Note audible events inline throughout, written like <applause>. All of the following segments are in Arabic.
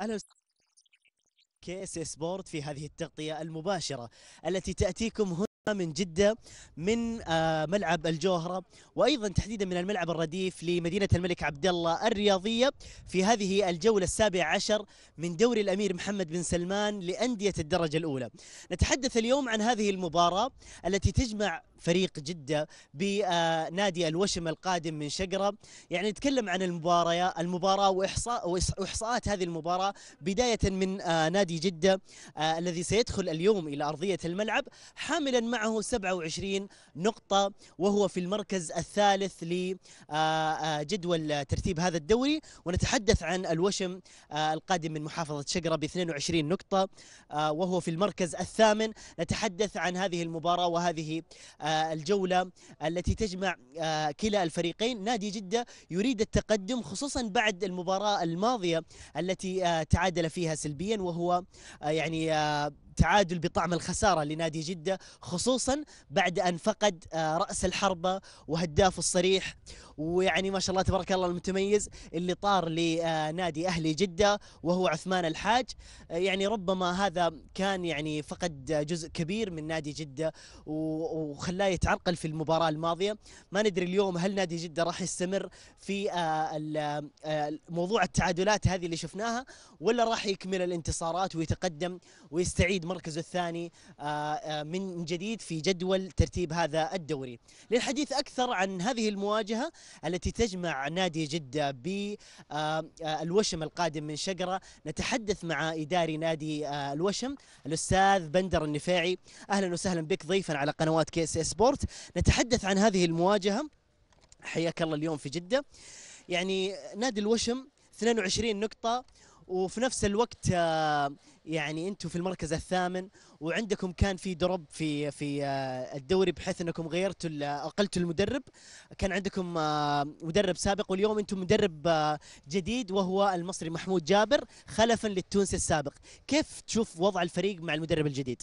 اهلا كيس سبورت في هذه التغطيه المباشره التي تاتيكم هنا من جدة من آه، ملعب الجوهرة وأيضا تحديدا من الملعب الرديف لمدينة الملك عبد الله الرياضية في هذه الجولة السابعة عشر من دوري الأمير محمد بن سلمان لأندية الدرجة الأولى نتحدث اليوم عن هذه المباراة التي تجمع فريق جدة بنادي آه، الوشم القادم من شقرة يعني نتكلم عن المباراة المباراة وإحصاء وإحصاءات هذه المباراة بداية من آه، نادي جدة آه، الذي سيدخل اليوم إلى أرضية الملعب حاملا معه 27 نقطة وهو في المركز الثالث لجدول ترتيب هذا الدوري ونتحدث عن الوشم القادم من محافظة شقرة ب 22 نقطة وهو في المركز الثامن نتحدث عن هذه المباراة وهذه آه، الجولة التي تجمع آه، كلا الفريقين نادي جدة يريد التقدم خصوصا بعد المباراة الماضية التي آه، تعادل فيها سلبيا وهو يعني تعادل بطعم الخسارة لنادي جدة خصوصا بعد أن فقد رأس الحربة وهدافه الصريح ويعني ما شاء الله تبارك الله المتميز اللي طار لنادي أهلي جدة وهو عثمان الحاج يعني ربما هذا كان يعني فقد جزء كبير من نادي جدة وخلاه يتعرقل في المباراة الماضية ما ندري اليوم هل نادي جدة راح يستمر في آه، آه، موضوع التعادلات هذه اللي شفناها ولا راح يكمل الانتصارات ويتقدم ويستعيد مركزه الثاني آه، من جديد في جدول ترتيب هذا الدوري للحديث أكثر عن هذه المواجهة التي تجمع نادي جدة بالوشم آه، آه، القادم من شقرة نتحدث مع إداري نادي آه، الوشم الأستاذ بندر النفاعي أهلا وسهلا بك ضيفا على قنوات كيس سبورت نتحدث عن هذه المواجهة حياك الله اليوم في جدة يعني نادي الوشم 22 نقطة وفي نفس الوقت يعني انتم في المركز الثامن وعندكم كان في دروب في في آه، الدوري بحيث انكم غيرتوا اقلتوا آه، المدرب كان عندكم آه، مدرب سابق واليوم انتم مدرب جديد وهو المصري محمود جابر خلفا للتونسي السابق كيف تشوف وضع الفريق مع المدرب الجديد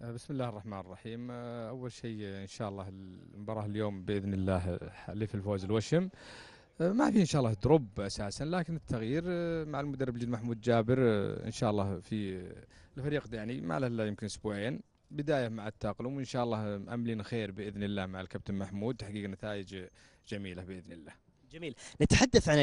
بسم الله الرحمن الرحيم اول شيء ان شاء الله المباراه اليوم باذن الله حليف الفوز الوشم آه، ما في ان شاء الله دروب اساسا لكن التغيير آه، مع المدرب الجديد محمود جابر آه، ان شاء الله في الفريق يعني ما له الا يمكن اسبوعين بدايه مع التاقلم وان شاء الله مأملين خير باذن الله مع الكابتن محمود تحقيق نتائج جميله باذن الله. جميل، نتحدث عن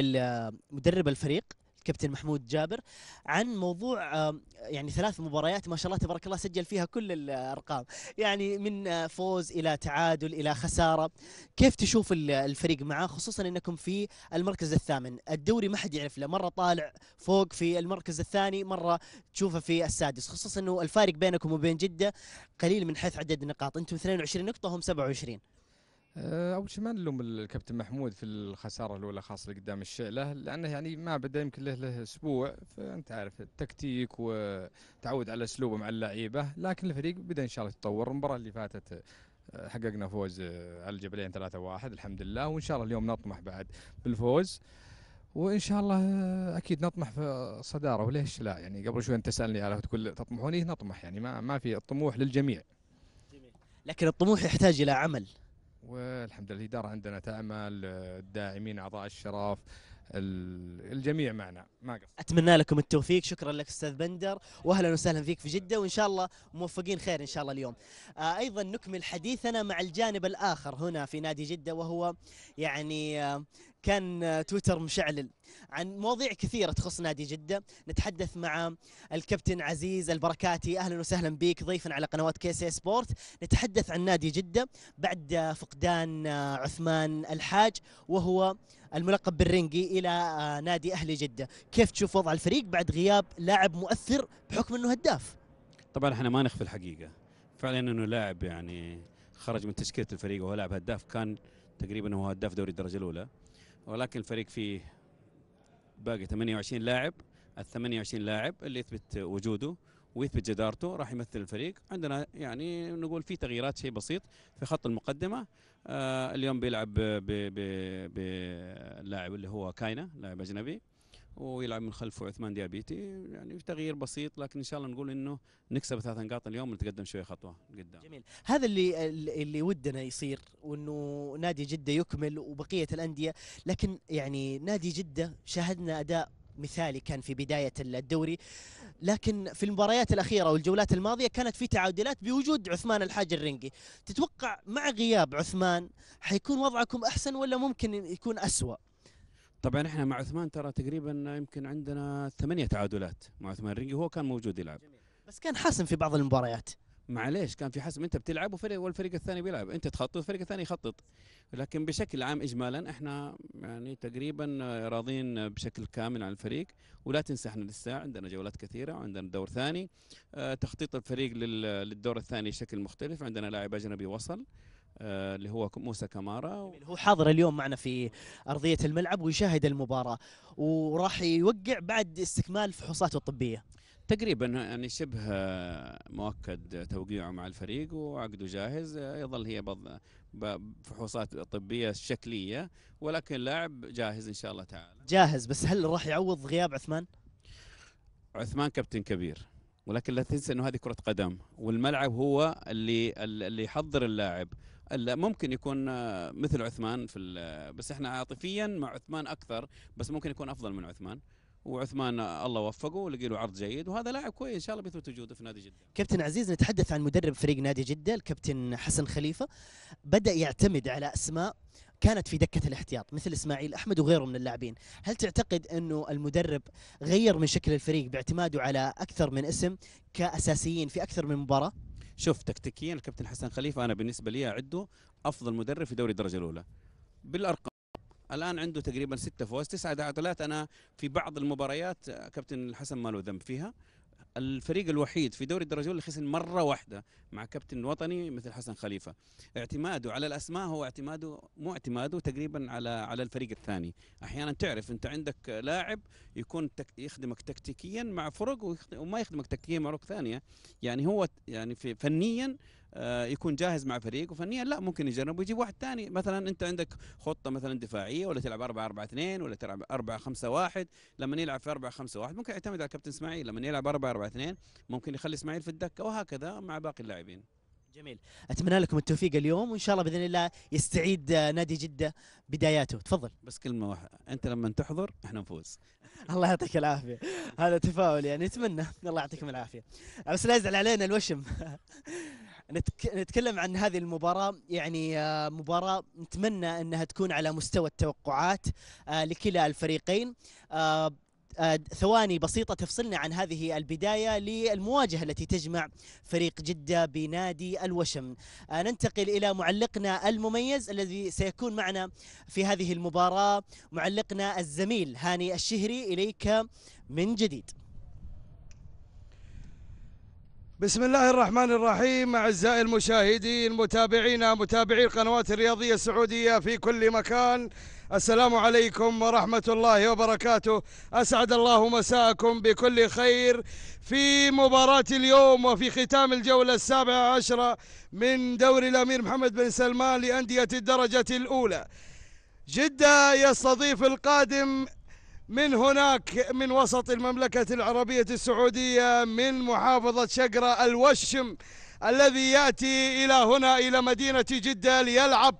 مدرب الفريق كابتن محمود جابر عن موضوع آه، يعني ثلاث مباريات ما شاء الله تبارك الله سجل فيها كل الارقام يعني من آه، فوز الى تعادل الى خساره كيف تشوف الفريق معاه خصوصا انكم في المركز الثامن الدوري ما حد يعرف له مره طالع فوق في المركز الثاني مره تشوفه في السادس خصوصا انه الفارق بينكم وبين جده قليل من حيث عدد النقاط انتم 22 نقطه هم 27 آه، اول شيء ما نلوم الكابتن محمود في الخساره الاولى خاصه قدام الشعله لانه يعني ما بدا يمكن له له اسبوع فانت عارف التكتيك وتعود على اسلوبه مع اللعيبه لكن الفريق بدا ان شاء الله يتطور المباراه اللي فاتت آه، حققنا فوز آه، على الجبلين 3-1 الحمد لله وان شاء الله اليوم نطمح بعد بالفوز وان شاء الله اكيد نطمح في الصداره وليش لا يعني قبل شوي انت تسالني على تقول تطمحون نطمح يعني ما ما في الطموح للجميع لكن الطموح يحتاج الى عمل والحمد لله الإدارة عندنا تعمل الداعمين أعضاء الشرف الجميع معنا ما قصر. اتمنى لكم التوفيق شكرا لك استاذ بندر واهلا وسهلا فيك في جده وان شاء الله موفقين خير ان شاء الله اليوم آه ايضا نكمل حديثنا مع الجانب الاخر هنا في نادي جده وهو يعني آه كان آه، تويتر مشعلل عن مواضيع كثيرة تخص نادي جدة نتحدث مع الكابتن عزيز البركاتي أهلا وسهلا بك ضيفا على قنوات كيسي سبورت نتحدث عن نادي جدة بعد آه، فقدان آه، عثمان الحاج وهو الملقب بالرنجي الى آه، نادي اهلي جده كيف تشوف وضع الفريق بعد غياب لاعب مؤثر بحكم انه هداف طبعا احنا ما نخفي الحقيقه فعلا انه لاعب يعني خرج من تشكيله الفريق وهو لاعب هداف كان تقريبا هو هداف دوري الدرجه الاولى ولكن الفريق فيه باقي 28 لاعب ال 28 لاعب اللي يثبت وجوده ويثبت جدارته راح يمثل الفريق عندنا يعني نقول في تغييرات شيء بسيط في خط المقدمه آه اليوم بيلعب باللاعب اللي هو كاينا لاعب اجنبي ويلعب من خلفه عثمان ديابيتي يعني تغيير بسيط لكن ان شاء الله نقول انه نكسب ثلاث نقاط اليوم ونتقدم شويه خطوه قدام جميل هذا اللي اللي ودنا يصير وانه نادي جده يكمل وبقيه الانديه لكن يعني نادي جده شاهدنا اداء مثالي كان في بداية الدوري لكن في المباريات الأخيرة والجولات الماضية كانت في تعادلات بوجود عثمان الحاج الرنقي تتوقع مع غياب عثمان حيكون وضعكم أحسن ولا ممكن يكون أسوأ طبعا احنا مع عثمان ترى تقريبا يمكن عندنا ثمانية تعادلات مع عثمان الرنقي هو كان موجود يلعب بس كان حاسم في بعض المباريات معليش كان في حسم انت بتلعب وفريق والفريق الثاني بيلعب انت تخطط الفريق الثاني يخطط لكن بشكل عام اجمالا احنا يعني تقريبا راضين بشكل كامل عن الفريق ولا تنسى احنا لسه عندنا جولات كثيره وعندنا دور ثاني اه تخطيط الفريق للدور الثاني بشكل مختلف عندنا لاعب اجنبي وصل آه، اللي هو موسى كمارا هو حاضر اليوم معنا في ارضيه الملعب ويشاهد المباراه وراح يوقع بعد استكمال فحوصاته الطبيه تقريبا يعني شبه مؤكد توقيعه مع الفريق وعقده جاهز يظل هي فحوصات طبيه شكليه ولكن لاعب جاهز ان شاء الله تعالى جاهز بس هل راح يعوض غياب عثمان عثمان كابتن كبير ولكن لا تنسى انه هذه كره قدم والملعب هو اللي اللي يحضر اللاعب ممكن يكون مثل عثمان في بس احنا عاطفيا مع عثمان اكثر بس ممكن يكون افضل من عثمان وعثمان الله وفقه ولقي له عرض جيد وهذا لاعب كويس ان شاء الله بيثبت وجوده في نادي جده. كابتن عزيز نتحدث عن مدرب فريق نادي جده الكابتن حسن خليفه بدا يعتمد على اسماء كانت في دكة الاحتياط مثل اسماعيل احمد وغيره من اللاعبين، هل تعتقد انه المدرب غير من شكل الفريق باعتماده على اكثر من اسم كاساسيين في اكثر من مباراه؟ شوف تكتيكيا الكابتن حسن خليفه انا بالنسبه لي اعده افضل مدرب في دوري الدرجه الاولى بالارقام الان عنده تقريبا ستة فوز تسعة تعادلات انا في بعض المباريات آه، كابتن الحسن ما له ذنب فيها الفريق الوحيد في دوري الدرجه اللي خسر مره واحده مع كابتن وطني مثل حسن خليفه اعتماده على الاسماء هو اعتماده مو اعتماده تقريبا على على الفريق الثاني احيانا تعرف انت عندك لاعب يكون تك يخدمك تكتيكيا مع فرق وما يخدمك تكتيكيا مع فرق ثانيه يعني هو يعني في فنيا آه، يكون جاهز مع فريق وفنيا لا ممكن يجرب ويجيب واحد ثاني مثلا انت عندك خطه مثلا دفاعيه ولا تلعب 4 4 2 ولا تلعب 4 5 1 لما يلعب في 4 5 1 ممكن يعتمد على كابتن اسماعيل لما يلعب 4 4 2 ممكن يخلي اسماعيل في الدكه وهكذا مع باقي اللاعبين جميل اتمنى لكم التوفيق اليوم وان شاء الله باذن الله يستعيد نادي جده بداياته تفضل بس كلمه واحده انت لما تحضر احنا نفوز <laughs> الله يعطيك العافيه هذا تفاؤل يعني اتمنى الله يعطيكم العافيه بس لا يزعل علينا الوشم <laughs> نتكلم عن هذه المباراة يعني آه، مباراة نتمنى أنها تكون على مستوى التوقعات آه، لكلا الفريقين آه، ثواني بسيطة تفصلنا عن هذه البداية للمواجهة التي تجمع فريق جدة بنادي الوشم ننتقل إلى معلقنا المميز الذي سيكون معنا في هذه المباراة معلقنا الزميل هاني الشهري إليك من جديد بسم الله الرحمن الرحيم أعزائي المشاهدين متابعينا متابعي القنوات الرياضية السعودية في كل مكان السلام عليكم ورحمة الله وبركاته أسعد الله مساءكم بكل خير في مباراة اليوم وفي ختام الجولة السابعة عشرة من دوري الأمير محمد بن سلمان لأندية الدرجة الأولى جدة يستضيف القادم من هناك من وسط المملكة العربية السعودية من محافظة شقرة الوشم الذي يأتي إلى هنا إلى مدينة جدة ليلعب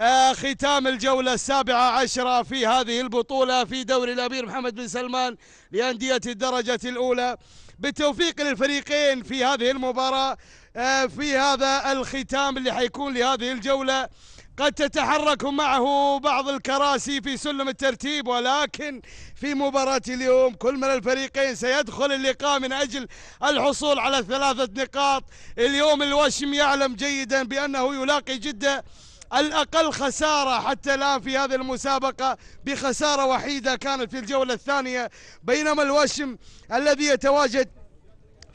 آه، ختام الجولة السابعة عشرة في هذه البطولة في دوري الأمير محمد بن سلمان لأندية الدرجة الأولى بالتوفيق للفريقين في هذه المباراة آه، في هذا الختام اللي حيكون لهذه الجولة قد تتحرك معه بعض الكراسي في سلم الترتيب ولكن في مباراة اليوم كل من الفريقين سيدخل اللقاء من أجل الحصول على ثلاثة نقاط اليوم الوشم يعلم جيدا بأنه يلاقي جدة الأقل خسارة حتى الآن في هذه المسابقة بخسارة وحيدة كانت في الجولة الثانية بينما الوشم الذي يتواجد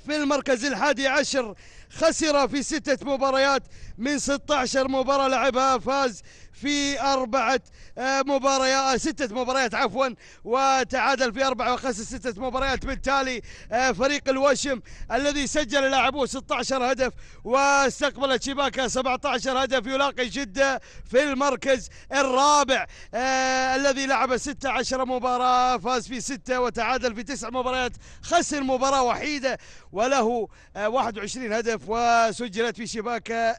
في المركز الحادي عشر خسر في ستة مباريات من 16 مباراة لعبها فاز في أربعة آه، مباريات آه، ستة مباريات عفوا وتعادل في أربعة وخسر ستة مباريات بالتالي آه، فريق الوشم الذي سجل لاعبوه 16 هدف واستقبلت شباكة 17 هدف يلاقي جدة في المركز الرابع الذي لعب 16 مباراة فاز في ستة وتعادل في تسع مباريات خسر مباراة وحيدة وله 21 هدف وسجلت في شباكة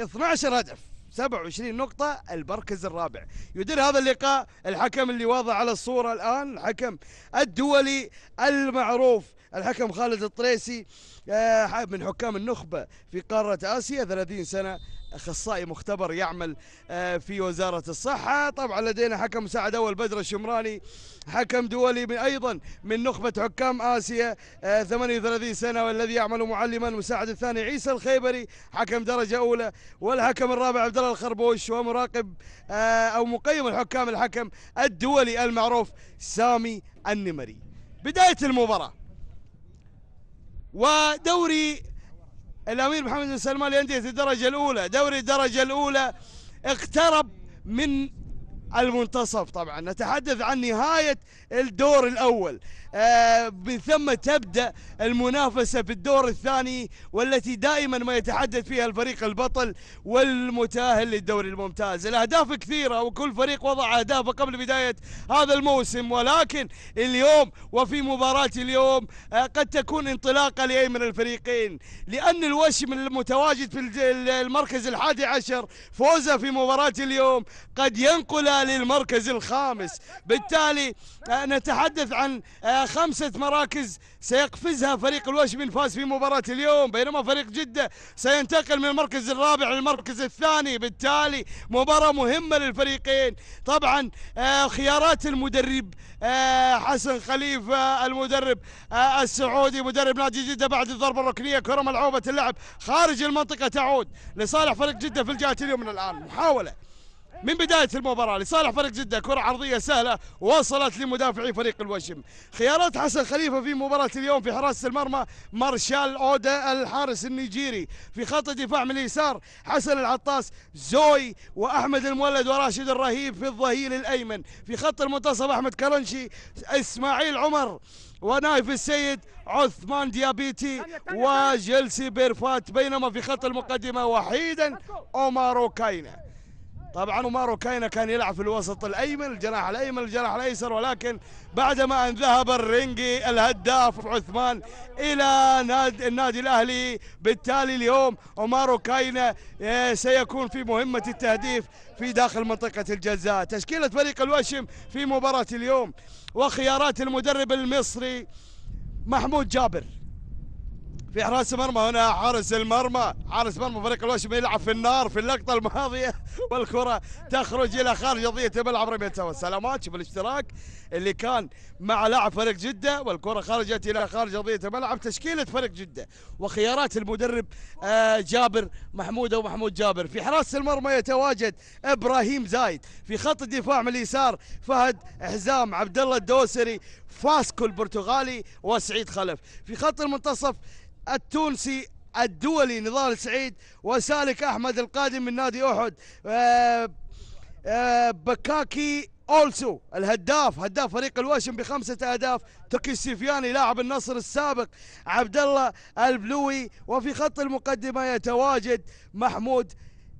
12 هدف 27 نقطة المركز الرابع يدير هذا اللقاء الحكم اللي واضع على الصورة الآن الحكم الدولي المعروف الحكم خالد الطريسي آه، من حكام النخبة في قارة آسيا 30 سنة اخصائي مختبر يعمل آه، في وزاره الصحه طبعا لدينا حكم مساعد اول بدر الشمراني حكم دولي من ايضا من نخبه حكام اسيا 38 آه، سنه والذي يعمل معلما المساعد الثاني عيسى الخيبري حكم درجه اولى والحكم الرابع عبد الله الخربوش ومراقب آه، او مقيم الحكام الحكم الدولي المعروف سامي النمري بدايه المباراه ودوري الأمير محمد بن سلمان لأندية الدرجة الأولى دوري الدرجة الأولى اقترب من المنتصف طبعا نتحدث عن نهاية الدور الأول آه، من ثم تبدأ المنافسة في الدور الثاني والتي دائما ما يتحدث فيها الفريق البطل والمتاهل للدوري الممتاز الأهداف كثيرة وكل فريق وضع أهدافه قبل بداية هذا الموسم ولكن اليوم وفي مباراة اليوم آه، قد تكون انطلاقة لأي من الفريقين لأن الوشم المتواجد في المركز الحادي عشر فوزه في مباراة اليوم قد ينقل للمركز الخامس بالتالي آه، نتحدث عن خمسة مراكز سيقفزها فريق الوش بالفاز في مباراة اليوم بينما فريق جدة سينتقل من المركز الرابع للمركز الثاني بالتالي مباراة مهمة للفريقين طبعا آه، خيارات المدرب آه، حسن خليفة المدرب آه، السعودي مدرب نادي جدة بعد الضربة الركنية كرة ملعوبة اللعب خارج المنطقة تعود لصالح فريق جدة في الجهة اليوم من الآن محاولة من بداية المباراة لصالح فريق جدة كرة عرضية سهلة وصلت لمدافعي فريق الوشم خيارات حسن خليفة في مباراة اليوم في حراسة المرمى مارشال أودا الحارس النيجيري في خط الدفاع من اليسار حسن العطاس زوي وأحمد المولد وراشد الرهيب في الظهير الأيمن في خط المنتصف أحمد كرنشي إسماعيل عمر ونايف السيد عثمان ديابيتي وجلسي بيرفات بينما في خط المقدمة وحيدا أومارو كاينه طبعا ومارو كاينا كان يلعب في الوسط الايمن الجناح الايمن الجناح الايسر ولكن بعدما ان ذهب الرنجي الهداف عثمان الى نادي النادي الاهلي بالتالي اليوم ومارو كاينا آه، سيكون في مهمه التهديف في داخل منطقه الجزاء تشكيله فريق الوشم في مباراه اليوم وخيارات المدرب المصري محمود جابر في حراس مرمى هنا حارس المرمى حارس مرمى فريق الوشم يلعب في النار في اللقطه الماضيه <laughs> والكره تخرج الى خارج ارضيه الملعب رميه سوا سلامات الاشتراك اللي كان مع لاعب فريق جده والكره خرجت الى خارج ارضيه الملعب تشكيله فريق جده وخيارات المدرب آه، جابر محمود او محمود جابر في حراس المرمى يتواجد ابراهيم زايد في خط الدفاع من اليسار فهد حزام عبد الله الدوسري فاسكو البرتغالي وسعيد خلف في خط المنتصف التونسي الدولي نضال سعيد وسالك أحمد القادم من نادي أحد آه، آه، بكاكي اولسو الهداف هداف فريق الواشم بخمسه اهداف تقي السفياني لاعب النصر السابق عبد الله البلوي وفي خط المقدمه يتواجد محمود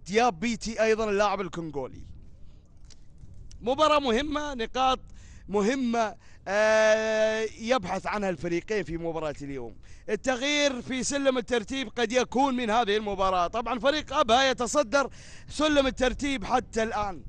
ديابيتي ايضا اللاعب الكونغولي مباراه مهمه نقاط مهمه آه، يبحث عنها الفريقين في مباراه اليوم التغيير في سلم الترتيب قد يكون من هذه المباراة طبعا فريق أبها يتصدر سلم الترتيب حتى الآن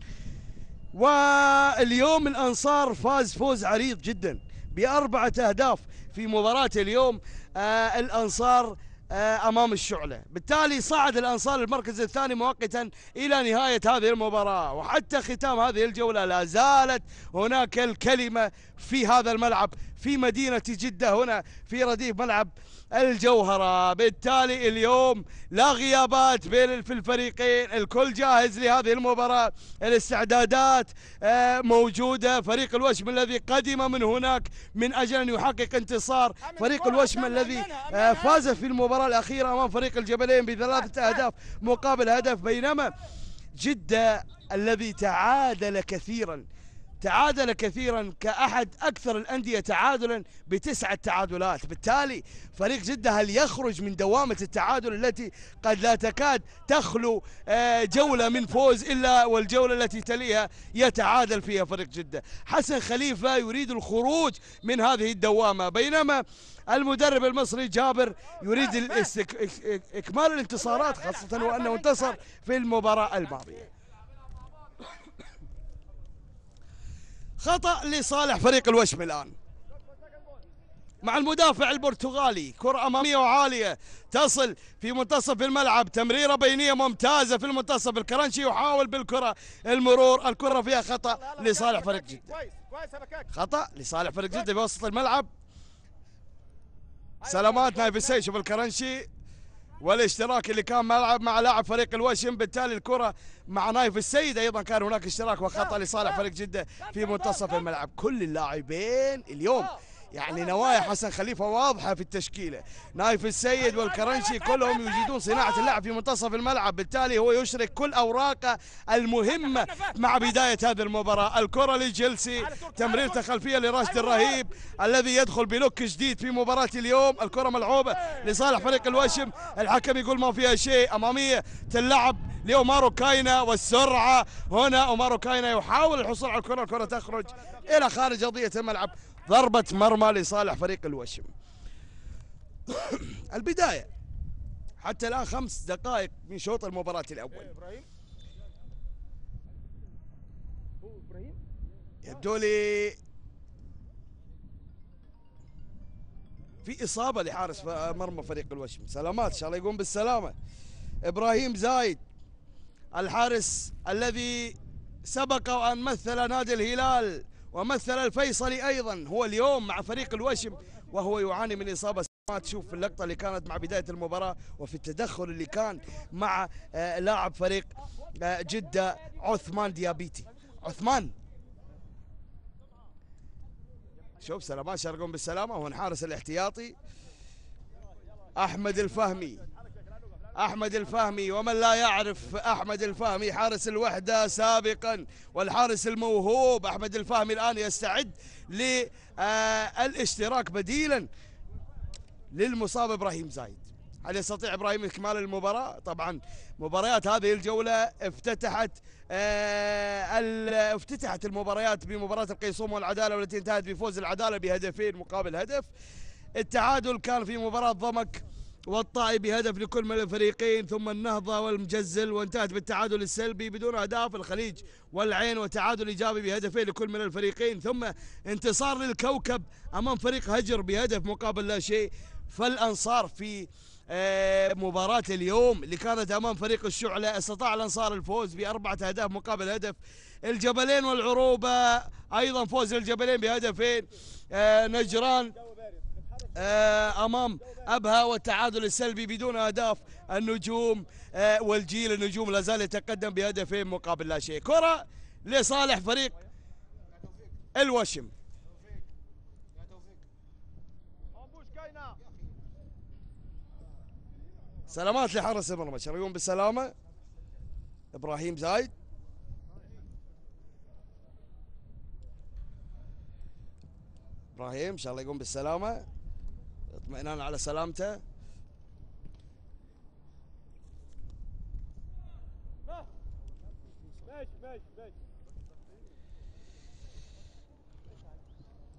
واليوم الأنصار فاز فوز عريض جدا بأربعة أهداف في مباراة اليوم آه الأنصار آه أمام الشعلة بالتالي صعد الأنصار المركز الثاني مؤقتا إلى نهاية هذه المباراة وحتى ختام هذه الجولة لا زالت هناك الكلمة في هذا الملعب في مدينة جدة هنا في رديف ملعب الجوهرة بالتالي اليوم لا غيابات بين في الفريقين الكل جاهز لهذه المباراة الاستعدادات آه، موجودة فريق الوشم الذي قدم من هناك من أجل أن يحقق انتصار فريق الوشم الذي آه، فاز في المباراة الأخيرة أمام فريق الجبلين بثلاثة أهداف مقابل هدف بينما جدة الذي تعادل كثيرا تعادل كثيرا كأحد أكثر الأندية تعادلا بتسعة تعادلات بالتالي فريق جدة هل يخرج من دوامة التعادل التي قد لا تكاد تخلو آه، جولة من فوز إلا والجولة التي تليها يتعادل فيها فريق جدة حسن خليفة يريد الخروج من هذه الدوامة بينما المدرب المصري جابر يريد إكمال الانتصارات خاصة وأنه انتصر في المباراة الماضية خطأ لصالح فريق الوشم الآن مع المدافع البرتغالي كرة أمامية وعالية تصل في منتصف الملعب تمريرة بينية ممتازة في المنتصف الكرنشي يحاول بالكرة المرور الكرة فيها خطأ لصالح فريق جدة خطأ لصالح فريق جدة في وسط الملعب أيوة، سلامات نايف السيشو بالكرنشي والاشتراك اللي كان ملعب مع لاعب فريق الوشم بالتالي الكره مع نايف السيد ايضا كان هناك اشتراك وخطا لصالح فريق جده في منتصف الملعب كل اللاعبين اليوم يعني نوايا حسن خليفه واضحه في التشكيله نايف السيد والكرنشي كلهم يجيدون صناعه اللعب في منتصف الملعب بالتالي هو يشرك كل اوراقه المهمه مع بدايه هذه المباراه الكره لجيلسي تمريرته خلفيه لراشد الرهيب الذي يدخل بلوك جديد في مباراه اليوم الكره ملعوبه إيه. لصالح فريق الوشم الحكم يقول ما فيها شيء اماميه تلعب لأومارو كاينا والسرعة هنا أومارو كاينا يحاول الحصول على الكرة الكرة تخرج إلى خارج أرضية الملعب ضربة مرمى لصالح فريق الوشم <coughs> البداية حتى الآن خمس دقائق من شوط المباراة الأول إيه، يبدو لي في إصابة لحارس مرمى فريق الوشم سلامات إن شاء الله يقوم بالسلامة إبراهيم زايد الحارس الذي سبق وأن مثل نادي الهلال ومثل الفيصلي أيضا هو اليوم مع فريق الوشم وهو يعاني من إصابة ما تشوف في اللقطة اللي كانت مع بداية المباراة وفي التدخل اللي كان مع آه، لاعب فريق آه، جدة عثمان ديابيتي عثمان شوف سلامات شرقون بالسلامة هو الحارس الاحتياطي أحمد الفهمي أحمد الفهمي ومن لا يعرف أحمد الفهمي حارس الوحدة سابقا والحارس الموهوب أحمد الفهمي الآن يستعد للاشتراك بديلا للمصاب إبراهيم زايد هل يستطيع إبراهيم إكمال المباراة؟ طبعا مباريات هذه الجولة افتتحت آه، افتتحت المباريات بمباراة القيصوم والعدالة والتي انتهت بفوز العدالة بهدفين مقابل هدف التعادل كان في مباراة ضمك والطائي بهدف لكل من الفريقين ثم النهضة والمجزل وانتهت بالتعادل السلبي بدون أهداف الخليج والعين وتعادل إيجابي بهدفين لكل من الفريقين ثم انتصار للكوكب أمام فريق هجر بهدف مقابل لا شيء فالأنصار في آه، مباراة اليوم اللي كانت أمام فريق الشعلة استطاع الأنصار الفوز بأربعة أهداف مقابل هدف الجبلين والعروبة أيضا فوز الجبلين بهدفين آه، نجران آه، امام ابها والتعادل السلبي بدون اهداف النجوم آه، والجيل النجوم لا زال يتقدم بهدفين مقابل لا شيء كره لصالح فريق الوشم سلامات لحرس المرمى شريون بالسلامه ابراهيم زايد ابراهيم ان شاء الله يقوم بالسلامه اطمئنان على سلامته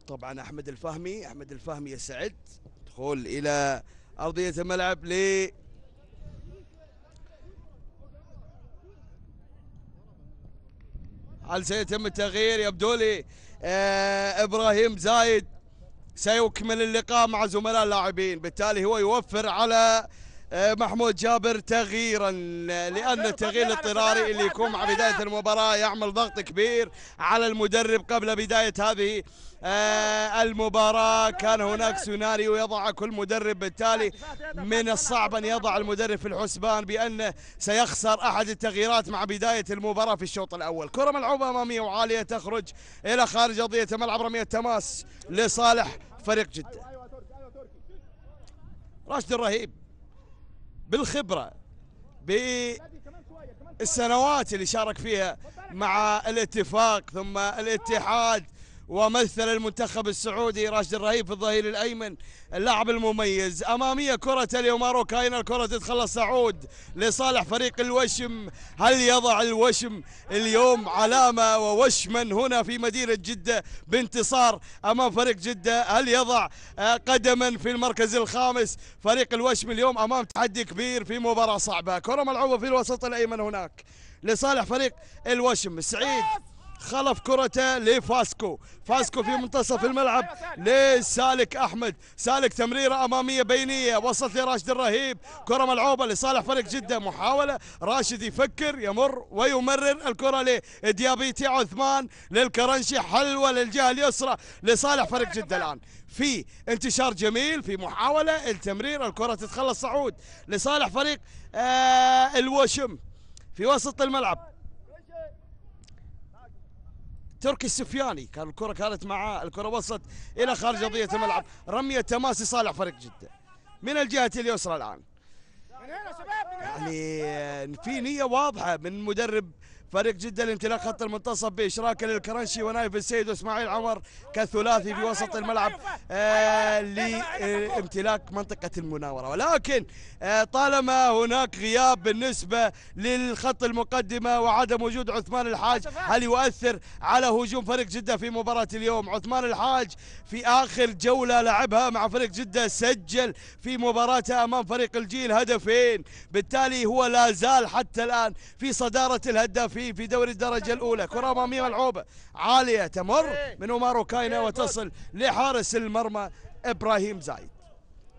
طبعا احمد الفهمي احمد الفهمي يسعد دخول الى ارضيه الملعب ل هل سيتم التغيير يبدو لي آه ابراهيم زايد سيكمل اللقاء مع زملاء اللاعبين بالتالي هو يوفر على آه، محمود جابر تغييرا آه، لان التغيير الاضطراري اللي يكون مع بدايه المباراه يعمل ضغط كبير على المدرب قبل بدايه هذه آه، المباراة كان هناك سيناريو يضع كل مدرب بالتالي من الصعب أن يضع المدرب في الحسبان بأنه سيخسر أحد التغييرات مع بداية المباراة في الشوط الأول كرة ملعوبة أمامية وعالية تخرج إلى خارج أرضية ملعب رمية تماس لصالح فريق جدة راشد الرهيب بالخبرة بالسنوات اللي شارك فيها مع الاتفاق ثم الاتحاد ومثل المنتخب السعودي راشد الرهيب في الظهير الايمن اللاعب المميز اماميه كره اليومارو كاين الكره تتخلص سعود لصالح فريق الوشم هل يضع الوشم اليوم علامه ووشما هنا في مدينه جده بانتصار امام فريق جده هل يضع قدما في المركز الخامس فريق الوشم اليوم امام تحدي كبير في مباراه صعبه كره ملعوبه في الوسط الايمن هناك لصالح فريق الوشم سعيد خلف كرته لفاسكو فاسكو في منتصف الملعب لسالك احمد سالك تمريره اماميه بينيه وصلت لراشد الرهيب كره ملعوبه لصالح فريق جده محاوله راشد يفكر يمر ويمرر الكره لديابيتي عثمان للكرنشي حلوه للجهه اليسرى لصالح فريق جده الان في انتشار جميل في محاوله التمرير الكره تتخلص صعود لصالح فريق آه، الوشم في وسط الملعب تركي السفياني كان الكره كانت معاه الكره وصلت الى خارج ارضيه الملعب رميه تماسي صالح فريق جده من الجهه اليسرى الان يعني في نيه واضحه من مدرب فريق جدة لامتلاك خط المنتصف بإشراك للكرنشي ونايف السيد وإسماعيل عمر كثلاثي في وسط الملعب آه، لامتلاك منطقة المناورة ولكن آه، طالما هناك غياب بالنسبة للخط المقدمة وعدم وجود عثمان الحاج هل يؤثر على هجوم فريق جدة في مباراة اليوم عثمان الحاج في آخر جولة لعبها مع فريق جدة سجل في مباراته أمام فريق الجيل هدفين بالتالي هو لا زال حتى الآن في صدارة الهدافين في في دوري الدرجة الأولى كرة أمامية ملعوبة عالية تمر من أمارو كاينة وتصل لحارس المرمى إبراهيم زايد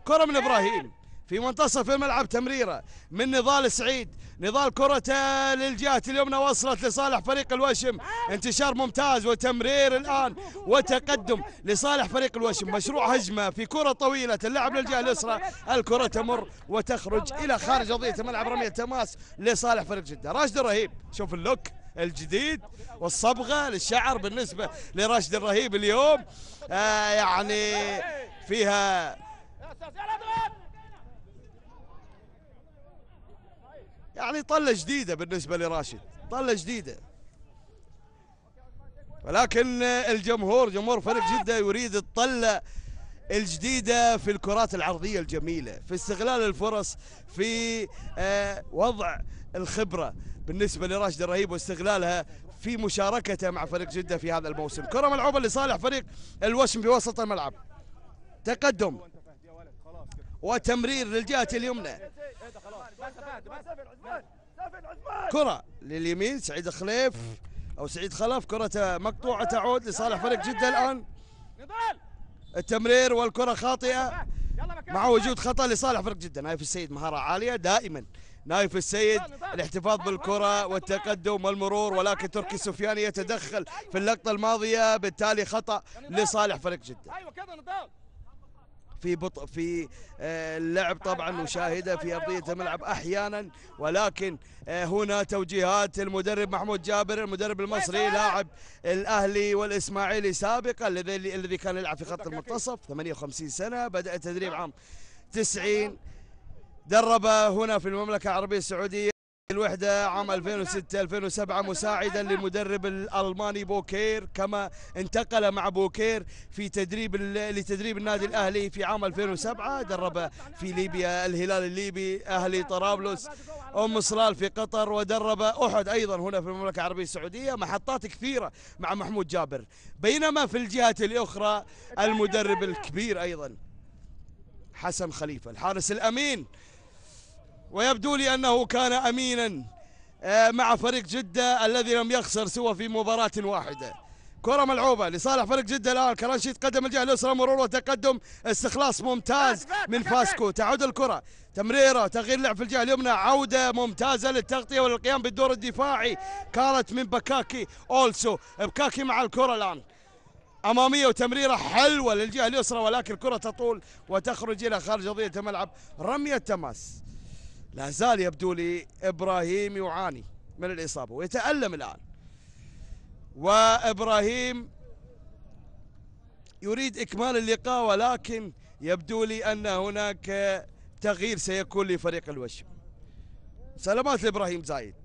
كرة من إبراهيم في منتصف الملعب تمريرة من نضال سعيد نضال كرة للجهة اليمنى وصلت لصالح فريق الوشم انتشار ممتاز وتمرير الآن وتقدم لصالح فريق الوشم مشروع هجمة في كرة طويلة اللعب للجهة اليسرى الكرة تمر وتخرج إلى خارج أرضية الملعب رمية تماس لصالح فريق جدة راشد الرهيب شوف اللوك الجديد والصبغة للشعر بالنسبة لراشد الرهيب اليوم آه يعني فيها يعني طلة جديدة بالنسبة لراشد طلة جديدة ولكن الجمهور جمهور فريق جدة يريد الطلة الجديدة في الكرات العرضية الجميلة في استغلال الفرص في آه، وضع الخبرة بالنسبة لراشد الرهيب واستغلالها في مشاركته مع فريق جدة في هذا الموسم كرة ملعوبة لصالح فريق الوشم في وسط الملعب تقدم وتمرير للجهة اليمنى كرة لليمين سعيد خليف أو سعيد خلف كرة مقطوعة تعود لصالح فريق جدة الآن التمرير والكرة خاطئة مع وجود خطأ لصالح فريق جدة نايف السيد مهارة عالية دائما نايف السيد الاحتفاظ بالكرة والتقدم والمرور ولكن تركي السفياني يتدخل في اللقطة الماضية بالتالي خطأ لصالح فريق جدة في بطء في آه، اللعب طبعا نشاهده في ارضيه الملعب احيانا ولكن آه، هنا توجيهات المدرب محمود جابر المدرب المصري لاعب الاهلي والاسماعيلي سابقا الذي كان يلعب في خط المنتصف 58 سنه بدا التدريب عام 90 درب هنا في المملكه العربيه السعوديه الوحدة عام 2006 2007 مساعدا للمدرب الالماني بوكير كما انتقل مع بوكير في تدريب لتدريب النادي الاهلي في عام 2007 درب في ليبيا الهلال الليبي اهلي طرابلس ام صلال في قطر ودرب احد ايضا هنا في المملكه العربيه السعوديه محطات كثيره مع محمود جابر بينما في الجهه الاخرى المدرب الكبير ايضا حسن خليفه الحارس الامين ويبدو لي أنه كان أمينا آه، مع فريق جدة الذي لم يخسر سوى في مباراة واحدة كرة ملعوبة لصالح فريق جدة الآن كرانشيت قدم الجهة اليسرى مرور وتقدم استخلاص ممتاز من فاسكو تعود الكرة تمريرة تغيير لعب في الجهة اليمنى عودة ممتازة للتغطية والقيام بالدور الدفاعي كانت من بكاكي أولسو بكاكي مع الكرة الآن أمامية وتمريرة حلوة للجهة اليسرى ولكن الكرة تطول وتخرج إلى خارج أرضية الملعب رمية تماس لا زال يبدو لي إبراهيم يعاني من الإصابة ويتألم الآن وإبراهيم يريد إكمال اللقاء ولكن يبدو لي أن هناك تغيير سيكون لفريق الوشم سلامات لإبراهيم زايد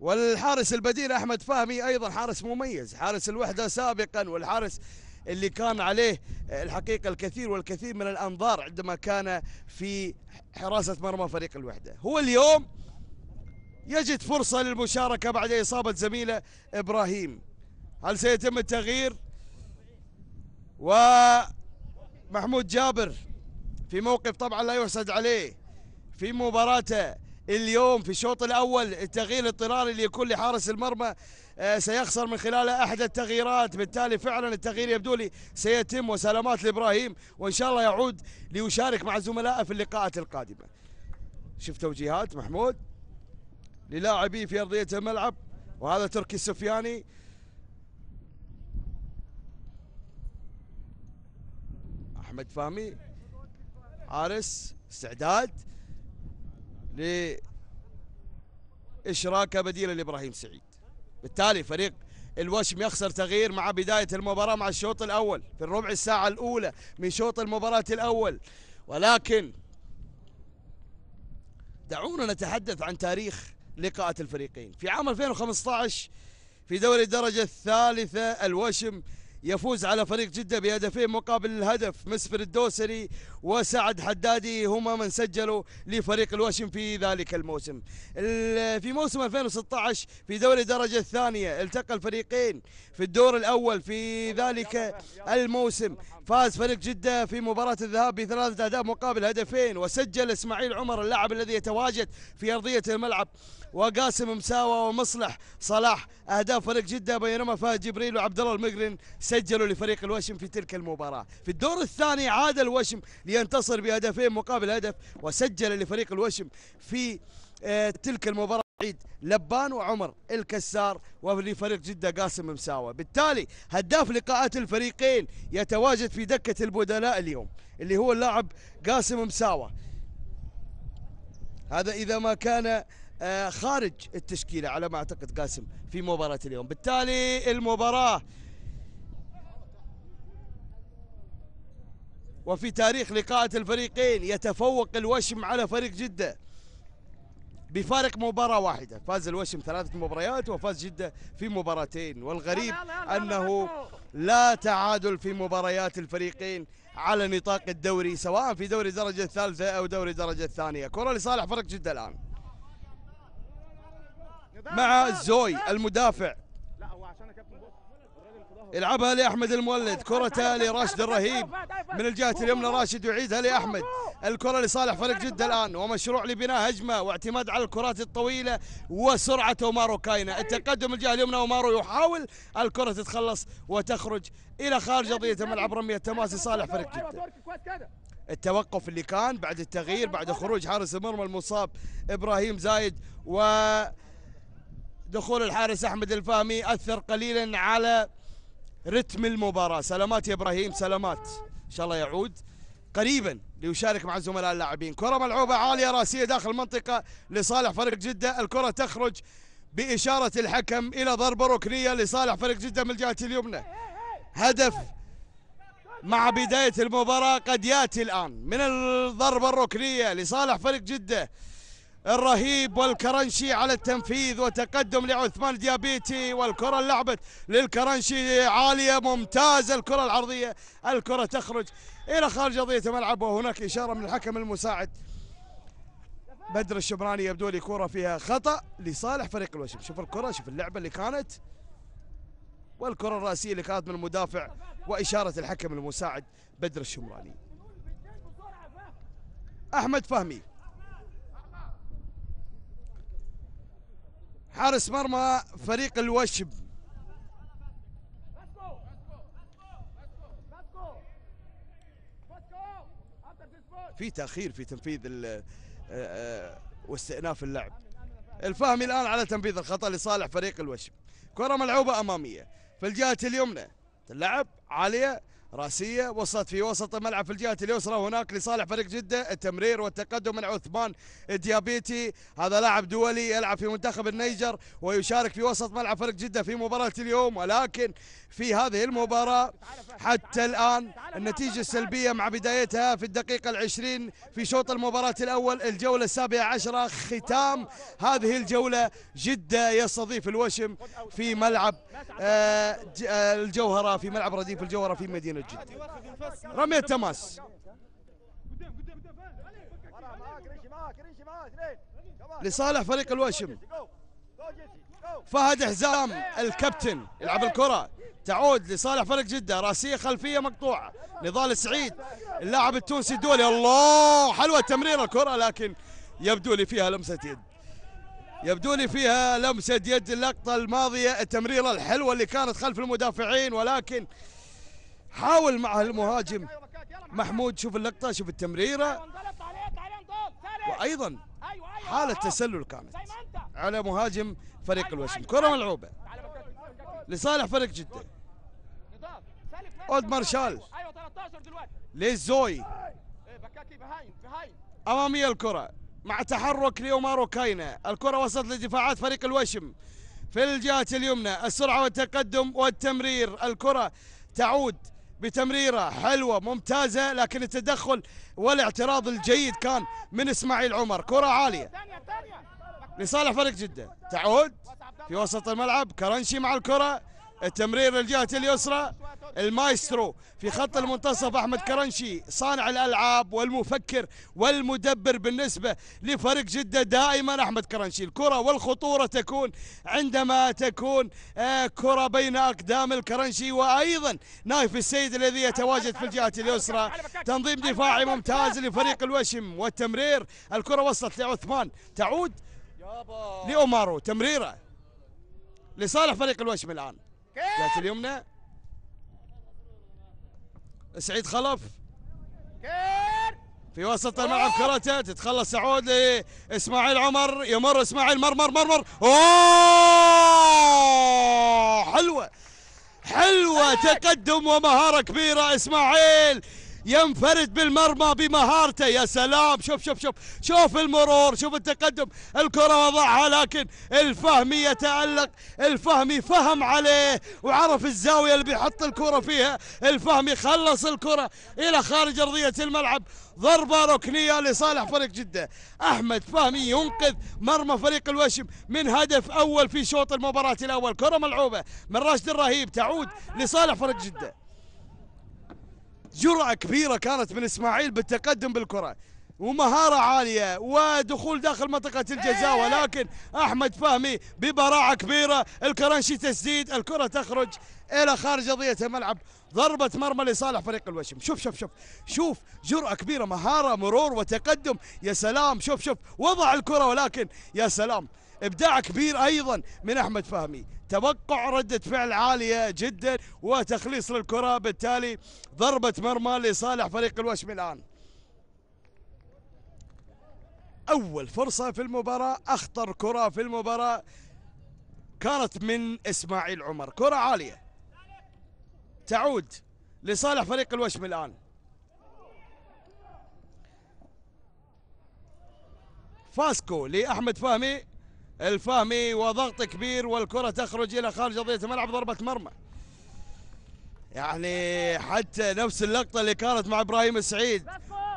والحارس البديل احمد فهمي ايضا حارس مميز حارس الوحده سابقا والحارس اللي كان عليه الحقيقة الكثير والكثير من الأنظار عندما كان في حراسة مرمى فريق الوحدة هو اليوم يجد فرصة للمشاركة بعد إصابة زميله إبراهيم هل سيتم التغيير ومحمود جابر في موقف طبعا لا يحسد عليه في مباراته اليوم في الشوط الأول التغيير الطراري اللي يكون لحارس المرمى آه، سيخسر من خلاله احد التغييرات بالتالي فعلا التغيير يبدو لي سيتم وسلامات لابراهيم وان شاء الله يعود ليشارك مع زملائه في اللقاءات القادمه شوف توجيهات محمود للاعبي في ارضيه الملعب وهذا تركي السفياني احمد فهمي حارس استعداد لاشراكه بديله لابراهيم سعيد بالتالي فريق الوشم يخسر تغيير مع بداية المباراة مع الشوط الأول في الربع الساعة الأولى من شوط المباراة الأول ولكن دعونا نتحدث عن تاريخ لقاءات الفريقين في عام 2015 في دوري الدرجة الثالثة الوشم يفوز على فريق جدة بهدفين مقابل الهدف مسفر الدوسري وسعد حدادي هما من سجلوا لفريق الوشم في ذلك الموسم في موسم 2016 في دوري الدرجة الثانية التقى الفريقين في الدور الأول في ذلك الموسم فاز فريق جدة في مباراة الذهاب بثلاثة أهداف مقابل هدفين وسجل إسماعيل عمر اللاعب الذي يتواجد في أرضية الملعب وقاسم مساوى ومصلح صلاح اهداف فريق جده بينما فهد جبريل وعبد الله المقرن سجلوا لفريق الوشم في تلك المباراه في الدور الثاني عاد الوشم لينتصر بهدفين مقابل هدف وسجل لفريق الوشم في آه، تلك المباراه عيد لبان وعمر الكسار ولفريق جده قاسم مساوى بالتالي هداف لقاءات الفريقين يتواجد في دكه البدلاء اليوم اللي هو اللاعب قاسم مساوى هذا اذا ما كان آه، خارج التشكيله على ما اعتقد قاسم في مباراه اليوم بالتالي المباراه وفي تاريخ لقاءة الفريقين يتفوق الوشم على فريق جدة بفارق مباراة واحدة فاز الوشم ثلاثة مباريات وفاز جدة في مباراتين والغريب أنه لا تعادل في مباريات الفريقين على نطاق الدوري سواء في دوري درجة الثالثة أو دوري درجة الثانية كرة لصالح فريق جدة الآن مع زوي المدافع يلعبها لاحمد المولد كرته لراشد الرهيب من الجهه اليمنى راشد يعيدها لاحمد الكره لصالح فريق جده الان ومشروع لبناء هجمه واعتماد على الكرات الطويله وسرعه اومارو كاينه التقدم الجهه اليمنى اومارو يحاول الكره تتخلص وتخرج الى خارج ارضيه الملعب رميه تماسي صالح فريق جده التوقف اللي كان بعد التغيير بعد خروج حارس المرمى المصاب ابراهيم زايد و دخول الحارس أحمد الفامي أثر قليلا على رتم المباراة سلامات يا إبراهيم سلامات إن شاء الله يعود قريبا ليشارك مع الزملاء اللاعبين كرة ملعوبة عالية راسية داخل المنطقة لصالح فريق جدة الكرة تخرج بإشارة الحكم إلى ضربة ركنية لصالح فريق جدة من الجهة اليمنى هدف مع بداية المباراة قد يأتي الآن من الضربة الركنية لصالح فريق جدة الرهيب والكرنشي على التنفيذ وتقدم لعثمان ديابيتي والكرة لعبت للكرنشي عالية ممتازة الكرة العرضية الكرة تخرج إلى خارج أرضية الملعب وهناك إشارة من الحكم المساعد بدر الشبراني يبدو لي كرة فيها خطأ لصالح فريق الوشم شوف الكرة شوف اللعبة اللي كانت والكرة الرأسية اللي كانت من المدافع وإشارة الحكم المساعد بدر الشمراني أحمد فهمي حارس مرمى فريق الوشب في تاخير في تنفيذ آه، آه، واستئناف اللعب الفهمي الان على تنفيذ الخطا لصالح فريق الوشب كره ملعوبه اماميه في الجهه اليمنى تلعب عاليه راسية وصلت في وسط الملعب في الجهة اليسرى هناك لصالح فريق جدة التمرير والتقدم من عثمان ديابيتي هذا لاعب دولي يلعب في منتخب النيجر ويشارك في وسط ملعب فريق جدة في مباراة اليوم ولكن في هذه المباراة حتى الآن النتيجة السلبية مع بدايتها في الدقيقة العشرين في شوط المباراة الأول الجولة السابعة عشرة ختام هذه الجولة جدة يستضيف الوشم في ملعب آه، آه، الجوهرة في ملعب رديف الجوهرة في مدينة جدا رمي تماس لصالح فريق الوشم فهد حزام الكابتن يلعب الكرة تعود لصالح فريق جدة راسية خلفية مقطوعة نضال سعيد اللاعب التونسي الدولي الله حلوة تمرير الكرة لكن يبدو لي فيها لمسة يد يبدو لي فيها لمسة يد اللقطة الماضية التمريرة الحلوة اللي كانت خلف المدافعين ولكن حاول مع المهاجم محمود شوف اللقطه شوف التمريره وايضا حاله تسلل كانت على مهاجم فريق الوسم كره ملعوبه لصالح فريق جده اولد مارشال للزوي اماميه الكره مع تحرك ليومارو كاينه الكره وصلت لدفاعات فريق الوشم في الجهه اليمنى السرعه والتقدم والتمرير الكره تعود بتمريره حلوه ممتازه لكن التدخل والاعتراض الجيد كان من اسماعيل عمر كره عاليه لصالح فريق جده تعود في وسط الملعب كرنشي مع الكره التمرير للجهة اليسرى المايسترو في خط المنتصف أحمد كرنشي صانع الألعاب والمفكر والمدبر بالنسبة لفريق جدة دائما أحمد كرنشي الكرة والخطورة تكون عندما تكون آه، كرة بين أقدام الكرنشي وأيضا نايف السيد الذي يتواجد في الجهة اليسرى تنظيم دفاعي ممتاز لفريق الوشم والتمرير الكرة وصلت لعثمان تعود لأومارو تمريره لصالح فريق الوشم الآن جات اليمنى سعيد خلف في وسط الملعب كرته تتخلص سعود لاسماعيل عمر يمر اسماعيل مر مر مر اوه حلوه حلوه تقدم ومهاره كبيره اسماعيل ينفرد بالمرمى بمهارته يا سلام شوف شوف شوف شوف المرور شوف التقدم الكرة وضعها لكن الفهمي يتألق الفهمي فهم عليه وعرف الزاوية اللي بيحط الكرة فيها الفهمي خلص الكرة إلى خارج أرضية الملعب ضربة ركنية لصالح فريق جدة أحمد فهمي ينقذ مرمى فريق الوشم من هدف أول في شوط المباراة الأول كرة ملعوبة من راشد الرهيب تعود لصالح فريق جده جرعة كبيرة كانت من إسماعيل بالتقدم بالكرة ومهارة عالية ودخول داخل منطقة الجزاء إيه. ولكن أحمد فهمي ببراعة كبيرة الكرنشي تسديد الكرة تخرج إلى خارج أرضية الملعب ضربة مرمى لصالح فريق الوشم شوف شوف شوف شوف جرأة كبيرة مهارة مرور وتقدم يا سلام شوف شوف وضع الكرة ولكن يا سلام إبداع كبير أيضا من أحمد فهمي توقع ردة فعل عالية جدا وتخليص للكرة بالتالي ضربة مرمى لصالح فريق الوشم الآن أول فرصة في المباراة أخطر كرة في المباراة كانت من إسماعيل عمر كرة عالية تعود لصالح فريق الوشم الآن فاسكو لأحمد فهمي الفهمي وضغط كبير والكرة تخرج إلى خارج أرضية الملعب ضربة مرمى يعني حتى نفس اللقطة اللي كانت مع إبراهيم السعيد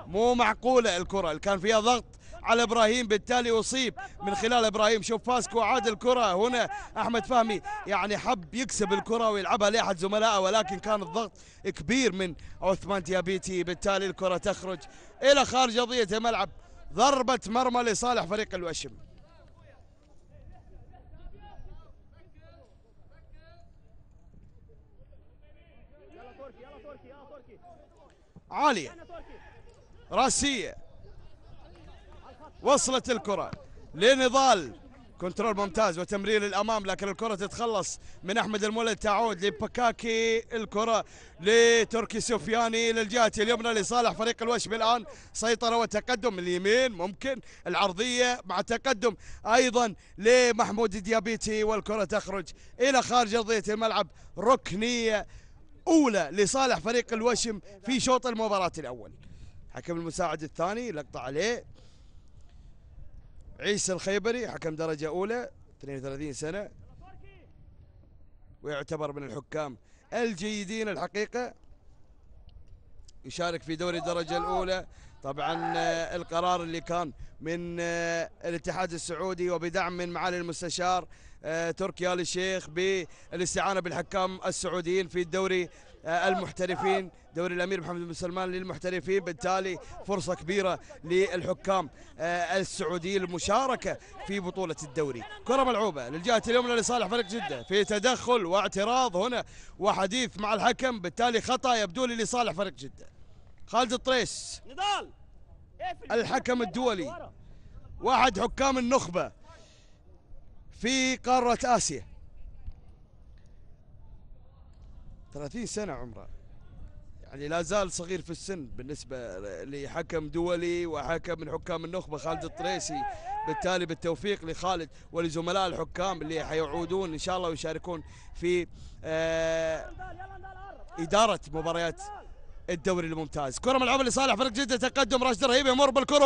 مو معقولة الكرة اللي كان فيها ضغط على إبراهيم بالتالي أصيب من خلال إبراهيم شوف فاسكو عاد الكرة هنا أحمد فهمي يعني حب يكسب الكرة ويلعبها لأحد زملائه ولكن كان الضغط كبير من عثمان ديابيتي بالتالي الكرة تخرج إلى خارج أرضية الملعب ضربة مرمى لصالح فريق الوشم عالية راسية وصلت الكرة لنضال كنترول ممتاز وتمرير للامام لكن الكره تتخلص من احمد المولد تعود لبكاكي الكره لتركي سفياني للجهه اليمنى لصالح فريق الوشم الان سيطره وتقدم اليمين ممكن العرضيه مع تقدم ايضا لمحمود ديابيتي والكره تخرج الى خارج ارضيه الملعب ركنيه أولى لصالح فريق الوشم في شوط المباراة الأول حكم المساعد الثاني لقطة عليه عيسى الخيبري حكم درجة أولى 32 سنة ويعتبر من الحكام الجيدين الحقيقة يشارك في دوري الدرجة الأولى طبعا آه، القرار اللي كان من آه، الاتحاد السعودي وبدعم من معالي المستشار آه، تركي آل الشيخ بالاستعانة بالحكام السعوديين في الدوري آه، المحترفين دوري الامير محمد بن سلمان للمحترفين بالتالي فرصه كبيره للحكام آه، السعوديين للمشاركه في بطوله الدوري كره ملعوبه للجهه اليمنى لصالح فريق جده في تدخل واعتراض هنا وحديث مع الحكم بالتالي خطا يبدو لي لصالح فريق جده خالد الطريس الحكم الدولي واحد حكام النخبه في قارة آسيا 30 سنة عمره يعني لا زال صغير في السن بالنسبة لحكم دولي وحكم من حكام النخبة خالد الطريسي بالتالي بالتوفيق لخالد ولزملاء الحكام اللي حيعودون إن شاء الله ويشاركون في آه، إدارة مباريات الدوري الممتاز كره ملعوبه لصالح فريق جده تقدم راشد رهيب يمر بالكره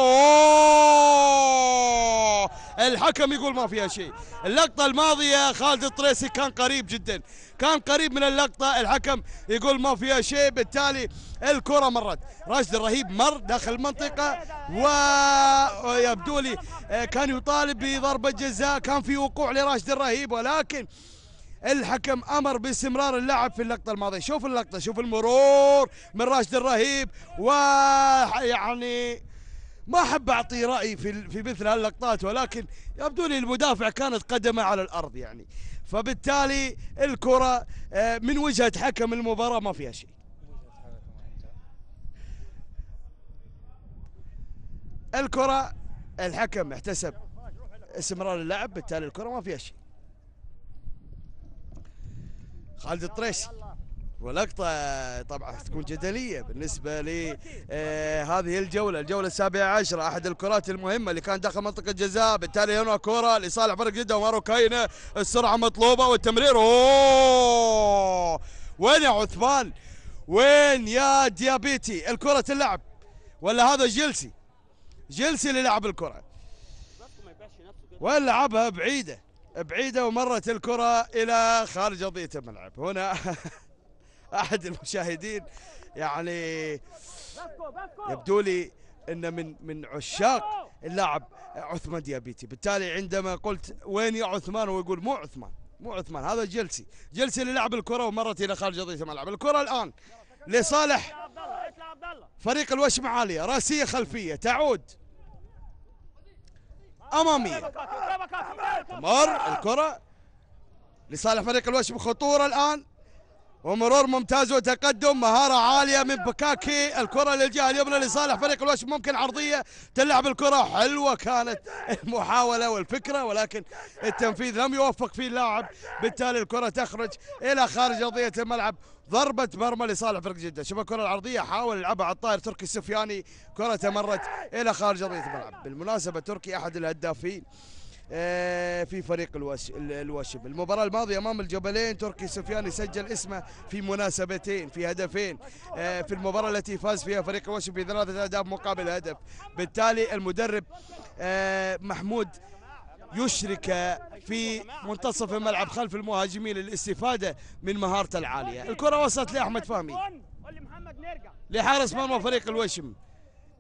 الحكم يقول ما فيها شيء اللقطه الماضيه خالد الطريسي كان قريب جدا كان قريب من اللقطه الحكم يقول ما فيها شيء بالتالي الكره مرت راشد الرهيب مر داخل المنطقه ويبدو لي آه، كان يطالب بضربه جزاء كان في وقوع لراشد الرهيب ولكن الحكم امر باستمرار اللعب في اللقطه الماضيه شوف اللقطه شوف المرور من راشد الرهيب ويعني ما احب اعطي رايي في في مثل هاللقطات ولكن يبدو لي المدافع كانت قدمه على الارض يعني فبالتالي الكره آه، من وجهه حكم المباراه ما فيها شيء الكره الحكم احتسب استمرار اللعب بالتالي الكره ما فيها شيء خالد الطريش ولقطة طبعا تكون جدلية بالنسبة لهذه آه، الجولة الجولة السابعة عشرة أحد الكرات المهمة اللي كان داخل منطقة الجزاء بالتالي هنا كرة لصالح فرق جدة ومارو كاينة السرعة مطلوبة والتمرير أوه وين يا عثمان وين يا ديابيتي الكرة اللعب ولا هذا جيلسي جيلسي اللي لعب الكرة وين لعبها بعيده بعيدة ومرت الكرة إلى خارج أرضية الملعب هنا <laughs> أحد المشاهدين يعني يبدو لي أن من من عشاق اللاعب عثمان ديابيتي بالتالي عندما قلت وين يا عثمان هو يقول مو عثمان مو عثمان هذا جلسي جلسي للعب الكرة ومرت إلى خارج أرضية الملعب الكرة الآن لصالح فريق الوشم عالية راسية خلفية تعود أمامية مر الكرة لصالح فريق الوش بخطورة الآن ومرور ممتاز وتقدم مهارة عالية من بكاكي الكرة للجهة اليمنى لصالح فريق الوش ممكن عرضية تلعب الكرة حلوة كانت المحاولة والفكرة ولكن التنفيذ لم يوفق فيه اللاعب بالتالي الكرة تخرج إلى خارج أرضية الملعب ضربة مرمى لصالح فريق جدة شوف الكرة العرضية حاول يلعبها على الطائر تركي السفياني كرة تمرت إلى خارج أرضية الملعب بالمناسبة تركي أحد الهدافين آه، في فريق الواشب المباراة الماضية أمام الجبلين تركي سفياني سجل اسمه في مناسبتين في هدفين آه، في المباراة التي فاز فيها فريق الواشب بثلاثة أهداف مقابل هدف بالتالي المدرب آه، محمود يشرك في منتصف الملعب خلف المهاجمين للاستفادة من مهارته العالية الكرة وصلت لأحمد فهمي لحارس مرمى فريق الوشم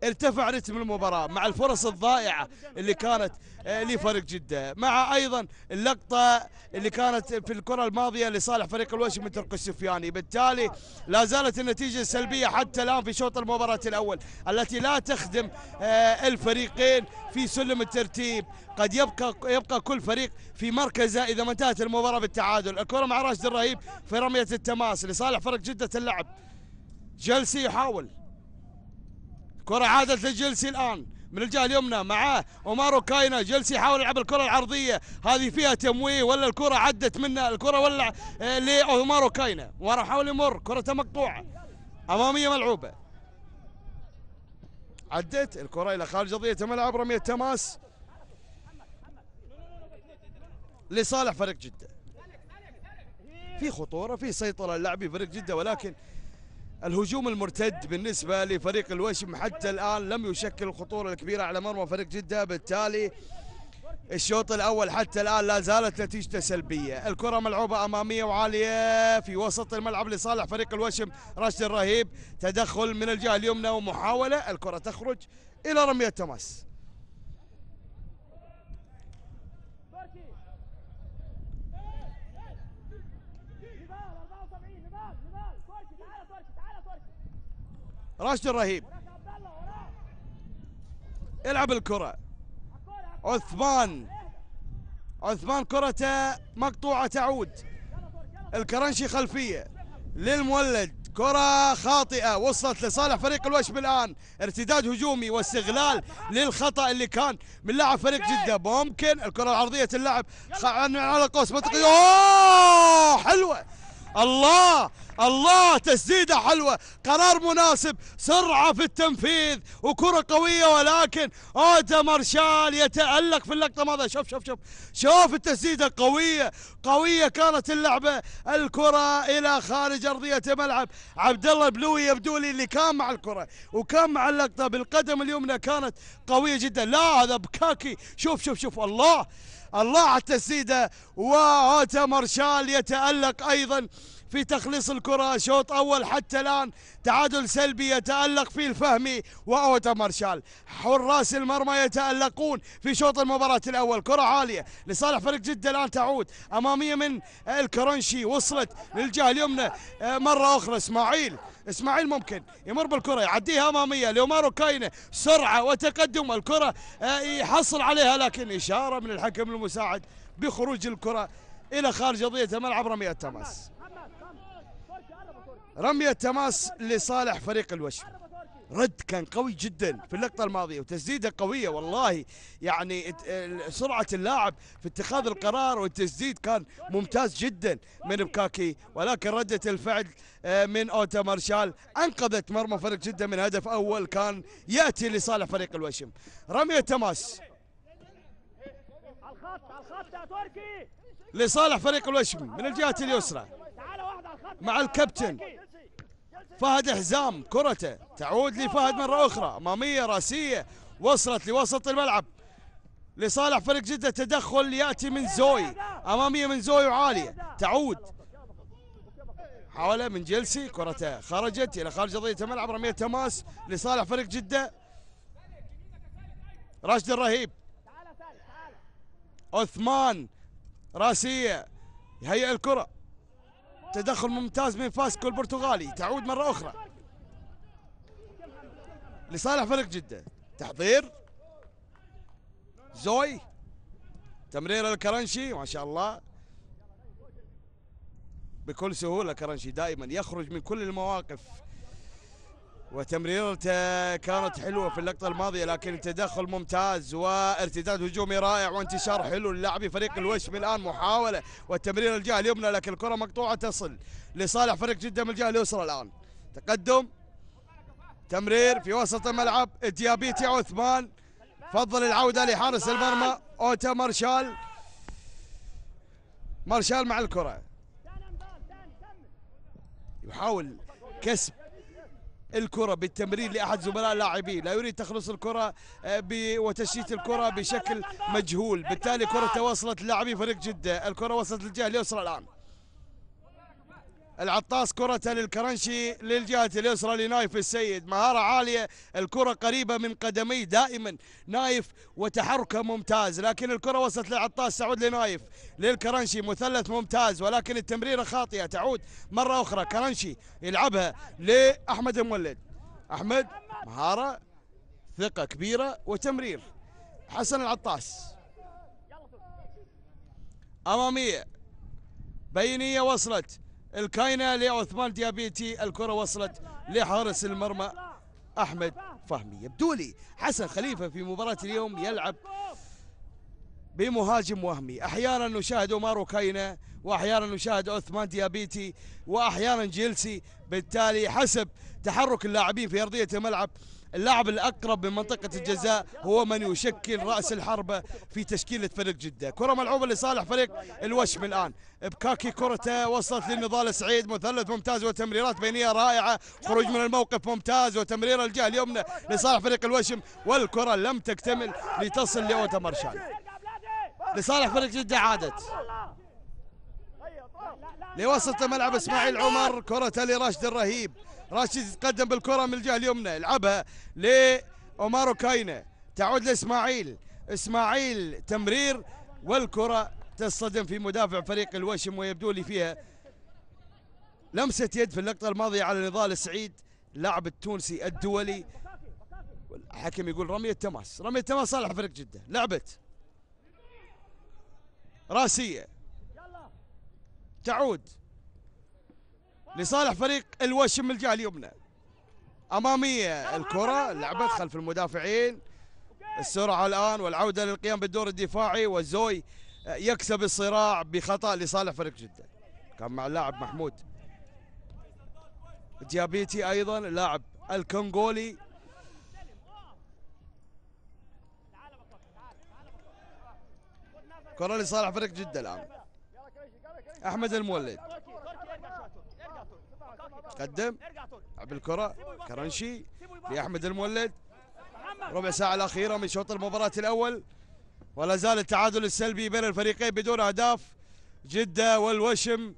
ارتفع رتم المباراة مع الفرص الضائعة اللي كانت آه، لفريق جدة مع أيضا اللقطة اللي كانت في الكرة الماضية لصالح فريق الوشم من تركي السفياني بالتالي لا زالت النتيجة سلبية حتى الآن في شوط المباراة الأول التي لا تخدم آه، الفريقين في سلم الترتيب قد يبقى يبقى كل فريق في مركزه اذا ما انتهت المباراه بالتعادل، الكره مع راشد الرهيب في رميه التماس لصالح فريق جده اللعب. جلسي يحاول كرة عادت للجلسي الآن من الجهه اليمنى معاه اومارو كاينا جلسي يحاول يلعب الكره العرضيه هذه فيها تمويه ولا الكره عدت منه الكره ولا آه، لاومارو كاينا اومارو حاول يمر كرته مقطوعه اماميه ملعوبه عدت الكره الى خارج ارضيه الملعب رميه تماس لصالح فريق جده في خطوره في سيطره للاعبي فريق جده ولكن الهجوم المرتد بالنسبة لفريق الوشم حتى الآن لم يشكل الخطورة الكبيرة على مرمى فريق جدة بالتالي الشوط الأول حتى الآن لا زالت نتيجته سلبية الكرة ملعوبة أمامية وعالية في وسط الملعب لصالح فريق الوشم راشد الرهيب تدخل من الجهة اليمنى ومحاولة الكرة تخرج إلى رمية تماس راشد الرهيب العب الكرة عثمان عثمان كرته مقطوعة تعود الكرنشي خلفية للمولد كرة خاطئة وصلت لصالح فريق الوشم الآن ارتداد هجومي واستغلال للخطأ اللي كان من لاعب فريق جدة ممكن الكرة العرضية اللاعب على قوس منطقي حلوة الله الله تسديدة حلوة قرار مناسب سرعة في التنفيذ وكرة قوية ولكن أوتا مارشال يتألق في اللقطة ماذا شوف شوف شوف شوف التسديدة قوية قوية كانت اللعبة الكرة إلى خارج أرضية ملعب عبد الله بلوي يبدو لي اللي كان مع الكرة وكان مع اللقطة بالقدم اليمنى كانت قوية جدا لا هذا بكاكي شوف شوف شوف الله الله على التسديده واوتا مارشال يتالق ايضا في تخليص الكرة شوط أول حتى الآن تعادل سلبي يتألق فيه الفهمي وأوتا مارشال حراس المرمى يتألقون في شوط المباراة الأول كرة عالية لصالح فريق جدة الآن تعود أمامية من الكرنشي وصلت للجهة اليمنى آه، مرة أخرى إسماعيل اسماعيل ممكن يمر بالكره يعديها اماميه ليومارو كاينه سرعه وتقدم الكره آه، يحصل عليها لكن اشاره من الحكم المساعد بخروج الكره الى خارج اضيه الملعب رميه تماس رمية تماس لصالح فريق الوشم رد كان قوي جدا في اللقطة الماضية وتسديدة قوية والله يعني سرعة اللاعب في اتخاذ القرار والتسديد كان ممتاز جدا من بكاكي ولكن ردة الفعل آه، من أوتا مارشال أنقذت مرمى فريق جدا من هدف أول كان يأتي لصالح فريق الوشم رمية تماس لصالح فريق الوشم من الجهة اليسرى مع الكابتن فهد حزام كرته تعود لفهد مرة أخرى أمامية راسية وصلت لوسط الملعب لصالح فريق جدة تدخل يأتي من زوي أمامية من زوي وعالية تعود حاول من جلسي كرته خرجت إلى خارج قضية الملعب رمية تماس لصالح فريق جدة راشد الرهيب عثمان راسية يهيئ الكرة تدخل ممتاز من فاسكو البرتغالي تعود مرة أخرى لصالح فريق جدة تحضير زوي تمرير الكرنشي ما شاء الله بكل سهولة كرنشي دائما يخرج من كل المواقف وتمريرته كانت حلوة في اللقطة الماضية لكن تدخل ممتاز وارتداد هجومي رائع وانتشار حلو للاعبي فريق الوشم الآن محاولة والتمرير الجهة اليمنى لكن الكرة مقطوعة تصل لصالح فريق جدة من الجهة اليسرى الآن تقدم تمرير في وسط الملعب ديابيتي عثمان فضل العودة لحارس المرمى أوتا مارشال مارشال مع الكرة يحاول كسب الكرة بالتمرير لأحد زملاء لاعبي لا يريد تخلص الكرة آه، وتشتيت الكرة بشكل مجهول بالتالي كرة تواصلت لاعبي فريق جدة الكرة وصلت للجهة اليسرى الآن العطاس كرة للكرنشي للجهة اليسرى لنايف السيد مهارة عالية الكرة قريبة من قدمي دائما نايف وتحركه ممتاز لكن الكرة وصلت للعطاس تعود لنايف للكرنشي مثلث ممتاز ولكن التمريرة خاطئة تعود مرة أخرى كرنشي يلعبها لأحمد المولد أحمد مهارة ثقة كبيرة وتمرير حسن العطاس أمامية بينية وصلت الكاينه لعثمان ديابيتي الكره وصلت لحارس المرمى احمد فهمي يبدو لي حسن خليفه في مباراه اليوم يلعب بمهاجم وهمي احيانا نشاهد مارو كاينه واحيانا نشاهد عثمان ديابيتي واحيانا جيلسي بالتالي حسب تحرك اللاعبين في ارضيه الملعب اللاعب الأقرب من منطقة الجزاء هو من يشكل رأس الحربة في تشكيلة فريق جدة كرة ملعوبة لصالح فريق الوشم الآن بكاكي كرته وصلت للنضال سعيد مثلث ممتاز وتمريرات بينية رائعة خروج من الموقف ممتاز وتمرير الجهة اليمنى لصالح فريق الوشم والكرة لم تكتمل لتصل لأوتا مرشان لصالح فريق جدة عادت لوسط ملعب اسماعيل عمر كرة لراشد الرهيب راشد يتقدم بالكره من الجهه اليمنى يلعبها لأمارو كاينه تعود لاسماعيل اسماعيل تمرير والكره تصطدم في مدافع فريق الوشم ويبدو لي فيها لمسه يد في اللقطه الماضيه على نضال سعيد اللاعب التونسي الدولي الحكم يقول رميه تماس رميه تماس صالح فريق جده لعبت راسيه تعود لصالح فريق الوشم الجهه اليمنى اماميه الكره لعبت خلف المدافعين السرعه الان والعوده للقيام بالدور الدفاعي والزوي يكسب الصراع بخطا لصالح فريق جده كان مع اللاعب محمود ديابيتي ايضا اللاعب الكونغولي كره لصالح فريق جده الان احمد المولد قدم لعب الكره كرنشي لاحمد المولد ربع ساعه الاخيره من شوط المباراه الاول ولا زال التعادل السلبي بين الفريقين بدون اهداف جده والوشم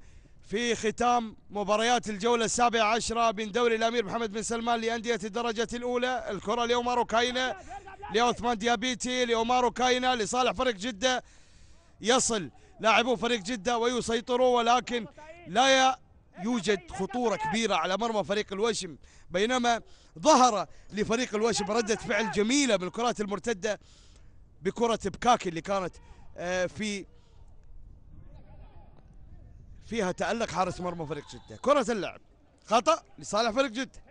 في ختام مباريات الجوله السابعه عشره من دوري الامير محمد بن سلمان لانديه الدرجه الاولى الكره لاومارو كاينه لعثمان ديابيتي لاومارو كاينه لصالح فريق جده يصل لاعبو فريق جده ويسيطروا ولكن لا يوجد خطورة كبيرة على مرمى فريق الوشم بينما ظهر لفريق الوشم ردة فعل جميلة من الكرات المرتدة بكرة بكاكي اللي كانت آه، في فيها تألق حارس مرمى فريق جدة كرة اللعب خطأ لصالح فريق جدة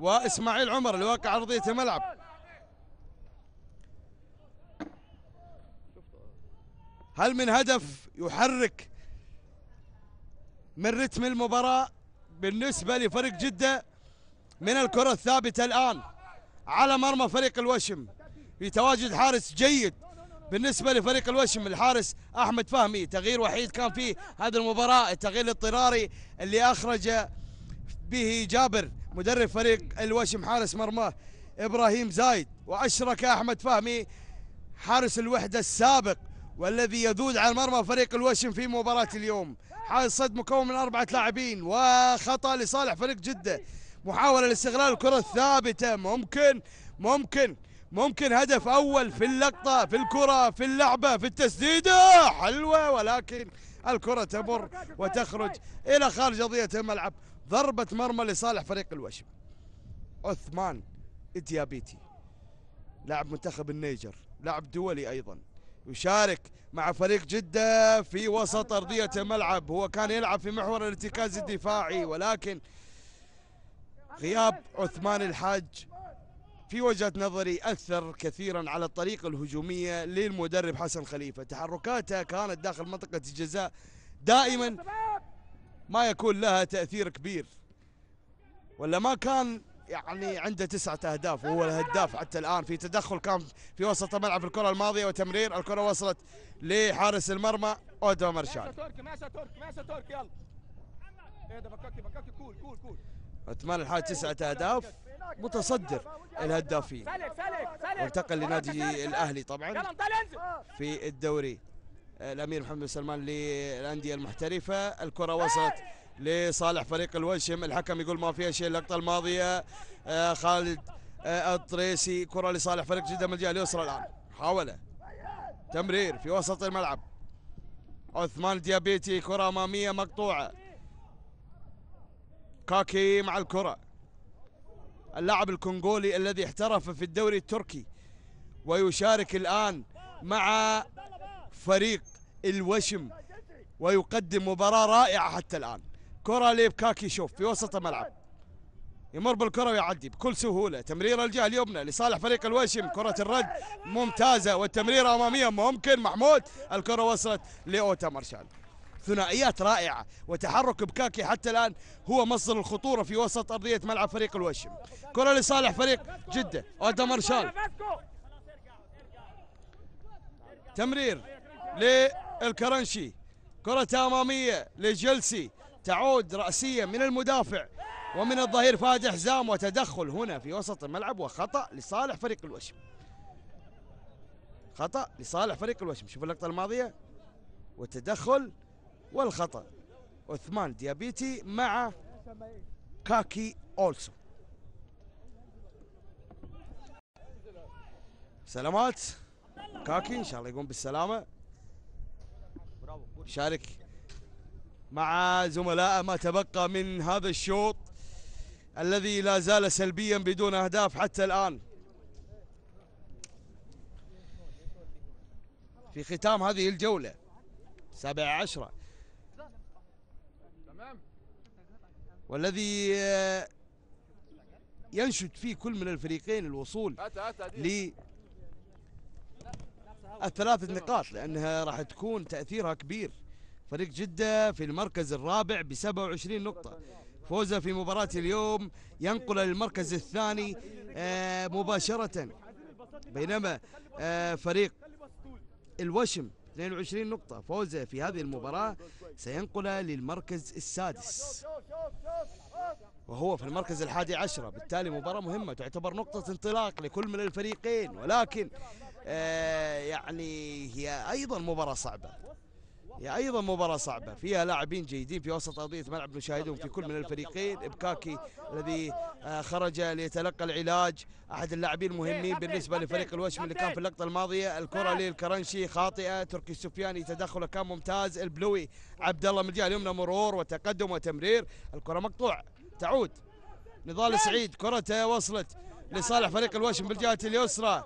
واسماعيل عمر اللي واقع عرضية الملعب هل من هدف يحرك من رتم المباراة بالنسبة لفريق جدة من الكرة الثابتة الآن على مرمى فريق الوشم في تواجد حارس جيد بالنسبة لفريق الوشم الحارس أحمد فهمي تغيير وحيد كان في هذه المباراة التغيير الاضطراري اللي أخرج به جابر مدرب فريق الوشم حارس مرماه إبراهيم زايد وأشرك أحمد فهمي حارس الوحدة السابق والذي يذود على مرمى فريق الوشم في مباراة اليوم حائز صد مكون من أربعة لاعبين وخطأ لصالح فريق جدة محاولة لاستغلال الكرة الثابتة ممكن ممكن ممكن هدف أول في اللقطة في الكرة في اللعبة في التسديدة حلوة ولكن الكرة تمر وتخرج إلى خارج أرضية الملعب ضربة مرمى لصالح فريق الوشم عثمان إتيابيتي لاعب منتخب النيجر لاعب دولي أيضا يشارك مع فريق جدة في وسط أرضية الملعب هو كان يلعب في محور الارتكاز الدفاعي ولكن غياب عثمان الحاج في وجهة نظري أثر كثيرا على الطريقة الهجومية للمدرب حسن خليفة تحركاته كانت داخل منطقة الجزاء دائما ما يكون لها تأثير كبير ولا ما كان يعني عنده تسعة أهداف وهو الهداف حتى الآن في تدخل كان في وسط الملعب الكرة الماضية وتمرير الكرة وصلت لحارس المرمى أودو مرشال عثمان الحاج تسعة أهداف متصدر الهدافين وانتقل لنادي الأهلي طبعا في الدوري الأمير محمد سلمان للأندية المحترفة الكرة وصلت لصالح فريق الوشم الحكم يقول ما فيها شيء اللقطه الماضيه آه، خالد الطريسي آه، كره لصالح فريق جده من الجهه اليسرى الان حاوله تمرير في وسط الملعب عثمان ديابيتي كره اماميه مقطوعه كاكي مع الكره اللاعب الكونغولي الذي احترف في الدوري التركي ويشارك الان مع فريق الوشم ويقدم مباراه رائعه حتى الان كرة لبكاكي شوف في وسط الملعب يمر بالكرة ويعدي بكل سهولة تمريرة الجهة اليمنى لصالح فريق الوشم كرة الرد ممتازة والتمريرة أمامية ممكن محمود الكرة وصلت لأوتا مارشال ثنائيات رائعة وتحرك بكاكي حتى الآن هو مصدر الخطورة في وسط أرضية ملعب فريق الوشم كرة لصالح فريق جدة أوتا مارشال تمرير للكرنشي كرة أمامية لجلسي تعود رأسية من المدافع ومن الظهير فهد حزام وتدخل هنا في وسط الملعب وخطأ لصالح فريق الوشم خطأ لصالح فريق الوشم شوف اللقطة الماضية والتدخل والخطأ عثمان ديابيتي مع كاكي أولسو سلامات كاكي إن شاء الله يقوم بالسلامة شارك مع زملاء ما تبقى من هذا الشوط الذي لا زال سلبيا بدون أهداف حتى الآن في ختام هذه الجولة سبع عشرة والذي آه، ينشد فيه كل من الفريقين الوصول ل الثلاثة نقاط لأنها راح تكون تأثيرها كبير فريق جدة في المركز الرابع ب 27 نقطة فوزه في مباراة اليوم ينقل للمركز الثاني آه، مباشرة بينما آه، فريق الوشم 22 نقطة فوزه في هذه المباراة سينقل للمركز السادس وهو في المركز الحادي عشر بالتالي مباراة مهمة تعتبر نقطة انطلاق لكل من الفريقين ولكن آه، يعني هي أيضا مباراة صعبة هي ايضا مباراه صعبه فيها لاعبين جيدين في وسط ارضيه ملعب نشاهدهم في كل من الفريقين ابكاكي الذي آه، خرج ليتلقى العلاج احد اللاعبين المهمين بالنسبه لفريق الوشم اللي كان في اللقطه الماضيه الكره للكرنشي خاطئه تركي السفياني تدخله كان ممتاز البلوي عبد الله من الجهه اليمنى مرور وتقدم وتمرير الكره مقطوع تعود نضال سعيد كرته وصلت لصالح فريق الوشم بالجهه اليسرى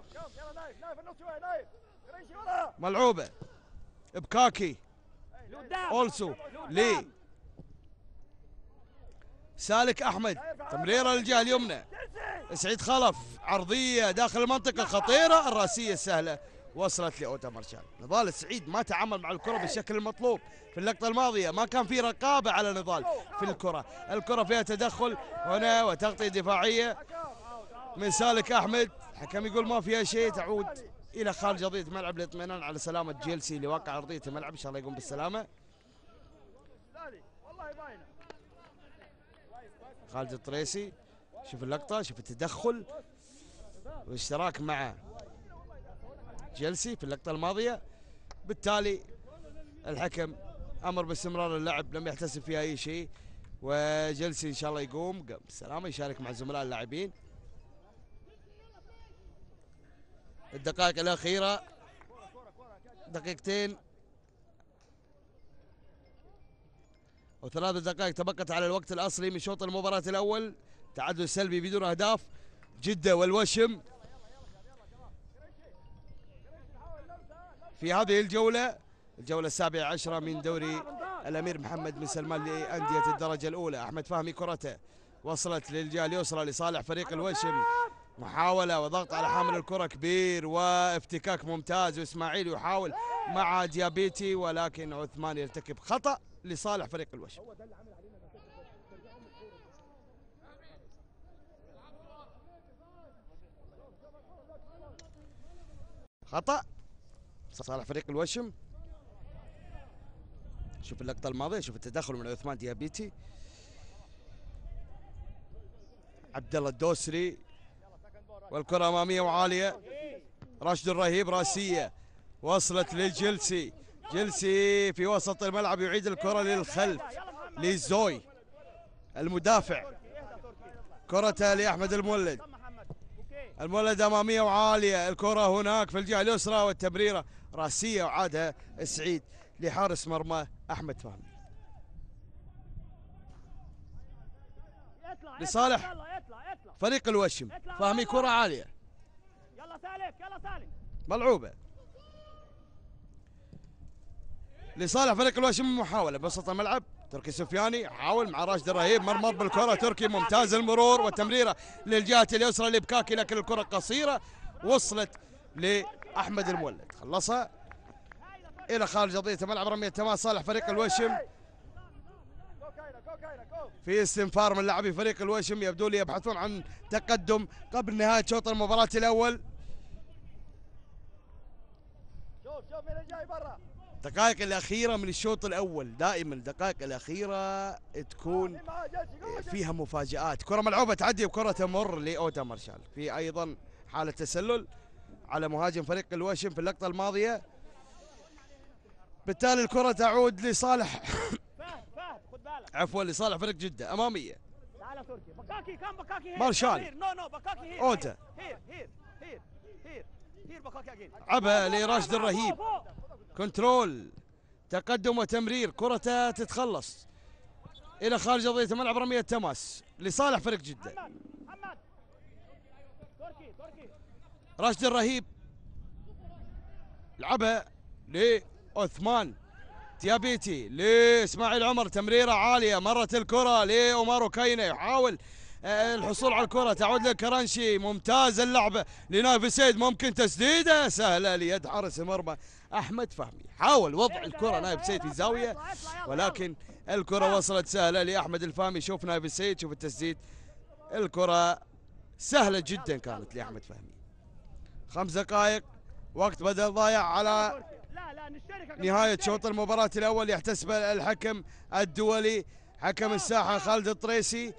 ملعوبه بكاكي اولسو لي سالك احمد تمريره للجهه اليمنى سعيد خلف عرضيه داخل المنطقه خطيره الراسيه السهله وصلت لاوتا مارشال نضال سعيد ما تعامل مع الكره بالشكل المطلوب في اللقطه الماضيه ما كان في رقابه على نضال في الكره الكره فيها تدخل هنا وتغطيه دفاعيه من سالك احمد حكم يقول ما فيها شيء تعود الى خارج ارضيه الملعب للاطمئنان على سلامه جيلسي اللي واقع ارضيه الملعب ان شاء الله يقوم بالسلامه خالد الطريسي شوف اللقطه شوف التدخل والاشتراك مع جيلسي في اللقطه الماضيه بالتالي الحكم امر باستمرار اللعب لم يحتسب فيها اي شيء وجلسي ان شاء الله يقوم بالسلامه يشارك مع زملاء اللاعبين الدقائق الأخيرة دقيقتين وثلاث دقائق تبقت على الوقت الأصلي من شوط المباراة الأول تعادل سلبي بدون أهداف جدة والوشم في هذه الجولة الجولة السابعة عشرة من دوري الأمير محمد بن سلمان لأندية الدرجة الأولى أحمد فهمي كرته وصلت للجهة اليسرى لصالح فريق الوشم محاولة وضغط على حامل الكرة كبير وافتكاك ممتاز واسماعيل يحاول مع ديابيتي ولكن عثمان يرتكب خطأ لصالح فريق الوش خطأ صالح فريق الوشم شوف اللقطة الماضية شوف التدخل من عثمان ديابيتي عبد الله الدوسري والكرة أمامية وعالية راشد الرهيب راسية وصلت للجلسي جلسي في وسط الملعب يعيد الكرة للخلف لزوي المدافع كرته لأحمد المولد المولد أمامية وعالية الكرة هناك في الجهة اليسرى والتبريرة راسية وعادها سعيد لحارس مرمى أحمد فهمي لصالح فريق الوشم فهمي كرة عالية يلا سالك يلا سالك ملعوبة لصالح فريق الوشم محاولة بوسط الملعب تركي سفياني حاول مع راشد الرهيب مرمط بالكرة تركي ممتاز المرور والتمريرة للجهة اليسرى لبكاكي لكن الكرة قصيرة وصلت لأحمد المولد خلصها إلى خارج أرضية الملعب رمية تماس صالح فريق الوشم في استنفار من لاعبي فريق الوشم يبدو لي يبحثون عن تقدم قبل نهايه شوط المباراه الاول شوف شوف مين جاي برا الدقائق الاخيره من الشوط الاول دائما الدقائق الاخيره تكون فيها مفاجات كره ملعوبه تعدي وكره تمر لاوتا مارشال في ايضا حاله تسلل على مهاجم فريق الوشم في اللقطه الماضيه بالتالي الكره تعود لصالح عفوا لصالح فريق جده اماميه تعال تركي بكاكي كان بكاكي هير مارشال نو نو بكاكي هير اوتا هير هير هير هير هير بكاكي اجين عبا لراشد الرهيب كنترول تقدم وتمرير كرة تتخلص الى خارج ارضيه الملعب رميه تماس لصالح فريق جده راشد الرهيب لعبها لعثمان يا بيتي لاسماعيل عمر تمريره عاليه مرت الكره لأمارو كاينه يحاول آه، الحصول على الكرة تعود لكرانشي ممتاز اللعبة لنايف سيد ممكن تسديدة سهلة ليد حارس المرمى أحمد فهمي حاول وضع الكرة نايف سيد في زاوية ولكن الكرة وصلت سهلة لأحمد الفهمي شوف نايف سيد شوف التسديد الكرة سهلة جدا كانت لأحمد فهمي خمس دقائق وقت بدل ضايع على نهاية شوط المباراة الأول يحتسب الحكم الدولي حكم الساحة خالد الطريسي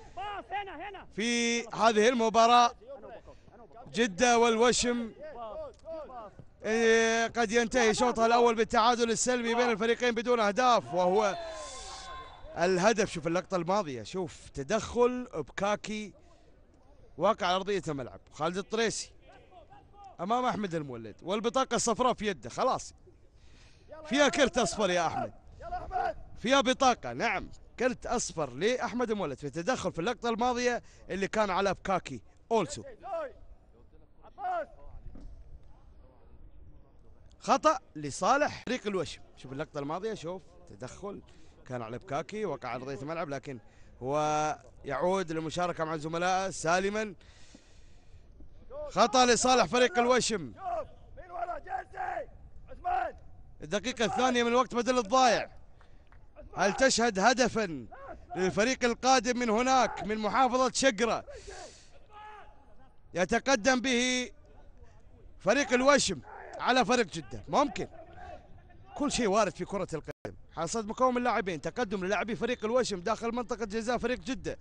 في هذه المباراة جدة والوشم إيه، قد ينتهي شوطها الأول بالتعادل السلبي بين الفريقين بدون أهداف وهو الهدف شوف اللقطة الماضية شوف تدخل بكاكي واقع أرضية الملعب خالد الطريسي أمام أحمد المولد والبطاقة الصفراء في يده خلاص فيها كرت اصفر يا احمد فيها بطاقه نعم كرت اصفر لاحمد مولد في تدخل في اللقطه الماضيه اللي كان على بكاكي اولسو خطا لصالح فريق الوشم شوف اللقطه الماضيه شوف تدخل كان على بكاكي وقع على ارضيه الملعب لكن هو يعود للمشاركه مع زملائه سالما خطا لصالح فريق الوشم الدقيقة الثانية من الوقت بدل الضايع هل تشهد هدفا للفريق القادم من هناك من محافظة شقرة يتقدم به فريق الوشم على فريق جدة ممكن كل شيء وارد في كرة القدم حصد مقاوم اللاعبين تقدم للاعبي فريق الوشم داخل منطقة جزاء فريق جدة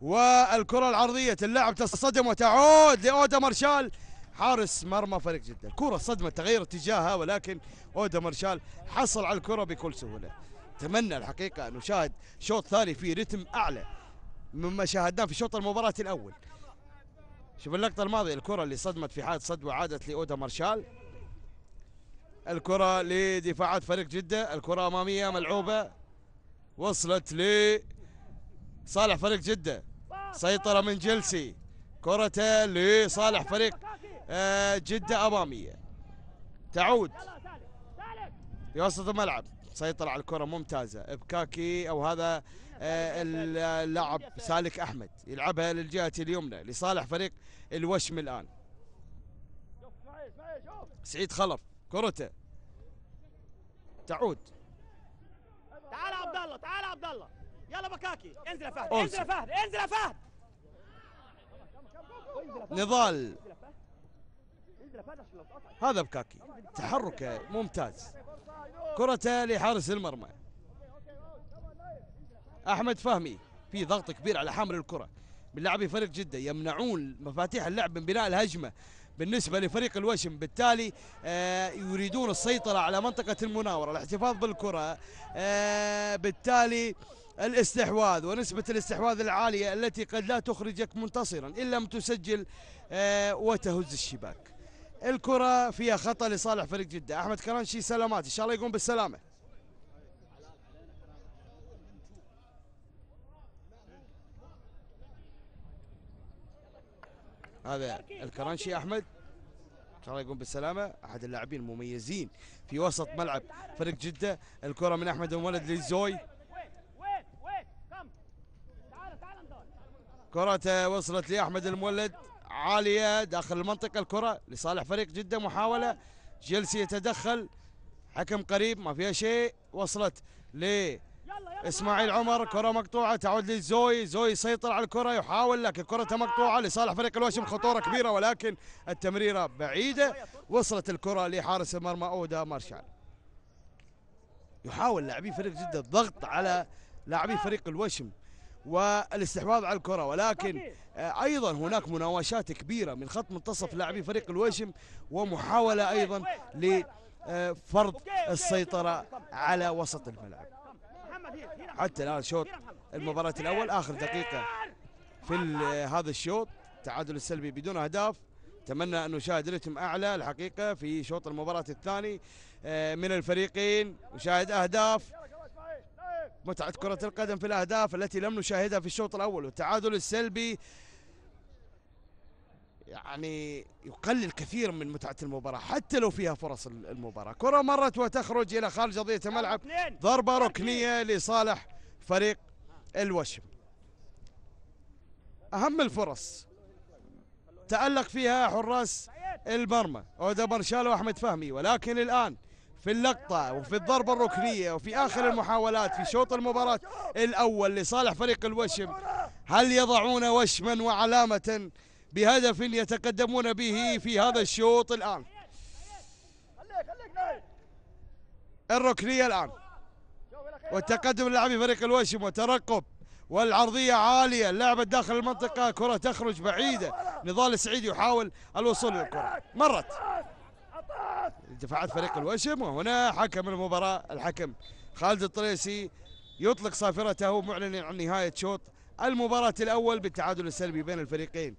والكرة العرضية اللاعب تصطدم وتعود لأودا مارشال حارس مرمى فريق جدة الكرة صدمة تغير اتجاهها ولكن أودا مرشال حصل على الكرة بكل سهولة تمنى الحقيقة أن نشاهد شوط ثاني في رتم أعلى مما شاهدناه في شوط المباراة الأول شوف اللقطة الماضية الكرة اللي صدمت في حالة صدوة عادت لأودا مرشال الكرة لدفاعات فريق جدة الكرة أمامية ملعوبة وصلت لصالح فريق جدة سيطرة من جلسي كرة لصالح فريق آه، جدة أمامية تعود في وسط الملعب سيطر على الكرة ممتازة إبكاكي أو هذا آه، اللاعب سالك أحمد يلعبها للجهة اليمنى لصالح فريق الوشم الآن سعيد خلف كرته تعود تعال عبد الله تعال عبد الله يلا بكاكي انزل فهد انزل فهد انزل فهد نضال هذا بكاكي تحركه ممتاز كرته لحارس المرمى احمد فهمي في ضغط كبير على حامل الكره من لاعبي فريق جده يمنعون مفاتيح اللعب من بناء الهجمه بالنسبه لفريق الوشم بالتالي آه، يريدون السيطره على منطقه المناوره الاحتفاظ بالكره آه، بالتالي الاستحواذ ونسبة الاستحواذ العالية التي قد لا تخرجك منتصرا إن لم تسجل آه، وتهز الشباك الكرة فيها خطأ لصالح فريق جدة أحمد كرانشي سلامات إن شاء الله يقوم بالسلامة هذا الكرانشي أحمد إن شاء الله يقوم بالسلامة أحد اللاعبين المميزين في وسط ملعب فريق جدة الكرة من أحمد المولد للزوي كرة وصلت لأحمد المولد عالية داخل المنطقة الكرة لصالح فريق جدة محاولة جلسي يتدخل حكم قريب ما فيها شيء وصلت ل اسماعيل عمر كرة مقطوعة تعود لزوي زوي يسيطر على الكرة يحاول لكن كرة مقطوعة لصالح فريق الوشم خطورة كبيرة ولكن التمريرة بعيدة وصلت الكرة لحارس المرمى أودا مارشال يحاول لاعبي فريق جدة الضغط على لاعبي فريق الوشم والاستحواذ على الكرة ولكن آه، أيضا هناك مناوشات كبيرة من خط منتصف إيه، لاعبي إيه، فريق إيه، الوشم ومحاولة أيضا لفرض آه، السيطرة على وسط الملعب حتى الآن شوط المباراة الأول آخر دقيقة في آه، هذا الشوط التعادل السلبي بدون أهداف تمنى ان نشاهد رتم اعلى الحقيقه في شوط المباراه الثاني من الفريقين نشاهد اهداف متعة كرة القدم في الأهداف التي لم نشاهدها في الشوط الأول والتعادل السلبي يعني يقلل كثير من متعة المباراة حتى لو فيها فرص المباراة كرة مرت وتخرج إلى خارج أرضية الملعب ضربة ركنية لصالح فريق الوشم أهم الفرص تألق فيها حراس المرمى أودا برشال أحمد فهمي ولكن الآن في اللقطة وفي الضربة الركنية وفي آخر المحاولات في شوط المباراة الأول لصالح فريق الوشم هل يضعون وشما وعلامة بهدف يتقدمون به في هذا الشوط الآن الركنية الآن والتقدم للاعبي فريق الوشم وترقب والعرضية عالية اللعبة داخل المنطقة كرة تخرج بعيدة نضال السعيد يحاول الوصول للكرة مرت دفاعات فريق الوشم وهنا حكم المباراة الحكم خالد الطريسي يطلق صافرته معلنا عن نهاية شوط المباراة الأول بالتعادل السلبي بين الفريقين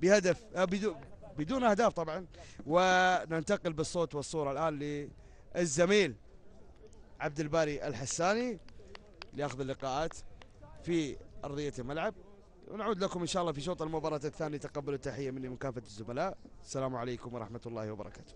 بهدف آه، بدون أهداف طبعا وننتقل بالصوت والصورة الآن للزميل عبد الباري الحساني لأخذ اللقاءات في أرضية الملعب ونعود لكم إن شاء الله في شوط المباراة الثاني تقبلوا التحية مني من كافة الزملاء السلام عليكم ورحمة الله وبركاته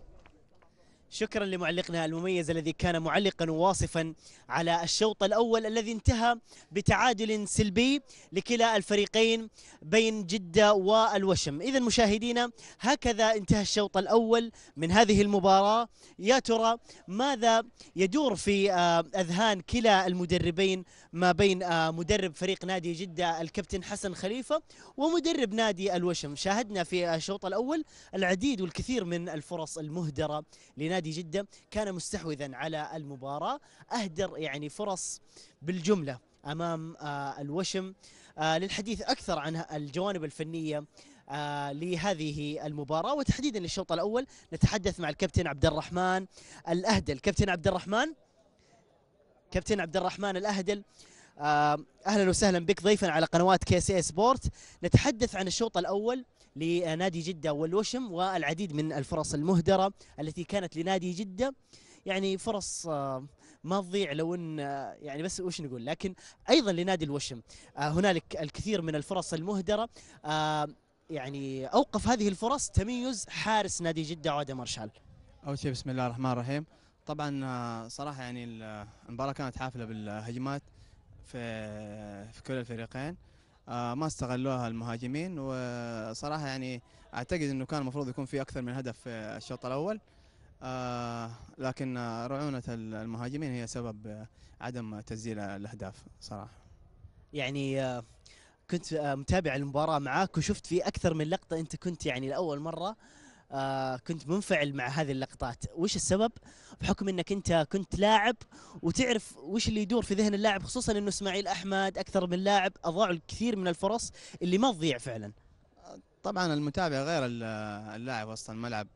شكرا لمعلقنا المميز الذي كان معلقا واصفا على الشوط الأول الذي انتهى بتعادل سلبي لكلا الفريقين بين جدة والوشم إذا مشاهدينا هكذا انتهى الشوط الأول من هذه المباراة يا ترى ماذا يدور في آه، أذهان كلا المدربين ما بين آه، مدرب فريق نادي جدة الكابتن حسن خليفة ومدرب نادي الوشم شاهدنا في الشوط الأول العديد والكثير من الفرص المهدرة لنادي جدة كان مستحوذا على المباراة أهدر يعني فرص بالجملة أمام آه، الوشم آه، للحديث أكثر عن الجوانب الفنية لهذه المباراة وتحديدا للشوط الأول نتحدث مع الكابتن عبد الرحمن الأهدل كابتن عبد الرحمن كابتن عبد الرحمن الاهدل آه، اهلا وسهلا بك ضيفا على قنوات كي سي إيه سبورت نتحدث عن الشوط الاول لنادي جده والوشم والعديد من الفرص المهدره التي كانت لنادي جده يعني فرص آه، ما تضيع لو ان آه، يعني بس وش نقول لكن ايضا لنادي الوشم هنالك الكثير من الفرص المهدره يعني اوقف هذه الفرص تميز حارس نادي جده عاده مارشال اول شيء بسم الله الرحمن الرحيم طبعا آه، صراحه يعني آه، المباراه كانت حافله بالهجمات في في كل الفريقين آه، ما استغلوها المهاجمين وصراحه يعني اعتقد انه كان المفروض يكون في اكثر من هدف في الشوط الاول لكن رعونه المهاجمين هي سبب عدم تسجيل الاهداف صراحه يعني كنت متابع المباراه معاك وشفت في اكثر من لقطه انت كنت يعني لاول مره آه، كنت منفعل مع هذه اللقطات وش السبب بحكم انك انت كنت لاعب وتعرف وش اللي يدور في ذهن اللاعب خصوصا انه اسماعيل احمد اكثر من لاعب اضاعوا الكثير من الفرص اللي ما تضيع فعلا طبعا المتابع غير اللاعب وسط الملعب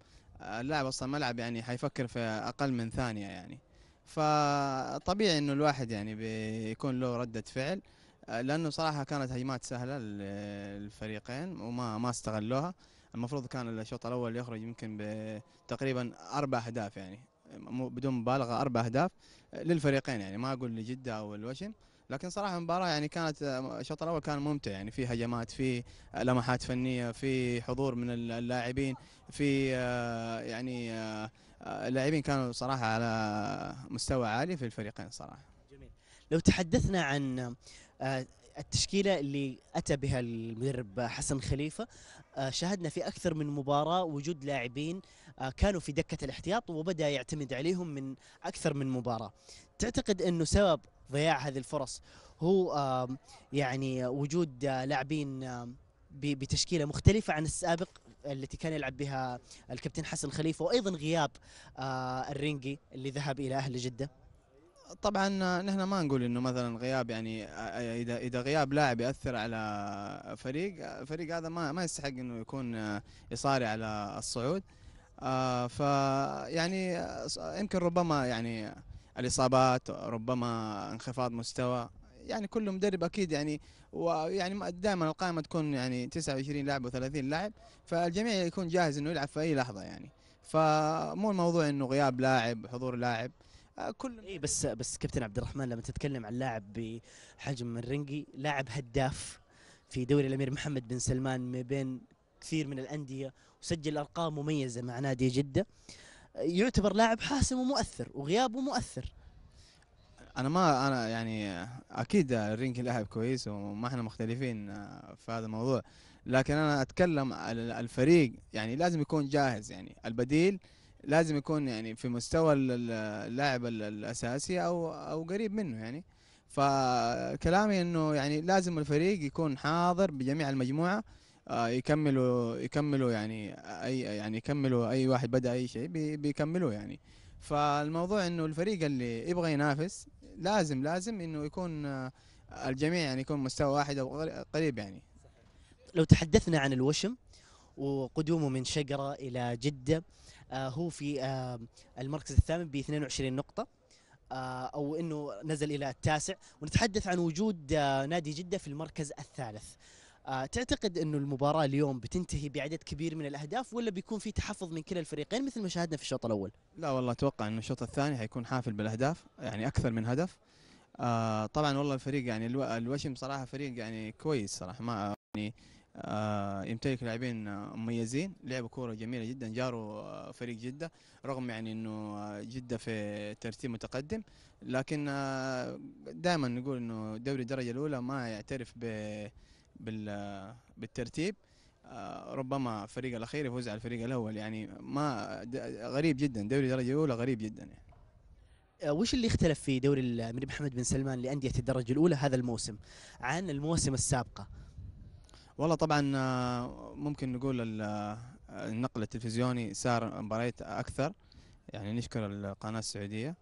اللاعب وسط الملعب يعني حيفكر في اقل من ثانيه يعني فطبيعي انه الواحد يعني بيكون له رده فعل لانه صراحه كانت هجمات سهله للفريقين وما ما استغلوها المفروض كان الشوط الاول يخرج يمكن بتقريبا اربع اهداف يعني بدون مبالغه اربع اهداف للفريقين يعني ما اقول لجده او الوشم لكن صراحه المباراه يعني كانت الشوط الاول كان ممتع يعني في هجمات في لمحات فنيه في حضور من اللاعبين في آه، يعني آه، اللاعبين كانوا صراحه على مستوى عالي في الفريقين صراحه جميل لو تحدثنا عن آه، التشكيله اللي اتى بها المدرب حسن خليفه آه، شاهدنا في اكثر من مباراه وجود لاعبين آه، كانوا في دكه الاحتياط وبدا يعتمد عليهم من اكثر من مباراه. تعتقد انه سبب ضياع هذه الفرص هو يعني وجود آه، لاعبين بتشكيله مختلفه عن السابق التي كان يلعب بها الكابتن حسن خليفه وايضا غياب الرينجي اللي ذهب الى اهل جده؟ طبعا نحن ما نقول انه مثلا غياب يعني اذا اذا غياب لاعب ياثر على فريق الفريق هذا ما ما يستحق انه يكون يصارع على الصعود آه، ف يعني يمكن ربما يعني الاصابات ربما انخفاض مستوى يعني كل مدرب اكيد يعني ويعني دائما القائمه تكون يعني 29 لاعب و30 لاعب فالجميع يكون جاهز انه يلعب في اي لحظه يعني فمو الموضوع انه غياب لاعب حضور لاعب آه، كل اي بس بس كابتن عبد الرحمن لما تتكلم عن لاعب بحجم الرنجي لاعب هداف في دوري الامير محمد بن سلمان ما بين كثير من الانديه وسجل ارقام مميزه مع نادي جده يعتبر لاعب حاسم ومؤثر وغيابه مؤثر انا ما انا يعني اكيد الرينج لاعب كويس وما احنا مختلفين آه، في هذا الموضوع لكن انا اتكلم الفريق يعني لازم يكون جاهز يعني البديل لازم يكون يعني في مستوى اللاعب الاساسي او او قريب منه يعني فكلامي انه يعني لازم الفريق يكون حاضر بجميع المجموعه آه، يكملوا يكملوا يعني اي يعني يكملوا اي واحد بدا اي شيء بيكملوه يعني فالموضوع انه الفريق اللي يبغى ينافس لازم لازم انه يكون آه، الجميع يعني يكون مستوى واحد او قريب يعني لو تحدثنا عن الوشم وقدومه من شقره الى جده آه، هو في آه، المركز الثامن ب 22 نقطه آه، او انه نزل الى التاسع ونتحدث عن وجود نادي جده في المركز الثالث تعتقد انه المباراه اليوم بتنتهي بعدد كبير من الاهداف ولا بيكون في تحفظ من كلا الفريقين مثل ما شاهدنا في الشوط الاول لا والله اتوقع انه الشوط الثاني حيكون حافل بالاهداف يعني اكثر من هدف آه طبعا والله الفريق يعني الوشم صراحه فريق يعني كويس صراحه ما يعني آه، يمتلك لاعبين آه، مميزين لعبوا كوره جميله جدا جاروا آه، فريق جده رغم يعني انه جده في ترتيب متقدم لكن دائما نقول انه دوري الدرجه الاولى ما يعترف بالترتيب ربما الفريق الاخير يفوز على الفريق الاول يعني ما غريب جدا دوري الدرجه الاولى غريب جدا يعني وش اللي اختلف في دوري الامير محمد بن سلمان لانديه الدرجه الاولى هذا الموسم عن الموسم السابقه؟ والله طبعا آه، ممكن نقول آه، النقل التلفزيوني صار مباريات اكثر يعني نشكر القناه السعوديه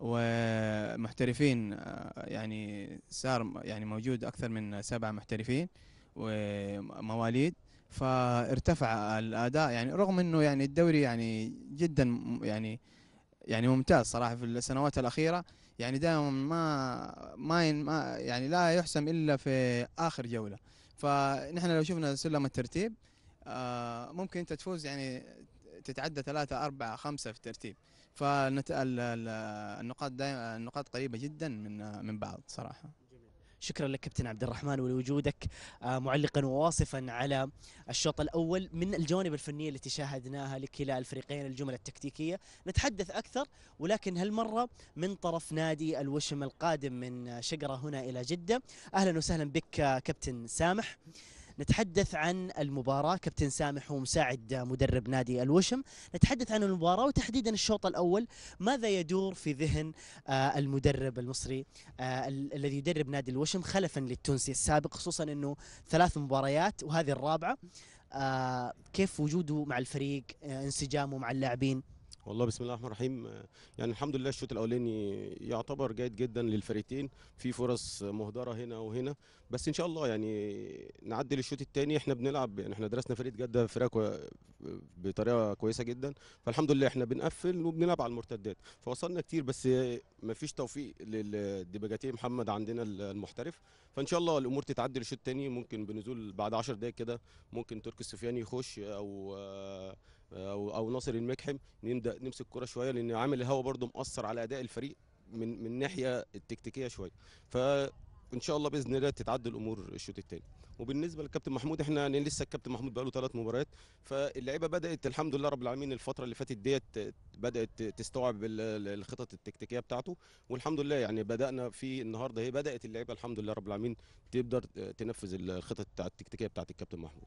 ومحترفين آه، يعني صار يعني موجود اكثر من سبعه محترفين ومواليد فارتفع الاداء يعني رغم انه يعني الدوري يعني جدا يعني يعني ممتاز صراحه في السنوات الاخيره يعني دائما ما ما يعني لا يحسم الا في اخر جوله فنحن لو شفنا سلم الترتيب آه، ممكن انت تفوز يعني تتعدى ثلاثة أربعة خمسة في الترتيب فالنقاط دايما النقاط قريبة جدا من من بعض صراحة شكرا لك كابتن عبد الرحمن ولوجودك آه، معلقا وواصفا على الشوط الاول من الجوانب الفنيه التي شاهدناها لكلا الفريقين الجمل التكتيكيه نتحدث اكثر ولكن هالمره من طرف نادي الوشم القادم من شقره هنا الى جده اهلا وسهلا بك آه، كابتن سامح نتحدث عن المباراة كابتن سامح ومساعد مدرب نادي الوشم نتحدث عن المباراة وتحديدا الشوط الأول ماذا يدور في ذهن آه، المدرب المصري آه، الذي يدرب نادي الوشم خلفا للتونسي السابق خصوصا أنه ثلاث مباريات وهذه الرابعة آه، كيف وجوده مع الفريق انسجامه مع اللاعبين والله بسم الله الرحمن الرحيم يعني الحمد لله الشوط الاولاني يعتبر جيد جدا للفريقين في فرص مهدره هنا وهنا بس ان شاء الله يعني نعدل الشوط الثاني احنا بنلعب يعني احنا درسنا فريق جده فرقه بطريقه كويسه جدا فالحمد لله احنا بنقفل وبنلعب على المرتدات فوصلنا كتير بس ما فيش توفيق للدباجاتيه محمد عندنا المحترف فان شاء الله الامور تتعدل الشوط الثاني ممكن بنزول بعد 10 دقائق كده ممكن تركي السفياني يخش او او او ناصر المكحم نبدا نمسك كرة شويه لان عامل الهوا برده مأثر على اداء الفريق من من الناحيه التكتيكيه شويه فان شاء الله باذن الله تتعدى الامور الشوط الثاني وبالنسبه للكابتن محمود احنا لسه الكابتن محمود بقاله ثلاث مباريات فاللعيبه بدات الحمد لله رب العالمين الفتره اللي فاتت ديت بدات تستوعب الخطط التكتيكيه بتاعته والحمد لله يعني بدانا في النهارده هي بدات اللعيبه الحمد لله رب العالمين تقدر تنفذ الخطط التكتيكيه بتاعت الكابتن محمود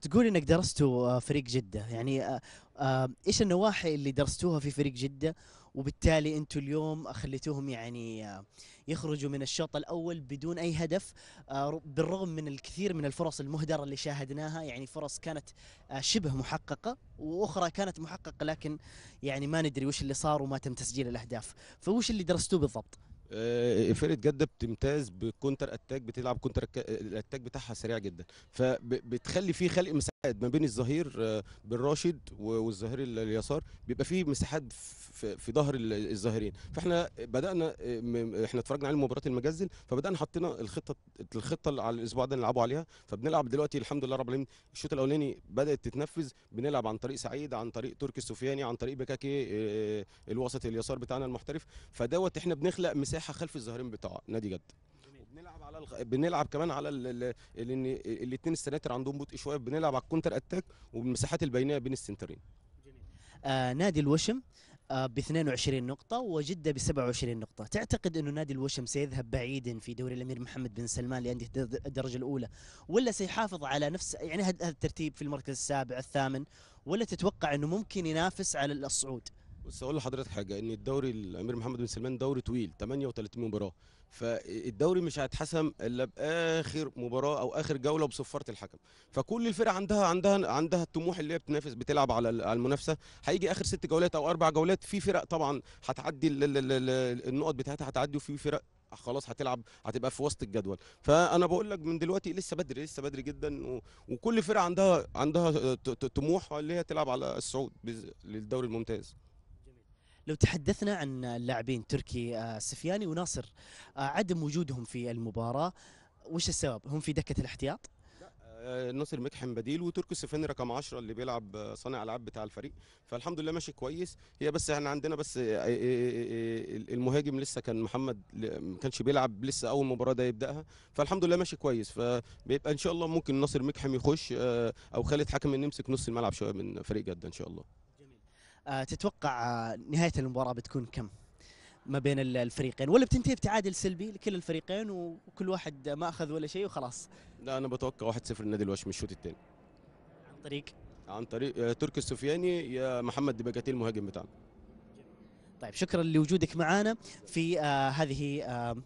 تقول انك درستوا آه، فريق جده يعني آه، آه، ايش النواحي اللي درستوها في فريق جده وبالتالي انتم اليوم خليتوهم يعني يخرجوا من الشوط الاول بدون اي هدف بالرغم من الكثير من الفرص المهدره اللي شاهدناها يعني فرص كانت شبه محققه واخرى كانت محققه لكن يعني ما ندري وش اللي صار وما تم تسجيل الاهداف فوش اللي درستوه بالضبط؟ آه، فرقه جده بتمتاز بالكونتر اتاك بتلعب كونتر الاتاك بتاعها سريع جدا فبتخلي فيه خلق مساحه ما بين الظهير آه، بن راشد والظهير اليسار بيبقى فيه مساحات في ظهر الظهيرين فاحنا بدانا آه، احنا اتفرجنا على مباراه المجزل فبدانا حطينا الخطه الخطه على الاسبوع ده نلعبوا عليها فبنلعب دلوقتي الحمد لله رب العالمين الشوط الاولاني بدات تتنفذ بنلعب عن طريق سعيد عن طريق تركي السفياني عن طريق بكاكي آه، الوسط اليسار بتاعنا المحترف فدوت احنا بنخلق مساحه خلف الظهيرين بتاع نادي جد بنلعب على الغ... بنلعب كمان على ال... ال... ال... الاثنين السناتر عندهم بطء شويه بنلعب على الكونتر اتاك وبالمساحات البينيه بين السنترين آه نادي الوشم آه ب 22 نقطة وجدة ب 27 نقطة، تعتقد أنه نادي الوشم سيذهب بعيدا في دوري الأمير محمد بن سلمان لأندية الدرجة الأولى، ولا سيحافظ على نفس يعني هذا الترتيب في المركز السابع الثامن، ولا تتوقع أنه ممكن ينافس على الصعود؟ بس أقول لحضرتك حاجة إن الدوري الأمير محمد بن سلمان دوري طويل 38 مباراة، فالدوري مش هيتحسم الا باخر مباراه او اخر جوله بصفاره الحكم فكل الفرق عندها عندها عندها الطموح اللي هي بتنافس بتلعب على المنافسه هيجي اخر ست جولات او اربع جولات في فرق طبعا هتعدي النقط بتاعتها هتعدي وفي فرق خلاص هتلعب هتبقى في وسط الجدول فانا بقول لك من دلوقتي لسه بدري لسه بدري جدا و... وكل فرقه عندها عندها طموح اللي هي تلعب على الصعود بز... للدوري الممتاز لو تحدثنا عن اللاعبين تركي آه، سفياني وناصر آه، عدم وجودهم في المباراة وش السبب هم في دكة الاحتياط؟ آه، ناصر مكحم بديل وتركي السفياني رقم 10 اللي بيلعب صانع العاب بتاع الفريق فالحمد لله ماشي كويس هي بس احنا عندنا بس المهاجم لسه كان محمد ما كانش بيلعب لسه اول مباراه ده يبداها فالحمد لله ماشي كويس فبيبقى ان شاء الله ممكن ناصر مكحم يخش او خالد حكم نمسك نص الملعب شويه من فريق جده ان شاء الله آه، تتوقع آه، نهايه المباراه بتكون كم ما بين الفريقين ولا بتنتهي بتعادل سلبي لكل الفريقين وكل واحد ما اخذ ولا شيء وخلاص لا انا بتوقع 1-0 للنادي الوشمي الشوط الثاني عن طريق عن طريق آه، تركي السفياني يا محمد دباجاتي المهاجم بتاعنا طيب شكرا لوجودك معنا في آه هذه آه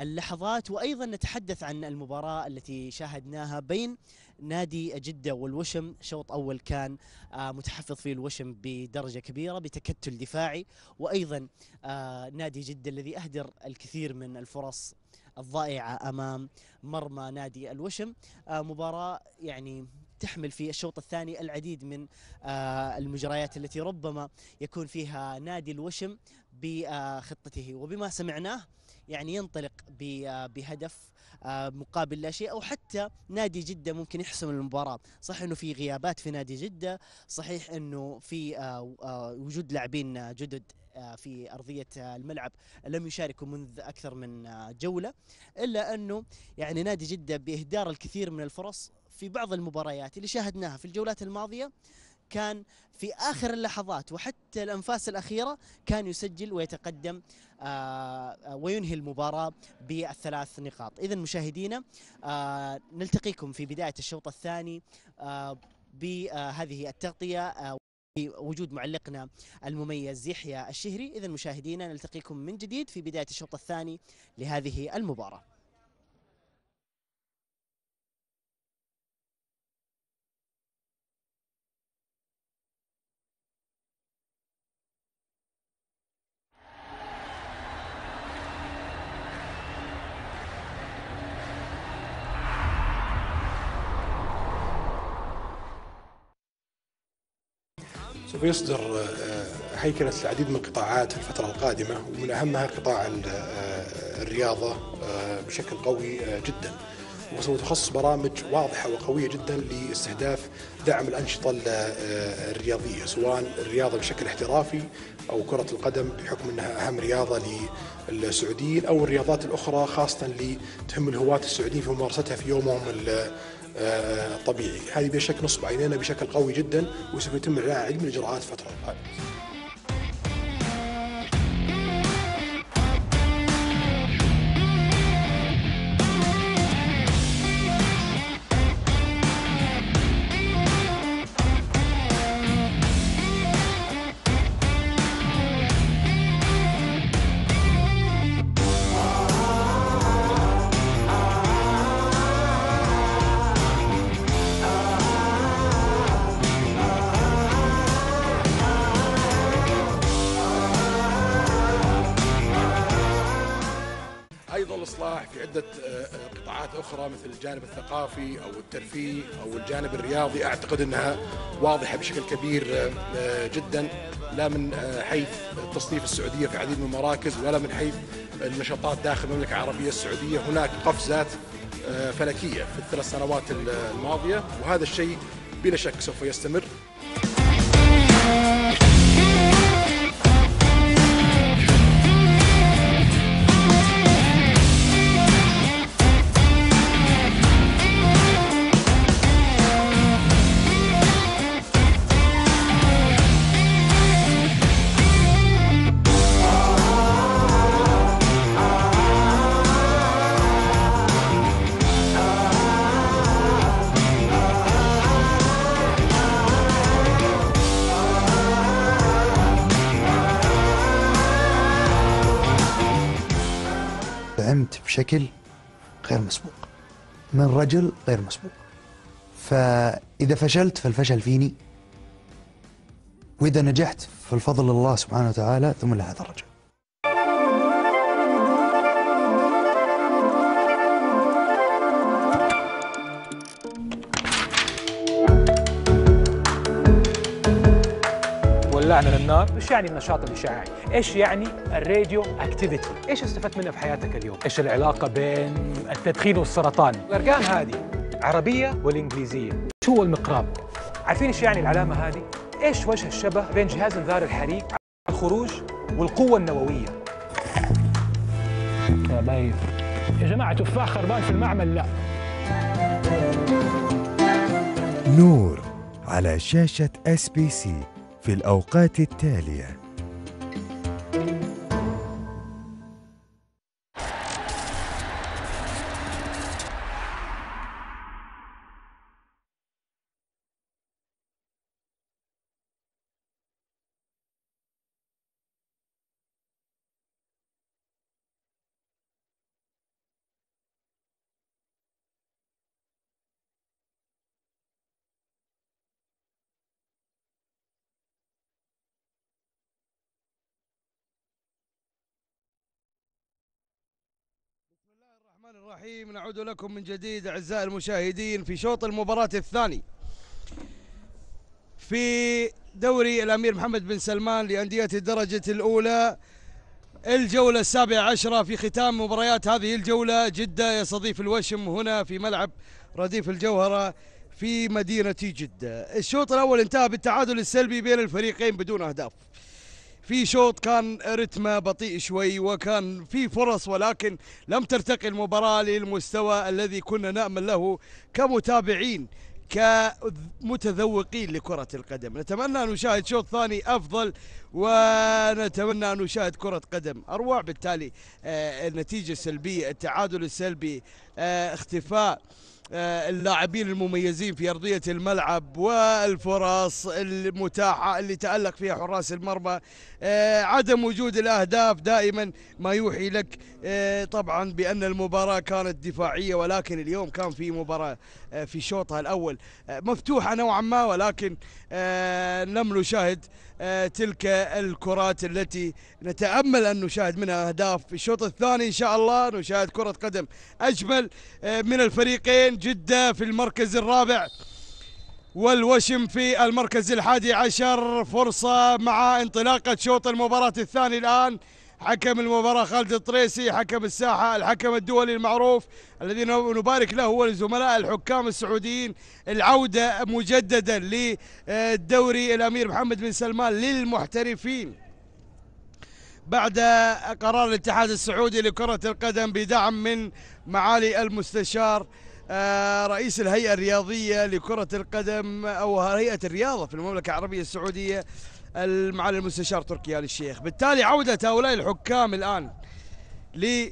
اللحظات وايضا نتحدث عن المباراه التي شاهدناها بين نادي جدة والوشم شوط أول كان آه، متحفظ فيه الوشم بدرجة كبيرة بتكتل دفاعي وأيضا آه، نادي جدة الذي أهدر الكثير من الفرص الضائعة أمام مرمى نادي الوشم آه، مباراة يعني تحمل في الشوط الثاني العديد من المجريات التي ربما يكون فيها نادي الوشم بخطته وبما سمعناه يعني ينطلق بهدف آه، مقابل لا شيء او حتى نادي جده ممكن يحسم المباراه صح انه في غيابات في نادي جده صحيح انه في آه، آه، وجود لاعبين جدد في ارضيه الملعب لم يشاركوا منذ اكثر من جوله الا انه يعني نادي جده باهدار الكثير من الفرص في بعض المباريات اللي شاهدناها في الجولات الماضيه كان في آخر اللحظات وحتى الأنفاس الأخيرة كان يسجل ويتقدم آه، آه، وينهي المباراة بالثلاث نقاط إذا مشاهدينا آه، نلتقيكم في بداية الشوط الثاني بهذه التغطية وجود معلقنا المميز يحيى الشهري إذا مشاهدينا نلتقيكم من جديد في بداية الشوط الثاني لهذه المباراة سوف يصدر آه، آه، هيكلة العديد من القطاعات في الفترة القادمة ومن أهمها قطاع آه، الرياضة بشكل قوي جدا وسوف تخصص برامج واضحة وقوية جدا لاستهداف دعم الأنشطة الرياضية سواء الرياضة بشكل احترافي أو كرة القدم بحكم أنها أهم رياضة للسعوديين أو الرياضات الأخرى خاصة اللي تهم الهواة السعوديين في ممارستها في يومهم طبيعي هذه بشكل نصب علينا بشكل قوي جدا وسوف يتم الرعايه علم الاجراءات الفتره القادمه وزاره مثل الجانب الثقافي او الترفيه او الجانب الرياضي اعتقد انها واضحه بشكل كبير آه، آه، جدا لا من آه، حيث تصنيف السعوديه في عديد من المراكز ولا من حيث النشاطات داخل المملكه العربيه السعوديه هناك قفزات فلكيه في الثلاث سنوات الماضيه وهذا الشيء بلا شك سوف يستمر. بشكل غير مسبوق من رجل غير مسبوق فإذا فشلت فالفشل فيني وإذا نجحت فالفضل الله سبحانه وتعالى ثم لهذا الرجل ولعنا للنار ايش يعني النشاط الاشعاعي؟ ايش يعني الراديو اكتيفيتي ايش استفدت منها في حياتك اليوم ايش العلاقه بين التدخين والسرطان الارقام هذه عربيه والانجليزيه شو هو المقراب عارفين ايش يعني العلامه هذه ايش وجه الشبه بين جهاز انذار الحريق الخروج والقوه النوويه يا يا جماعه تفاح خربان في المعمل لا نور على شاشة اس بي سي في الأوقات التالية الرحمن الرحيم نعود لكم من جديد أعزائي المشاهدين في شوط المباراة الثاني في دوري الأمير محمد بن سلمان لأندية الدرجة الأولى الجولة السابعة عشرة في ختام مباريات هذه الجولة جدة يستضيف الوشم هنا في ملعب رديف الجوهرة في مدينة جدة الشوط الأول انتهى بالتعادل السلبي بين الفريقين بدون أهداف في شوط كان رتمه بطيء شوي وكان في فرص ولكن لم ترتقي المباراة للمستوى الذي كنا نأمل له كمتابعين كمتذوقين لكرة القدم نتمنى أن نشاهد شوط ثاني أفضل ونتمنى أن نشاهد كرة قدم أروع بالتالي آه، النتيجة السلبية التعادل السلبي آه، اختفاء آه، اللاعبين المميزين في أرضية الملعب والفرص المتاحة اللي تألق فيها حراس المرمى آه، عدم وجود الأهداف دائما ما يوحي لك آه، طبعا بأن المباراة كانت دفاعية ولكن اليوم كان في مباراة في شوطها الأول مفتوحة نوعا ما ولكن لم نشاهد آه، تلك الكرات التي نتأمل أن نشاهد منها أهداف في الشوط الثاني إن شاء الله نشاهد كرة قدم أجمل آه، من الفريقين جدة في المركز الرابع والوشم في المركز الحادي عشر فرصة مع انطلاقة شوط المباراة الثاني الآن حكم المباراة خالد الطريسي حكم الساحة الحكم الدولي المعروف الذي نبارك له ولزملاء الحكام السعوديين العودة مجددا للدوري الأمير محمد بن سلمان للمحترفين بعد قرار الاتحاد السعودي لكرة القدم بدعم من معالي المستشار آه، رئيس الهيئة الرياضية لكرة القدم أو هيئة الرياضة في المملكة العربية السعودية المعالي المستشار تركي آل الشيخ بالتالي عودة هؤلاء الحكام الآن للدوري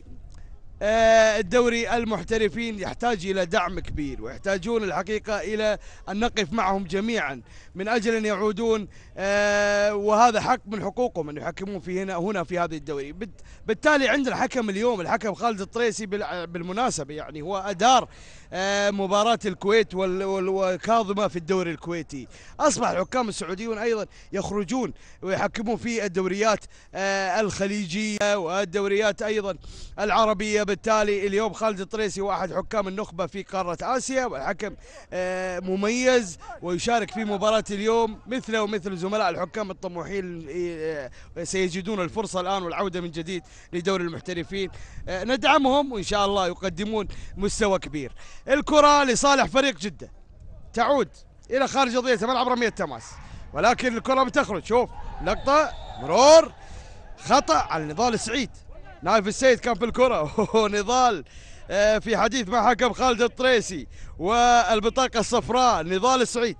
آه، المحترفين يحتاج إلى دعم كبير ويحتاجون الحقيقة إلى أن نقف معهم جميعا من أجل أن يعودون آه، وهذا حق من حقوقهم أن يحكمون في هنا هنا في هذه الدوري بالتالي عندنا حكم اليوم الحكم خالد الطريسي بالمناسبة يعني هو أدار آه، مباراة الكويت والكاظمة في الدوري الكويتي أصبح الحكام السعوديون أيضا يخرجون ويحكمون في الدوريات آه، الخليجية والدوريات أيضا العربية بالتالي اليوم خالد الطريسي هو أحد حكام النخبة في قارة آسيا والحكم مميز ويشارك في مباراة الوقت اليوم مثله ومثل زملاء الحكام الطموحين إيه، سيجدون الفرصة الآن والعودة من جديد لدوري المحترفين إيه، ندعمهم وإن شاء الله يقدمون مستوى كبير الكرة لصالح فريق جدة تعود إلى خارج أرضية ملعب رمية تماس ولكن الكرة بتخرج شوف لقطة مرور خطأ على نضال السعيد نايف السيد كان في الكرة <laughs> ونضال إيه، في حديث مع حكم خالد الطريسي والبطاقة الصفراء نضال السعيد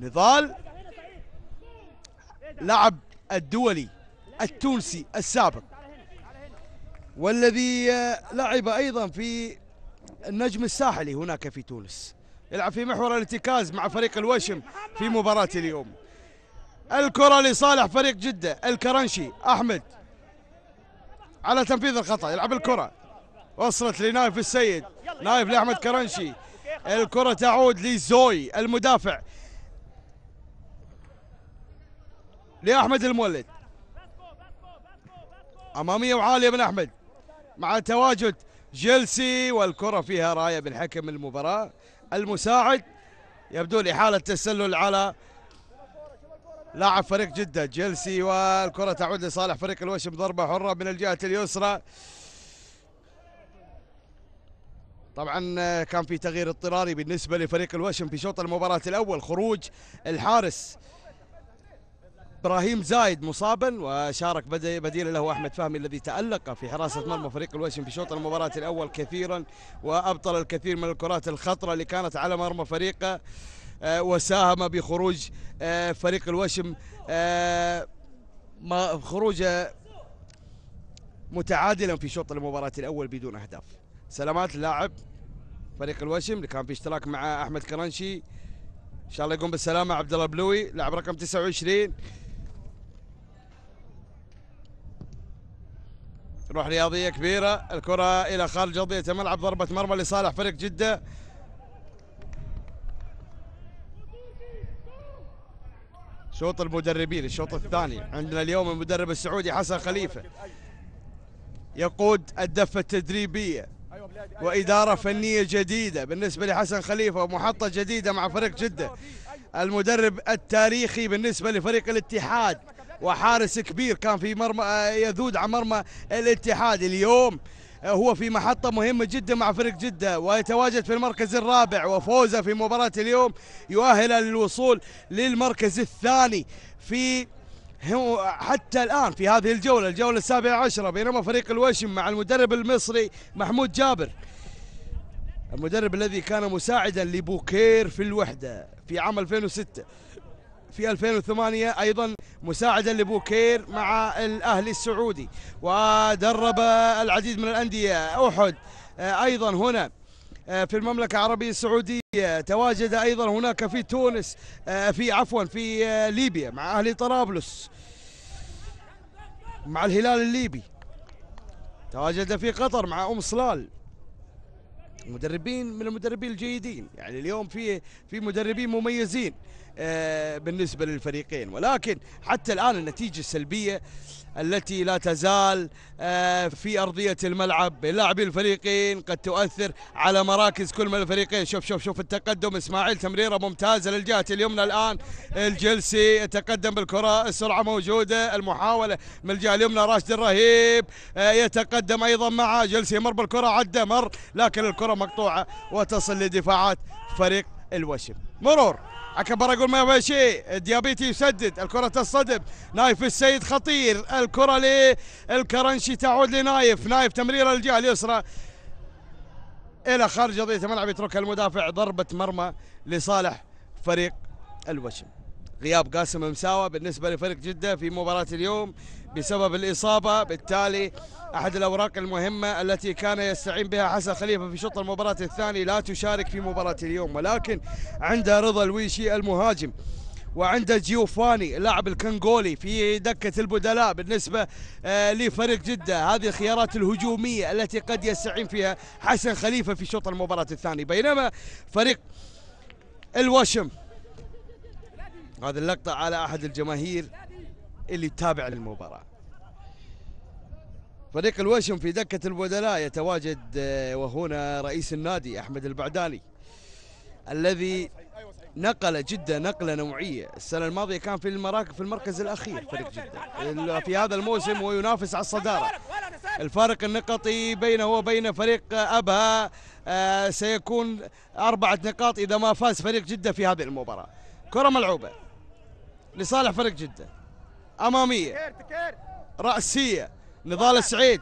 نضال لعب الدولي التونسي السابق والذي آه، لعب أيضا في النجم الساحلي هناك في تونس يلعب في محور الارتكاز مع فريق الوشم في مباراة اليوم الكرة لصالح فريق جدة الكرنشي أحمد على تنفيذ الخطأ يلعب الكرة وصلت لنايف السيد نايف لأحمد كرنشي الكرة تعود لزوي المدافع لأحمد المولد أمامية وعالية من أحمد مع تواجد جيلسي والكرة فيها راية من حكم المباراة المساعد يبدو لي حالة تسلل على لاعب فريق جدة جيلسي والكرة تعود لصالح فريق الوشم ضربة حرة من الجهة اليسرى طبعا كان في تغيير اضطراري بالنسبة لفريق الوشم في شوط المباراة الأول خروج الحارس ابراهيم زايد مصابا وشارك بديلا له احمد فهمي الذي تالق في حراسه مرمى فريق الوشم في شوط المباراه الاول كثيرا وابطل الكثير من الكرات الخطره اللي كانت على مرمى فريقه آه، وساهم بخروج آه، فريق الوشم آه، خروج متعادلا في شوط المباراه الاول بدون اهداف سلامات اللاعب فريق الوشم اللي كان في اشتراك مع احمد كرنشي ان شاء الله يقوم بالسلامه عبد الله بلوي لاعب رقم 29 روح رياضية كبيرة الكرة إلى خارج أرضية الملعب ضربة مرمى لصالح فريق جدة شوط المدربين الشوط الثاني عندنا اليوم المدرب السعودي حسن خليفة يقود الدفة التدريبية وإدارة فنية جديدة بالنسبة لحسن خليفة ومحطة جديدة مع فريق جدة المدرب التاريخي بالنسبة لفريق الاتحاد وحارس كبير كان في مرمى آه، يذود على مرمى الاتحاد اليوم آه، هو في محطة مهمة جدا مع فريق جدة ويتواجد في المركز الرابع وفوزه في مباراة اليوم يؤهله للوصول للمركز الثاني في حتى الآن في هذه الجولة الجولة السابعة عشرة بينما فريق الوشم مع المدرب المصري محمود جابر المدرب الذي كان مساعدا لبوكير في الوحدة في عام 2006 في 2008 أيضا مساعدا لبوكير مع الأهلي السعودي ودرب العديد من الأندية أحد آه، أيضا هنا آه، في المملكة العربية السعودية تواجد أيضا هناك في تونس آه، في عفوا في ليبيا مع أهلي طرابلس مع الهلال الليبي تواجد في قطر مع أم صلال مدربين من المدربين الجيدين يعني اليوم في في مدربين مميزين آه، بالنسبة للفريقين ولكن حتى الآن النتيجة السلبية التي لا تزال آه، في أرضية الملعب بلاعبي الفريقين قد تؤثر على مراكز كل من الفريقين شوف شوف شوف التقدم إسماعيل تمريرة ممتازة للجهة اليمنى الآن الجلسي تقدم بالكرة السرعة موجودة المحاولة من الجهة اليمنى راشد الرهيب آه، يتقدم أيضا مع جلسي يمر بالكرة عدى مر لكن الكرة مقطوعة وتصل لدفاعات فريق الوشم مرور اكبر اقول ما يبغى شيء ديابيتي يسدد الكره تصطدم نايف السيد خطير الكره للكرنشي تعود لنايف نايف تمريره الجهه اليسرى الى خارج ارضيه الملعب يتركها المدافع ضربه مرمى لصالح فريق الوشم غياب قاسم مساوى بالنسبه لفريق جده في مباراه اليوم بسبب الإصابة بالتالي أحد الأوراق المهمة التي كان يستعين بها حسن خليفة في شوط المباراة الثاني لا تشارك في مباراة اليوم ولكن عند رضا الويشي المهاجم وعند جيوفاني اللاعب الكنغولي في دكة البدلاء بالنسبة آه، لفريق جدة هذه الخيارات الهجومية التي قد يستعين فيها حسن خليفة في شوط المباراة الثاني بينما فريق الوشم هذه اللقطة على أحد الجماهير اللي تابع للمباراة فريق الوشم في دكة البدلاء يتواجد آه، وهنا رئيس النادي أحمد البعداني الذي نقل جدة نقلة نوعية السنة الماضية كان في المراكز في المركز الأخير فريق جدة في هذا الموسم وينافس على الصدارة الفارق النقطي بينه وبين فريق أبها آه، سيكون أربعة نقاط إذا ما فاز فريق جدة في هذه المباراة كرة ملعوبة لصالح فريق جده أمامية رأسية نضال السعيد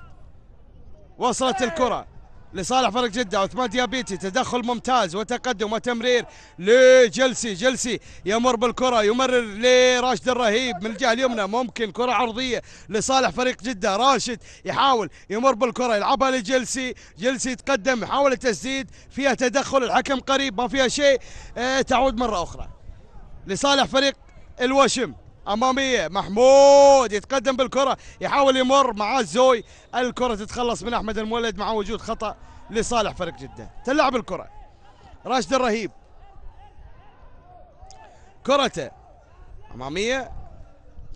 وصلت الكرة لصالح فريق جدة عثمان ديابيتي تدخل ممتاز وتقدم وتمرير لجلسي جلسي يمر بالكرة يمرر لراشد الرهيب من الجهة اليمنى ممكن كرة عرضية لصالح فريق جدة راشد يحاول يمر بالكرة يلعبها لجلسي جلسي يتقدم يحاول التسديد فيها تدخل الحكم قريب ما فيها شيء آه، تعود مرة أخرى لصالح فريق الوشم اماميه محمود يتقدم بالكره يحاول يمر معاه الزوي الكره تتخلص من احمد المولد مع وجود خطا لصالح فريق جده تلعب الكره راشد الرهيب كرته اماميه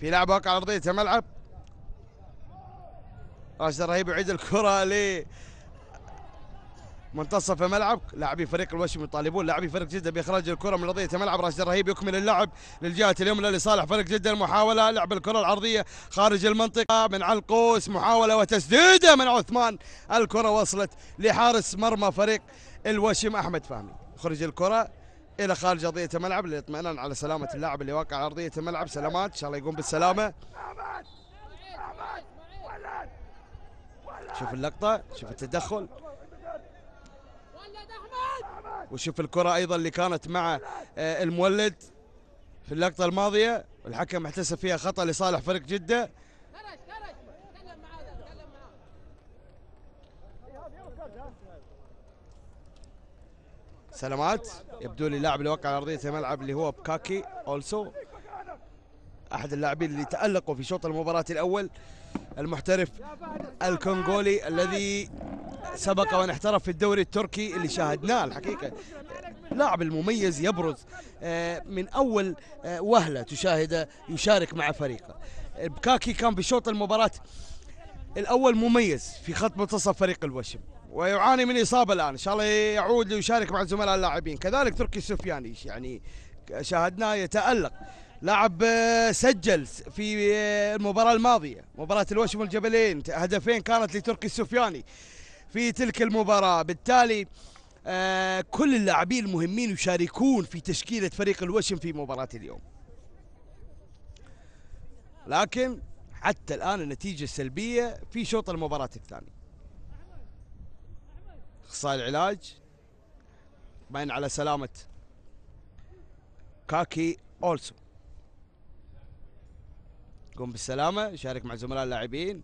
في لعبه على ارضيه الملعب راشد الرهيب يعيد الكره ل منتصف ملعب لاعبي فريق الوشم يطالبون لاعبي فريق جده باخراج الكره من ارضيه الملعب راشد الرهيب يكمل اللعب للجهه اليمنى لصالح فريق جده المحاوله لعب الكره العرضيه خارج المنطقه من على القوس محاوله وتسديده من عثمان الكره وصلت لحارس مرمى فريق الوشم احمد فهمي خرج الكره الى خارج ارضيه الملعب للاطمئنان على سلامه اللاعب اللي واقع على ارضيه الملعب سلامات ان شاء الله يقوم بالسلامه شوف اللقطه شوف التدخل وشوف الكرة أيضا اللي كانت مع آه، المولد في اللقطة الماضية الحكم احتسب فيها خطأ لصالح فريق جدة سلامات يبدو لي لاعب اللي وقع على ارضيه الملعب اللي هو بكاكي اولسو احد اللاعبين اللي تالقوا في شوط المباراه الاول المحترف الكونغولي الذي سبق وان احترف في الدوري التركي اللي شاهدناه الحقيقه لاعب المميز يبرز آه، من اول آه، وهله تشاهده يشارك مع فريقه بكاكي كان بشوط المباراه الاول مميز في خط منتصف فريق الوشم ويعاني من اصابه الان ان شاء الله يعود ليشارك مع زملاء اللاعبين كذلك تركي السفياني يعني شاهدناه يتالق لاعب آه، سجل في آه، المباراة الماضية مباراة الوشم الجبلين هدفين كانت لتركي السفياني في تلك المباراة بالتالي آه، كل اللاعبين المهمين يشاركون في تشكيلة فريق الوشم في مباراة اليوم لكن حتى الآن النتيجة سلبية في شوط المباراة الثاني اخصائي العلاج باين على سلامة كاكي اولسو تكون بالسلامه شارك مع زملاء اللاعبين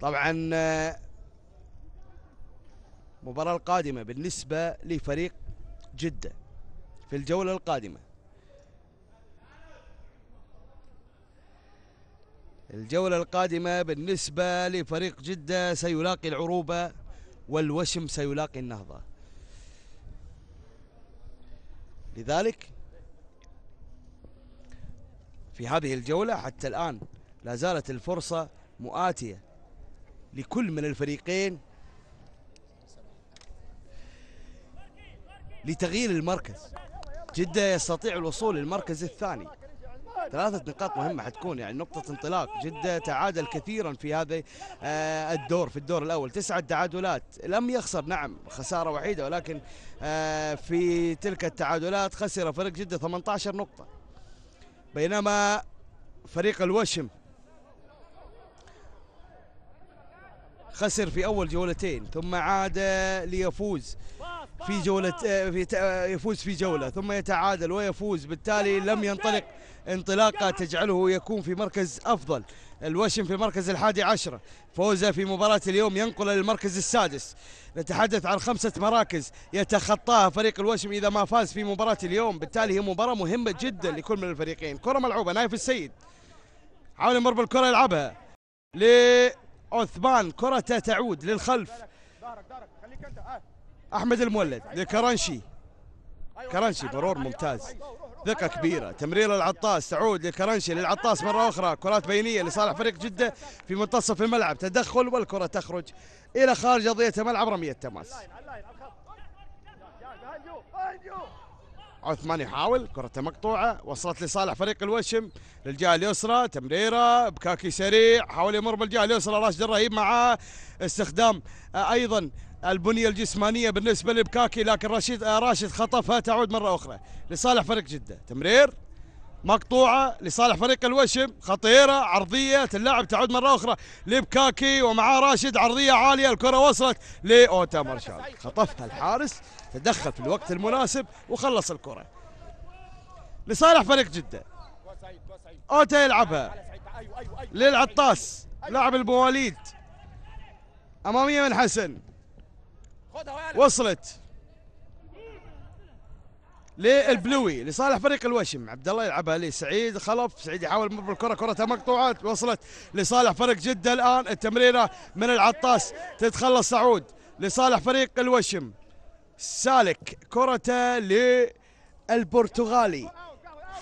طبعا المباراه آه، القادمه بالنسبه لفريق جده في الجوله القادمه الجولة القادمة بالنسبة لفريق جدة سيلاقي العروبة والوشم سيلاقي النهضة لذلك في هذه الجولة حتى الآن لا زالت الفرصة مؤاتية لكل من الفريقين لتغيير المركز جدة يستطيع الوصول للمركز الثاني ثلاثة نقاط مهمة حتكون يعني نقطة انطلاق جدة تعادل كثيرا في هذا آه، الدور في الدور الأول تسعة تعادلات لم يخسر نعم خسارة وحيدة ولكن آه، في تلك التعادلات خسر فريق جدة 18 نقطة بينما فريق الوشم خسر في أول جولتين ثم عاد ليفوز في جولة آه، آه، يفوز في جولة ثم يتعادل ويفوز بالتالي لم ينطلق انطلاقة تجعله يكون في مركز أفضل الوشم في المركز الحادي عشر فوزه في مباراة اليوم ينقل للمركز السادس نتحدث عن خمسة مراكز يتخطاها فريق الوشم إذا ما فاز في مباراة اليوم بالتالي هي مباراة مهمة جدا لكل من الفريقين كرة ملعوبة نايف السيد عاون مرب الكرة يلعبها عثمان كرته تعود للخلف احمد المولد لكرنشي كرنشي مرور ممتاز ثقة كبيرة تمرير العطاس تعود لكرنشي للعطاس مرة أخرى كرات بينية لصالح فريق جدة في منتصف الملعب تدخل والكرة تخرج إلى خارج أرضية الملعب رمية تماس عثمان يحاول كرة مقطوعة وصلت لصالح فريق الوشم للجهة اليسرى تمريرة بكاكي سريع حاول يمر بالجهة اليسرى راشد الرهيب معاه استخدام أيضا البنية الجسمانية بالنسبة لبكاكي لكن رشيد راشد خطفها تعود مرة أخرى لصالح فريق جدة تمرير مقطوعة لصالح فريق الوشم خطيرة عرضية اللاعب تعود مرة أخرى لبكاكي ومعاه راشد عرضية عالية الكرة وصلت لاوتا مارشال خطفها الحارس تدخل في الوقت المناسب وخلص الكرة لصالح فريق جدة أوتا يلعبها للعطاس لاعب المواليد أمامية من حسن وصلت للبلوي لصالح فريق الوشم عبد الله يلعبها لسعيد خلف سعيد يحاول يمر بالكره كره مقطوعات وصلت لصالح فريق جده الان التمريره من العطاس تتخلص سعود لصالح فريق الوشم سالك كرته للبرتغالي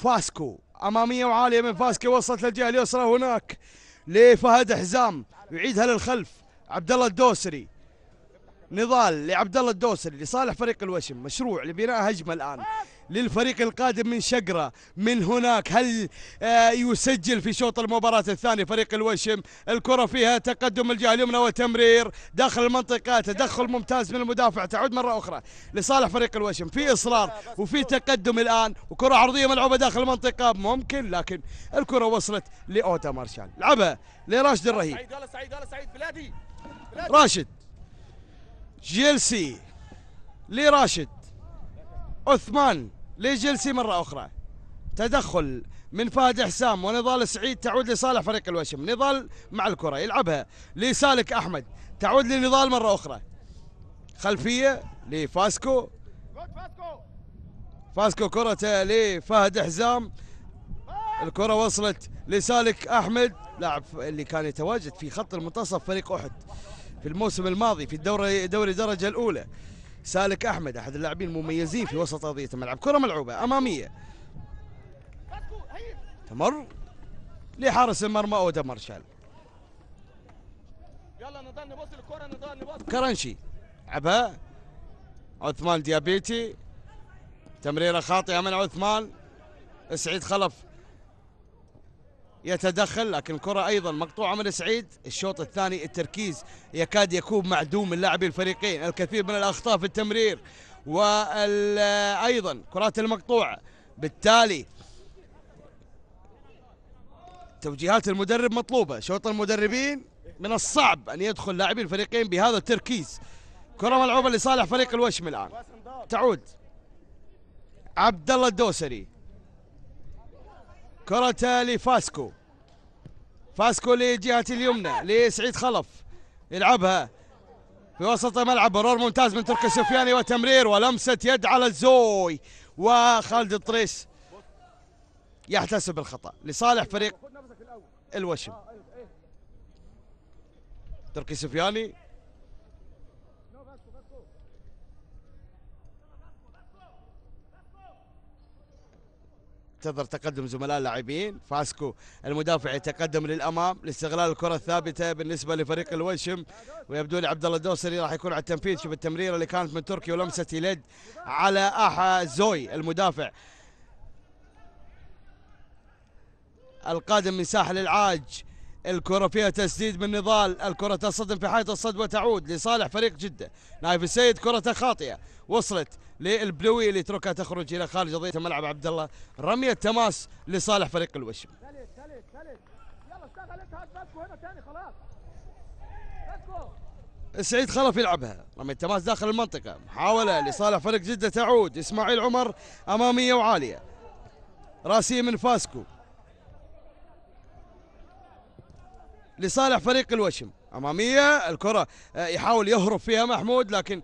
فاسكو اماميه وعاليه من فاسكو وصلت للجهه اليسرى هناك لفهد حزام يعيدها للخلف عبد الله الدوسري نضال لعبد الله الدوسري لصالح فريق الوشم مشروع لبناء هجمه الان للفريق القادم من شقرة من هناك هل آه، يسجل في شوط المباراة الثاني فريق الوشم الكرة فيها تقدم الجهة اليمنى وتمرير داخل المنطقة تدخل ممتاز من المدافع تعود مرة أخرى لصالح فريق الوشم في إصرار وفي تقدم الآن وكرة عرضية ملعوبة داخل المنطقة ممكن لكن الكرة وصلت لأوتا مارشال لعبها لراشد الرهيب راشد جيلسي لراشد عثمان لجلسي مرة أخرى تدخل من فهد حسام ونضال سعيد تعود لصالح فريق الوشم نضال مع الكرة يلعبها لسالك أحمد تعود لنضال مرة أخرى خلفية لفاسكو فاسكو كرة لفهد حزام الكرة وصلت لسالك أحمد لاعب اللي كان يتواجد في خط المنتصف فريق أحد في الموسم الماضي في الدوري دوري الدرجة الأولى سالك احمد احد اللاعبين المميزين في وسط ارضيه الملعب كره ملعوبه اماميه تمر لحارس المرمى اودا مارشال يلا نضال نبص الكره نضال نبص كرنشي عبها عثمان ديابيتي تمريره خاطئه من عثمان سعيد خلف يتدخل لكن الكرة أيضا مقطوعة من سعيد الشوط الثاني التركيز يكاد يكون معدوم من لاعبي الفريقين الكثير من الأخطاء في التمرير وأيضا كرات المقطوعة بالتالي توجيهات المدرب مطلوبة شوط المدربين من الصعب أن يدخل لاعبي الفريقين بهذا التركيز كرة ملعوبة لصالح فريق الوشم الآن تعود عبد الله الدوسري كرة لفاسكو فاسكو لجهة اليمنى لسعيد خلف يلعبها في وسط الملعب برور ممتاز من تركي سفياني وتمرير ولمسة يد على الزوي وخالد الطريس يحتسب الخطأ لصالح فريق الوشم تركي سفياني ينتظر تقدم زملاء اللاعبين فاسكو المدافع يتقدم للامام لاستغلال الكره الثابته بالنسبه لفريق الوشم ويبدو لي عبد الله الدوسري راح يكون على التنفيذ شوف التمريره اللي كانت من تركي ولمسه يلد على احا زوي المدافع القادم من ساحل العاج الكرة فيها تسديد من نضال الكرة تصدم في حالة الصد وتعود لصالح فريق جدة نايف السيد كرة خاطئة وصلت للبلوي اللي يتركها تخرج إلى خارج قضية ملعب عبد الله رمية تماس لصالح فريق الوشم ثالث ثالث ثالث يلا هنا خلاص سعيد خلف يلعبها رمية تماس داخل المنطقة محاولة لصالح فريق جدة تعود إسماعيل عمر أمامية وعالية راسية من فاسكو لصالح فريق الوشم اماميه الكره آه، يحاول يهرب فيها محمود لكن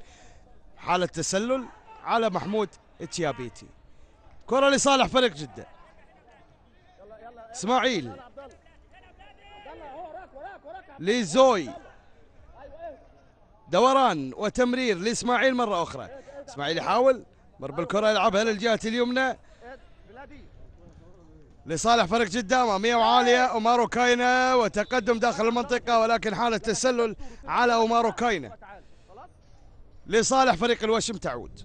حاله تسلل على محمود تيابيتي كره لصالح فريق جده اسماعيل لزوي دوران وتمرير لاسماعيل مره اخرى اسماعيل يحاول ضرب الكره يلعبها للجهه اليمنى لصالح فريق جدة أمامية وعالية أمارو كاينة وتقدم داخل المنطقة ولكن حالة تسلل على أمارو كاينة لصالح فريق الوشم تعود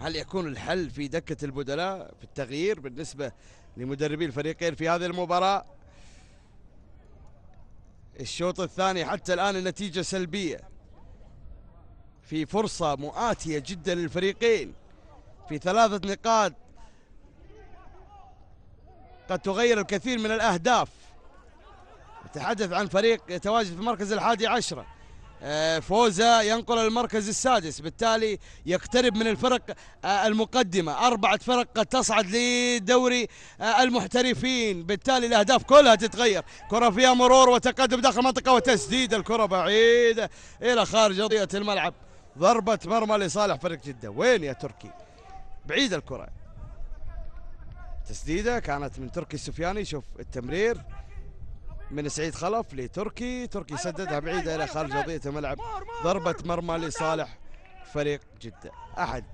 هل يكون الحل في دكة البدلاء في التغيير بالنسبة لمدربي الفريقين في هذه المباراة الشوط الثاني حتى الآن النتيجة سلبية في فرصة مؤاتية جدا للفريقين في ثلاثة نقاط قد تغير الكثير من الأهداف نتحدث عن فريق يتواجد في المركز الحادي عشرة آه، فوزا ينقل المركز السادس بالتالي يقترب من الفرق آه، المقدمه اربعه فرق قد تصعد لدوري آه، المحترفين بالتالي الاهداف كلها تتغير كره فيها مرور وتقدم داخل المنطقه وتسديد الكره بعيده الى خارج ارضيه الملعب ضربه مرمى لصالح فريق جده وين يا تركي بعيد الكرة تسديدة كانت من تركي السفياني شوف التمرير من سعيد خلف لتركي تركي أيوة، سددها أيوة، بعيدة إلى أيوة، خارج أرضية الملعب ضربة مرمى لصالح فريق جدة أحد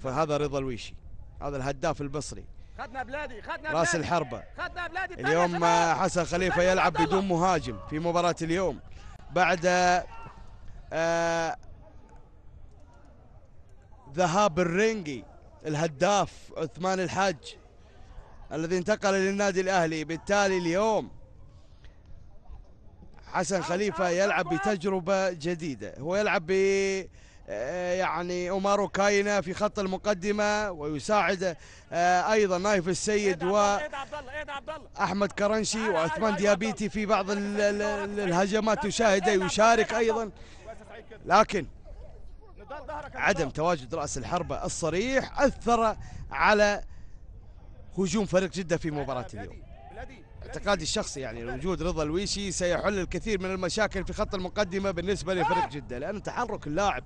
فهذا رضا الويشي هذا الهداف البصري خدنا بلادي خدنا راس الحربة خدنا بلادي اليوم حسن خليفة يلعب بدون مهاجم في مباراة اليوم بعد آه، ذهاب الرنجي الهداف عثمان الحاج الذي انتقل للنادي الاهلي بالتالي اليوم حسن خليفه يلعب بتجربه جديده هو يلعب ب آه، يعني اومارو كاينة في خط المقدمة ويساعد آه، أيضا نايف السيد و أحمد كرنشي وعثمان ديابيتي في بعض الهجمات تشاهده يشارك أيضا لكن عدم تواجد رأس الحربة الصريح أثر على هجوم فريق جدة في مباراة اليوم اعتقادي الشخصي يعني وجود رضا الويشي سيحل الكثير من المشاكل في خط المقدمة بالنسبة لفريق جدة لأن تحرك اللاعب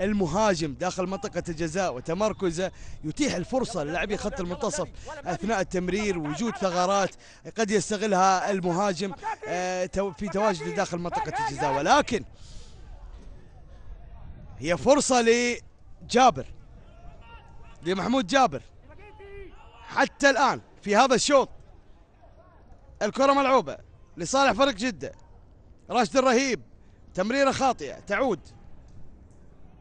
المهاجم داخل منطقة الجزاء وتمركزه يتيح الفرصة للاعبي خط المنتصف أثناء التمرير وجود ثغرات قد يستغلها المهاجم في تواجده داخل منطقة الجزاء ولكن هي فرصة لجابر لمحمود جابر حتى الآن في هذا الشوط الكرة ملعوبة لصالح فريق جدة راشد الرهيب تمريرة خاطئة تعود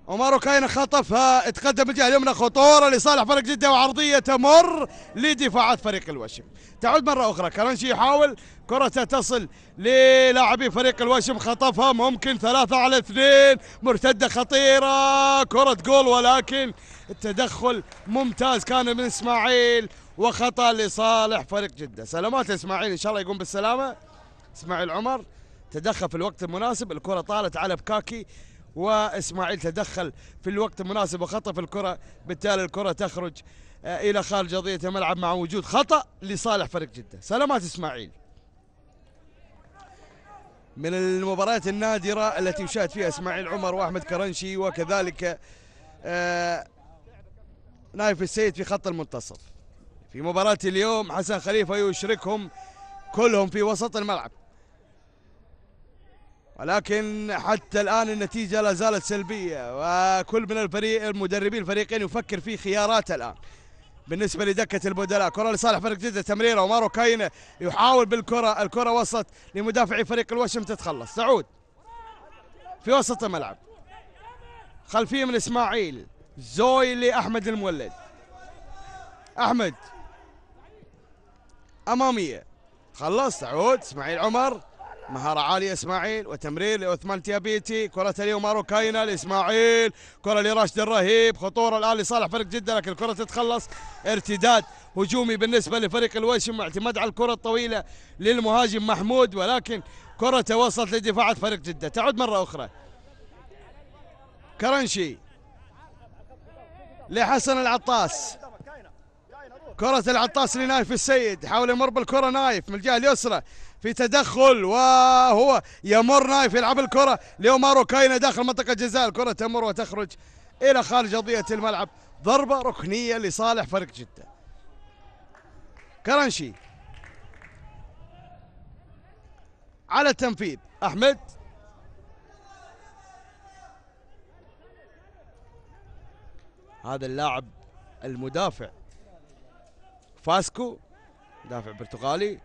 ومارو كاين خطفها تقدم الجهه اليمنى خطوره لصالح فريق جده وعرضيه تمر لدفاعات فريق الوشم تعود مره اخرى كرنشي يحاول كرة تصل للاعبي فريق الوشم خطفها ممكن ثلاثة على اثنين مرتدة خطيرة كرة جول ولكن التدخل ممتاز كان من اسماعيل وخطأ لصالح فريق جدة سلامات اسماعيل ان شاء الله يقوم بالسلامة اسماعيل عمر تدخل في الوقت المناسب الكرة طالت على بكاكي واسماعيل تدخل في الوقت المناسب وخطف الكره بالتالي الكره تخرج آه، الى خارج ارضيه الملعب مع وجود خطا لصالح فريق جده سلامات اسماعيل من المباريات النادره التي يشاهد فيها اسماعيل عمر واحمد كرنشي وكذلك آه، نايف السيد في خط المنتصف في مباراه اليوم حسن خليفه يشركهم كلهم في وسط الملعب ولكن حتى الآن النتيجة لا زالت سلبية وكل من الفريق المدربين الفريقين يفكر في خياراته الآن بالنسبة لدكة البدلاء كرة لصالح فريق جدة تمريرة ومارو كاينة يحاول بالكرة الكرة وسط لمدافعي فريق الوشم تتخلص سعود في وسط الملعب خلفية من إسماعيل زوي لأحمد المولد أحمد أمامية خلص سعود إسماعيل عمر مهارة عالية إسماعيل وتمرير لعثمان تيابيتي كرة اليوم ماروكاينا لإسماعيل كرة لراشد الرهيب خطورة الآن لصالح فريق جدة لكن الكرة تتخلص ارتداد هجومي بالنسبة لفريق الوشم اعتمد على الكرة الطويلة للمهاجم محمود ولكن كرة وصلت لدفاعة فريق جدة تعود مرة أخرى كرنشي لحسن العطاس كرة العطاس لنايف السيد حاول يمر بالكرة نايف من الجهة اليسرى في تدخل وهو يمر نايف يلعب الكرة ليومارو كاينة داخل منطقة جزاء الكرة تمر وتخرج إلى خارج أرضية الملعب ضربة ركنية لصالح فريق جدة كرنشي على التنفيذ أحمد هذا اللاعب المدافع فاسكو مدافع برتغالي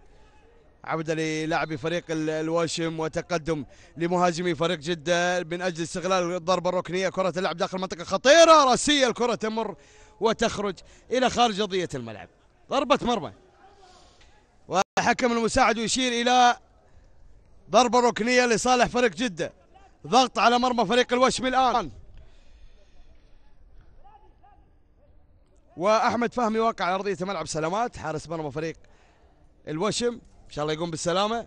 عودة للاعبي فريق الوشم وتقدم لمهاجمي فريق جدة من أجل استغلال الضربة الركنية كرة اللعب داخل منطقة خطيرة راسية الكرة تمر وتخرج إلى خارج أرضية الملعب ضربة مرمى وحكم المساعد يشير إلى ضربة ركنية لصالح فريق جدة ضغط على مرمى فريق الوشم الآن وأحمد فهمي واقع على أرضية الملعب سلامات حارس مرمى فريق الوشم ان شاء الله يقوم بالسلامه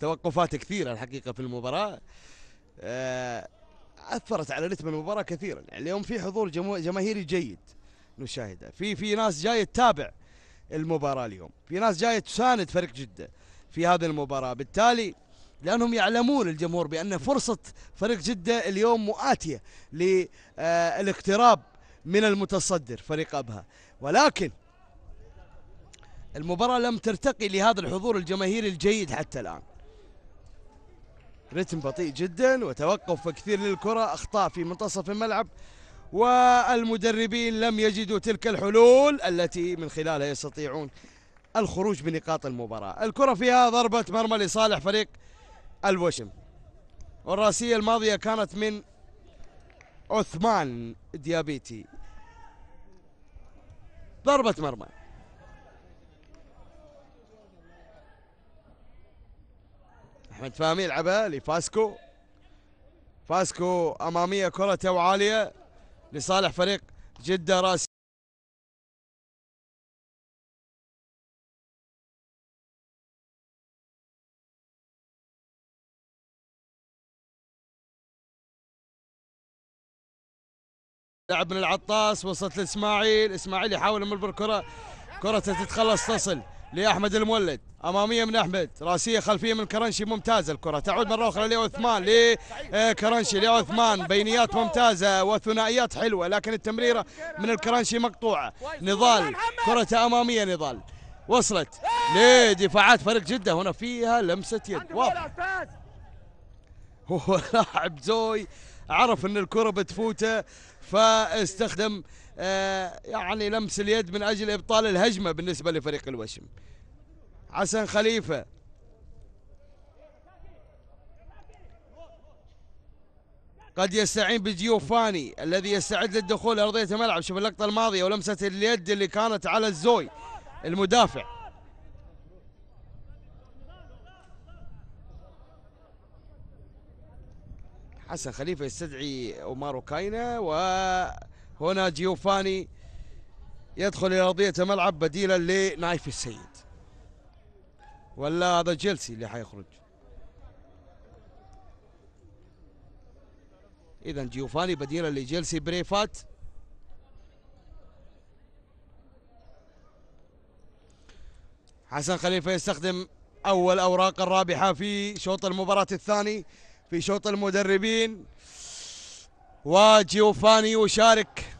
توقفات كثيره الحقيقه في المباراه آه، اثرت على رتم المباراه كثيرا يعني اليوم في حضور جماهيري جيد نشاهده في في ناس جايه تتابع المباراه اليوم في ناس جايه تساند فريق جده في هذه المباراه بالتالي لأنهم يعلمون الجمهور بأن فرصة فريق جدة اليوم مؤاتية للاقتراب من المتصدر فريق أبها ولكن المباراة لم ترتقي لهذا الحضور الجماهيري الجيد حتى الآن رتم بطيء جدا وتوقف كثير للكرة أخطاء في منتصف الملعب والمدربين لم يجدوا تلك الحلول التي من خلالها يستطيعون الخروج بنقاط المباراة الكرة فيها ضربة مرمى لصالح فريق الوشم والراسية الماضية كانت من عثمان ديابيتي ضربة مرمى احمد فهمي يلعبها لفاسكو فاسكو اماميه كرة وعاليه لصالح فريق جده راس لعب من العطاس وصلت لاسماعيل اسماعيل يحاول يمر الكره كره تتخلص تصل لاحمد المولد اماميه من احمد راسيه خلفيه من كرنشي ممتازه الكره تعود مره اخرى لعثمان لكرنشي آه، لعثمان بينيات ممتازه وثنائيات حلوه لكن التمريره من الكرنشي مقطوعه نضال كره اماميه نضال وصلت لدفاعات فريق جده هنا فيها لمسه يد هو <laughs> لاعب زوي عرف ان الكره بتفوته فاستخدم آه، يعني لمس اليد من أجل إبطال الهجمة بالنسبة لفريق الوشم حسن خليفة قد يستعين بجيوفاني الذي يستعد للدخول ارضيه الملعب شوف اللقطة الماضية ولمسة اليد اللي كانت على الزوي المدافع حسن خليفة يستدعي أومارو كاينة وهنا جيوفاني يدخل إلى أرضية الملعب بديلا لنايف السيد ولا هذا جيلسي اللي حيخرج إذا جيوفاني بديلا لجيلسي بريفات حسن خليفة يستخدم أول أوراق الرابحة في شوط المباراة الثاني في شوط المدربين وجيوفاني يشارك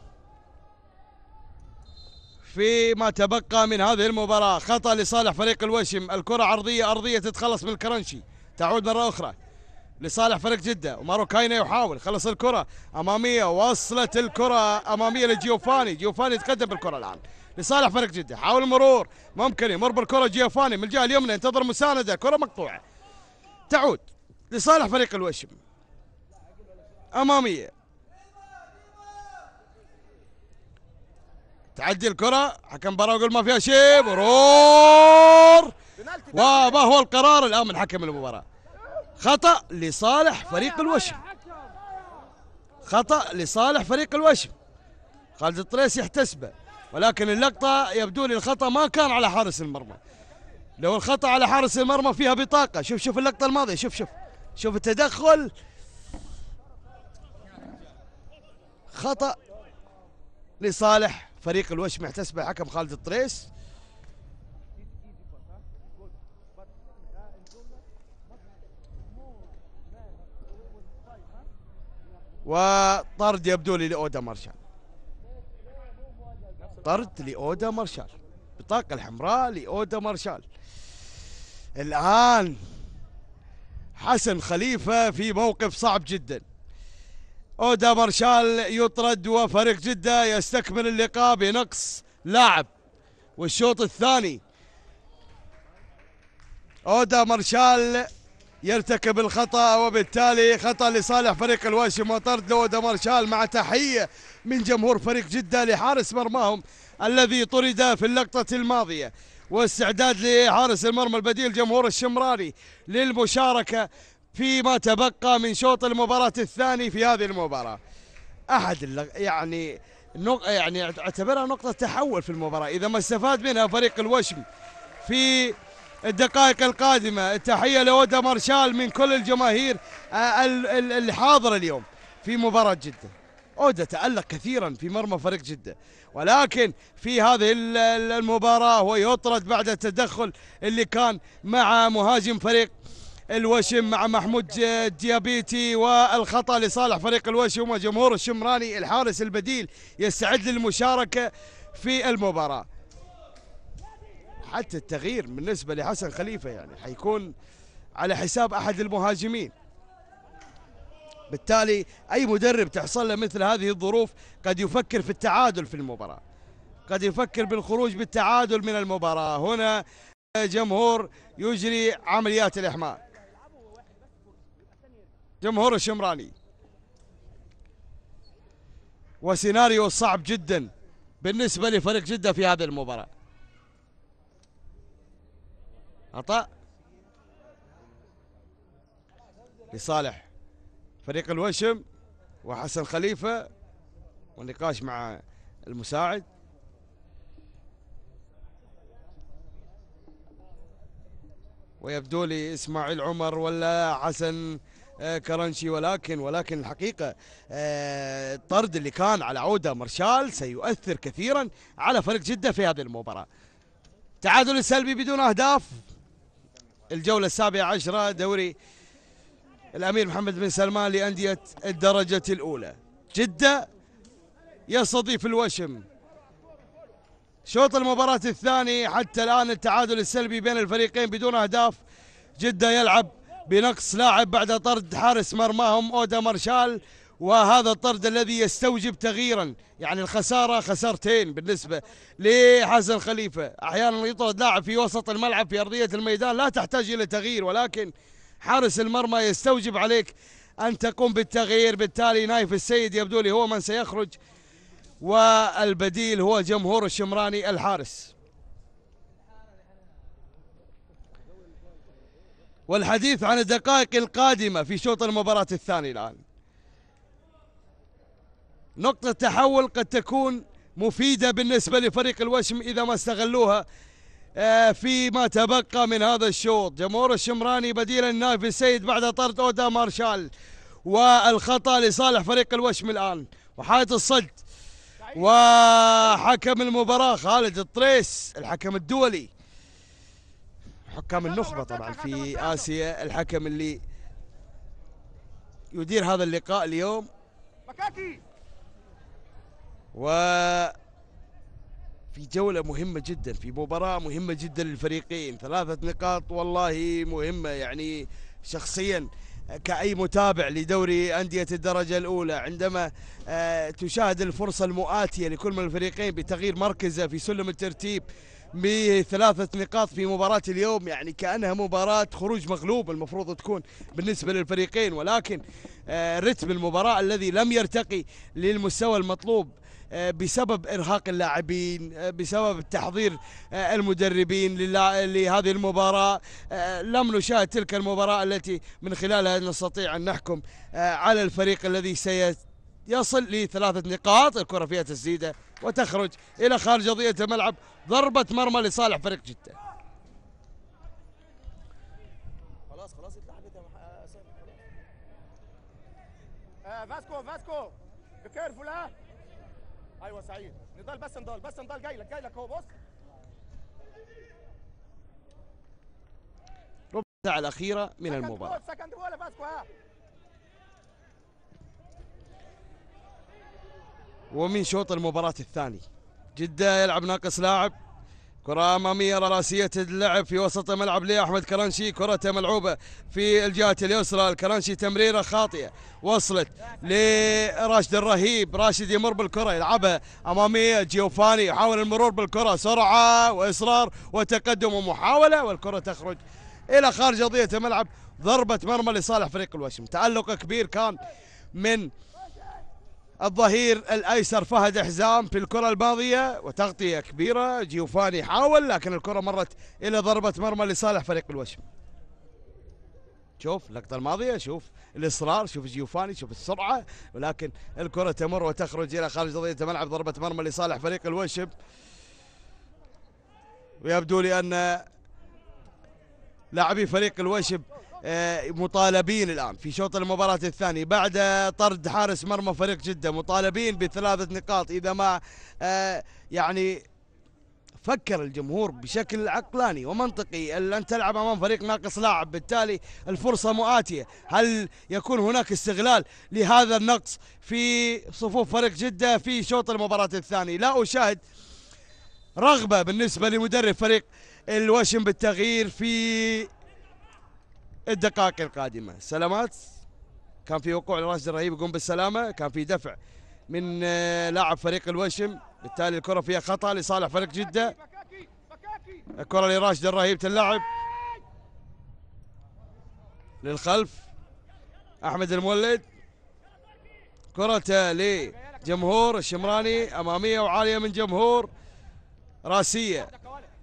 فيما تبقى من هذه المباراة خطأ لصالح فريق الوشم الكرة عرضية أرضية تتخلص من الكرنشي تعود مرة أخرى لصالح فريق جدة وماروكاينا يحاول خلص الكرة أمامية وصلت الكرة أمامية لجيوفاني جيوفاني يتقدم بالكرة الآن لصالح فريق جدة حاول المرور ممكن يمر بالكرة جيوفاني من الجهة اليمنى ينتظر مساندة كرة مقطوعة تعود لصالح فريق الوشم اماميه تعدي الكره حكم برا يقول ما فيها شيء برور وما هو القرار الان من حكم المباراه خطا لصالح فريق الوشم خطا لصالح فريق الوشم خالد الطريس يحتسبه ولكن اللقطه يبدو لي الخطا ما كان على حارس المرمى لو الخطا على حارس المرمى فيها بطاقه شوف شوف اللقطه الماضيه شوف شوف شوف التدخل خطأ لصالح فريق الوش محتسبه حكم خالد الطريس وطرد يبدو لي لأودا مارشال طرد لأودا مارشال بطاقة الحمراء لأودا مارشال الآن حسن خليفة في موقف صعب جدا أودا مارشال يطرد وفريق جدة يستكمل اللقاء بنقص لاعب والشوط الثاني أودا مارشال يرتكب الخطأ وبالتالي خطأ لصالح فريق الواشم وطرد لأودا مارشال مع تحية من جمهور فريق جدة لحارس مرماهم الذي طرد في اللقطة الماضية واستعداد لحارس المرمى البديل جمهور الشمراني للمشاركة فيما تبقى من شوط المباراة الثاني في هذه المباراة أحد يعني نق... يعني اعتبرها نقطة تحول في المباراة إذا ما استفاد منها فريق الوشم في الدقائق القادمة التحية لودا مارشال من كل الجماهير آه، الحاضرة اليوم في مباراة جدة أودا تألق كثيرا في مرمى فريق جدة ولكن في هذه المباراة هو يطرد بعد التدخل اللي كان مع مهاجم فريق الوشم مع محمود ديابيتي والخطأ لصالح فريق الوشم وجمهور الشمراني الحارس البديل يستعد للمشاركة في المباراة حتى التغيير بالنسبة لحسن خليفة يعني حيكون على حساب أحد المهاجمين بالتالي أي مدرب تحصل له مثل هذه الظروف قد يفكر في التعادل في المباراة قد يفكر بالخروج بالتعادل من المباراة هنا جمهور يجري عمليات الإحماء جمهور الشمراني وسيناريو صعب جدا بالنسبة لفريق جدة في هذه المباراة عطاء لصالح فريق الوشم وحسن خليفة والنقاش مع المساعد ويبدو لي إسماعيل عمر ولا حسن آه، كرنشي ولكن ولكن الحقيقة الطرد آه، اللي كان على عودة مرشال سيؤثر كثيرا على فريق جدة في هذه المباراة تعادل السلبي بدون أهداف الجولة السابعة عشرة دوري الأمير محمد بن سلمان لأندية الدرجة الأولى جدة يستضيف الوشم شوط المباراة الثاني حتى الآن التعادل السلبي بين الفريقين بدون أهداف جدة يلعب بنقص لاعب بعد طرد حارس مرماهم أودا مارشال وهذا الطرد الذي يستوجب تغييرا يعني الخسارة خسارتين بالنسبة لحسن خليفة أحيانا يطرد لاعب في وسط الملعب في أرضية الميدان لا تحتاج إلى تغيير ولكن حارس المرمى يستوجب عليك أن تقوم بالتغيير بالتالي نايف السيد يبدو لي هو من سيخرج والبديل هو جمهور الشمراني الحارس والحديث عن الدقائق القادمة في شوط المباراة الثاني الآن نقطة تحول قد تكون مفيدة بالنسبة لفريق الوشم إذا ما استغلوها آه، فيما تبقى من هذا الشوط جمهور الشمراني بديل النايف السيد بعد طرد أودا مارشال والخطأ لصالح فريق الوشم الآن وحالة الصد وحكم المباراة خالد الطريس الحكم الدولي حكام النخبة طبعا في آسيا الحكم اللي يدير هذا اللقاء اليوم و في جولة مهمة جدا في مباراة مهمة جدا للفريقين ثلاثة نقاط والله مهمة يعني شخصيا كأي متابع لدوري أندية الدرجة الأولى عندما آه، تشاهد الفرصة المؤاتية لكل من الفريقين بتغيير مركزه في سلم الترتيب بثلاثة نقاط في مباراة اليوم يعني كأنها مباراة خروج مغلوب المفروض تكون بالنسبة للفريقين ولكن آه، رتم المباراة الذي لم يرتقي للمستوى المطلوب آه، بسبب ارهاق اللاعبين آه، بسبب تحضير آه، المدربين لهذه المباراه لم نشاهد تلك المباراه التي من خلالها نستطيع ان نحكم على الفريق الذي سيصل لثلاثه نقاط الكره فيها تسديده وتخرج الى خارج ارضيه الملعب ضربه مرمى لصالح فريق جده خلاص خلاص فاسكو فاسكو كيرفول ها ايوه سعيد نضال بس نضال بس نضال جاي لك جاي لك اهو بص ربع ساعة الأخيرة من المباراة سكند بول فاسكو ها ومن شوط المباراة الثاني جدة يلعب ناقص لاعب كرة أمامية رأسية اللعب في وسط الملعب لأحمد كرانشي كرة ملعوبة في الجهة اليسرى الكرانشي تمريرة خاطئة وصلت لراشد الرهيب راشد يمر بالكرة يلعبها أمامية جيوفاني يحاول المرور بالكرة سرعة وإصرار وتقدم ومحاولة والكرة تخرج إلى خارج أرضية الملعب ضربة مرمى لصالح فريق الوشم تألق كبير كان من الظهير الايسر فهد حزام في الكره الماضيه وتغطيه كبيره جيوفاني حاول لكن الكره مرت الى ضربه مرمى لصالح فريق الوشم شوف اللقطه الماضيه شوف الاصرار شوف جيوفاني شوف السرعه ولكن الكره تمر وتخرج الى خارج ارضيه الملعب ضربه مرمى لصالح فريق الوشم ويبدو لي ان لاعبي فريق الوشب آه، مطالبين الآن في شوط المباراة الثاني بعد طرد حارس مرمى فريق جدة مطالبين بثلاثة نقاط إذا ما آه، يعني فكر الجمهور بشكل عقلاني ومنطقي أن تلعب أمام فريق ناقص لاعب بالتالي الفرصة مؤاتية هل يكون هناك استغلال لهذا النقص في صفوف فريق جدة في شوط المباراة الثاني لا أشاهد رغبة بالنسبة لمدرب فريق الوشم بالتغيير في الدقائق القادمه سلامات كان في وقوع لراس الرهيب يقوم بالسلامه كان في دفع من آه، لاعب فريق الوشم بالتالي الكره فيها خطا لصالح فريق جده الكره لراشد الرهيب تلعب للخلف احمد المولد كرته لجمهور الشمراني اماميه وعاليه من جمهور راسيه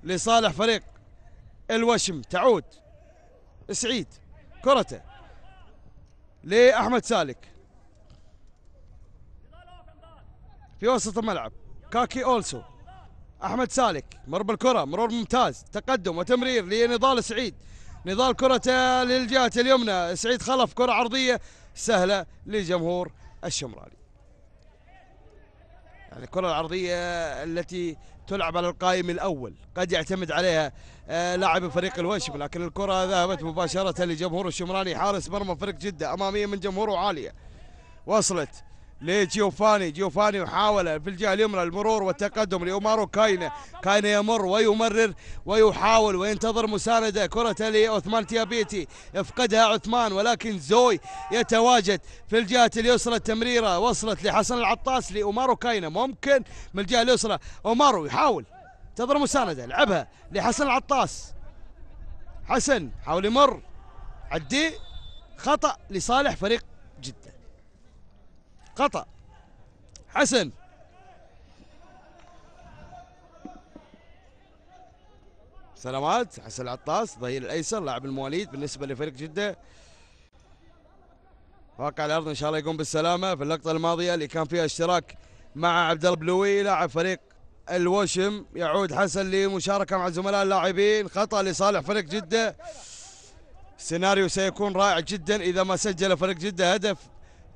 لصالح فريق الوشم تعود سعيد كرته لأحمد سالك في وسط الملعب كاكي أولسو أحمد سالك مر بالكرة مرور ممتاز تقدم وتمرير لنضال سعيد نضال كرته للجهة اليمنى سعيد خلف كرة عرضية سهلة لجمهور الشمراني يعني الكرة العرضية التي تلعب على القائم الأول قد يعتمد عليها آه، لاعب فريق الوشم لكن الكرة ذهبت مباشرة لجمهور الشمراني حارس مرمى فريق جدة أمامية من جمهوره عالية وصلت لجيوفاني جيوفاني يحاول في الجهه اليمنى المرور والتقدم لأومارو كاينه كاينه يمر ويمرر ويحاول وينتظر مسانده كره لعثمان تيابيتي افقدها عثمان ولكن زوي يتواجد في الجهه اليسرى التمريره وصلت لحسن العطاس لأومارو كاينه ممكن من الجهه اليسرى اومارو يحاول انتظر مساندة لعبها لحسن العطاس حسن حاول يمر عدي خطأ لصالح فريق جدة خطأ حسن سلامات حسن العطاس ظهير الايسر لاعب المواليد بالنسبه لفريق جده واقع الارض ان شاء الله يقوم بالسلامه في اللقطه الماضيه اللي كان فيها اشتراك مع عبد الله بلوي لاعب فريق الوشم يعود حسن لمشاركة مع زملاء اللاعبين خطأ لصالح فريق جدة سيناريو سيكون رائع جدا إذا ما سجل فريق جدة هدف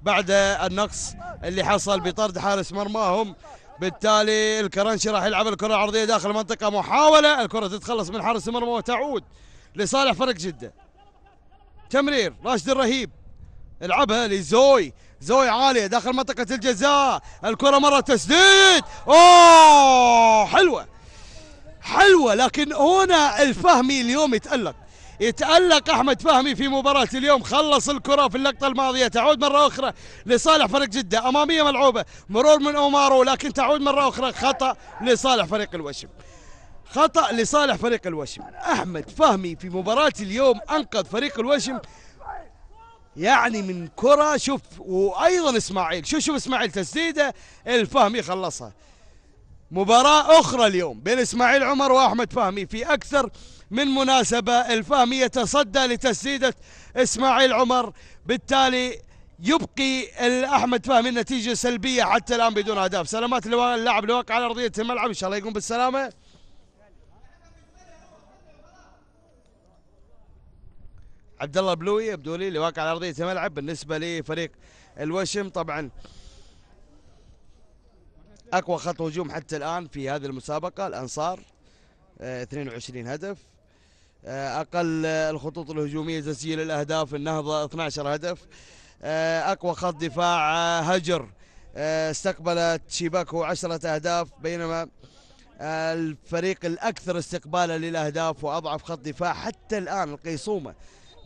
بعد النقص اللي حصل بطرد حارس مرماهم بالتالي الكرنشي راح يلعب الكرة العرضية داخل المنطقة محاولة الكرة تتخلص من حارس المرمى وتعود لصالح فريق جدة تمرير راشد الرهيب العبها لزوي زاوية عالية داخل منطقة الجزاء الكرة مرة تسديد أوه حلوة حلوة لكن هنا الفهمي اليوم يتألق يتألق أحمد فهمي في مباراة اليوم خلص الكرة في اللقطة الماضية تعود مرة أخرى لصالح فريق جدة أمامية ملعوبة مرور من أومارو لكن تعود مرة أخرى خطأ لصالح فريق الوشم خطأ لصالح فريق الوشم أحمد فهمي في مباراة اليوم أنقذ فريق الوشم يعني من كرة شوف وأيضا إسماعيل شوف شوف إسماعيل تسديده الفهمي خلصها مباراة أخرى اليوم بين إسماعيل عمر وأحمد فهمي في أكثر من مناسبة الفهمي يتصدى لتسديدة إسماعيل عمر بالتالي يبقي أحمد فهمي النتيجة سلبية حتى الآن بدون أهداف سلامات اللاعب الواقع على أرضية الملعب إن شاء الله يقوم بالسلامة عبد الله بلوي يبدو لي لواقع على ارضيه الملعب بالنسبه لفريق الوشم طبعا اقوى خط هجوم حتى الان في هذه المسابقه الانصار 22 آه، هدف آه، اقل الخطوط الهجوميه تسجيل الاهداف النهضه 12 هدف آه، اقوى خط دفاع هجر استقبلت شباكه 10 اهداف بينما الفريق الاكثر استقبالا للاهداف واضعف خط دفاع حتى الان القيصومه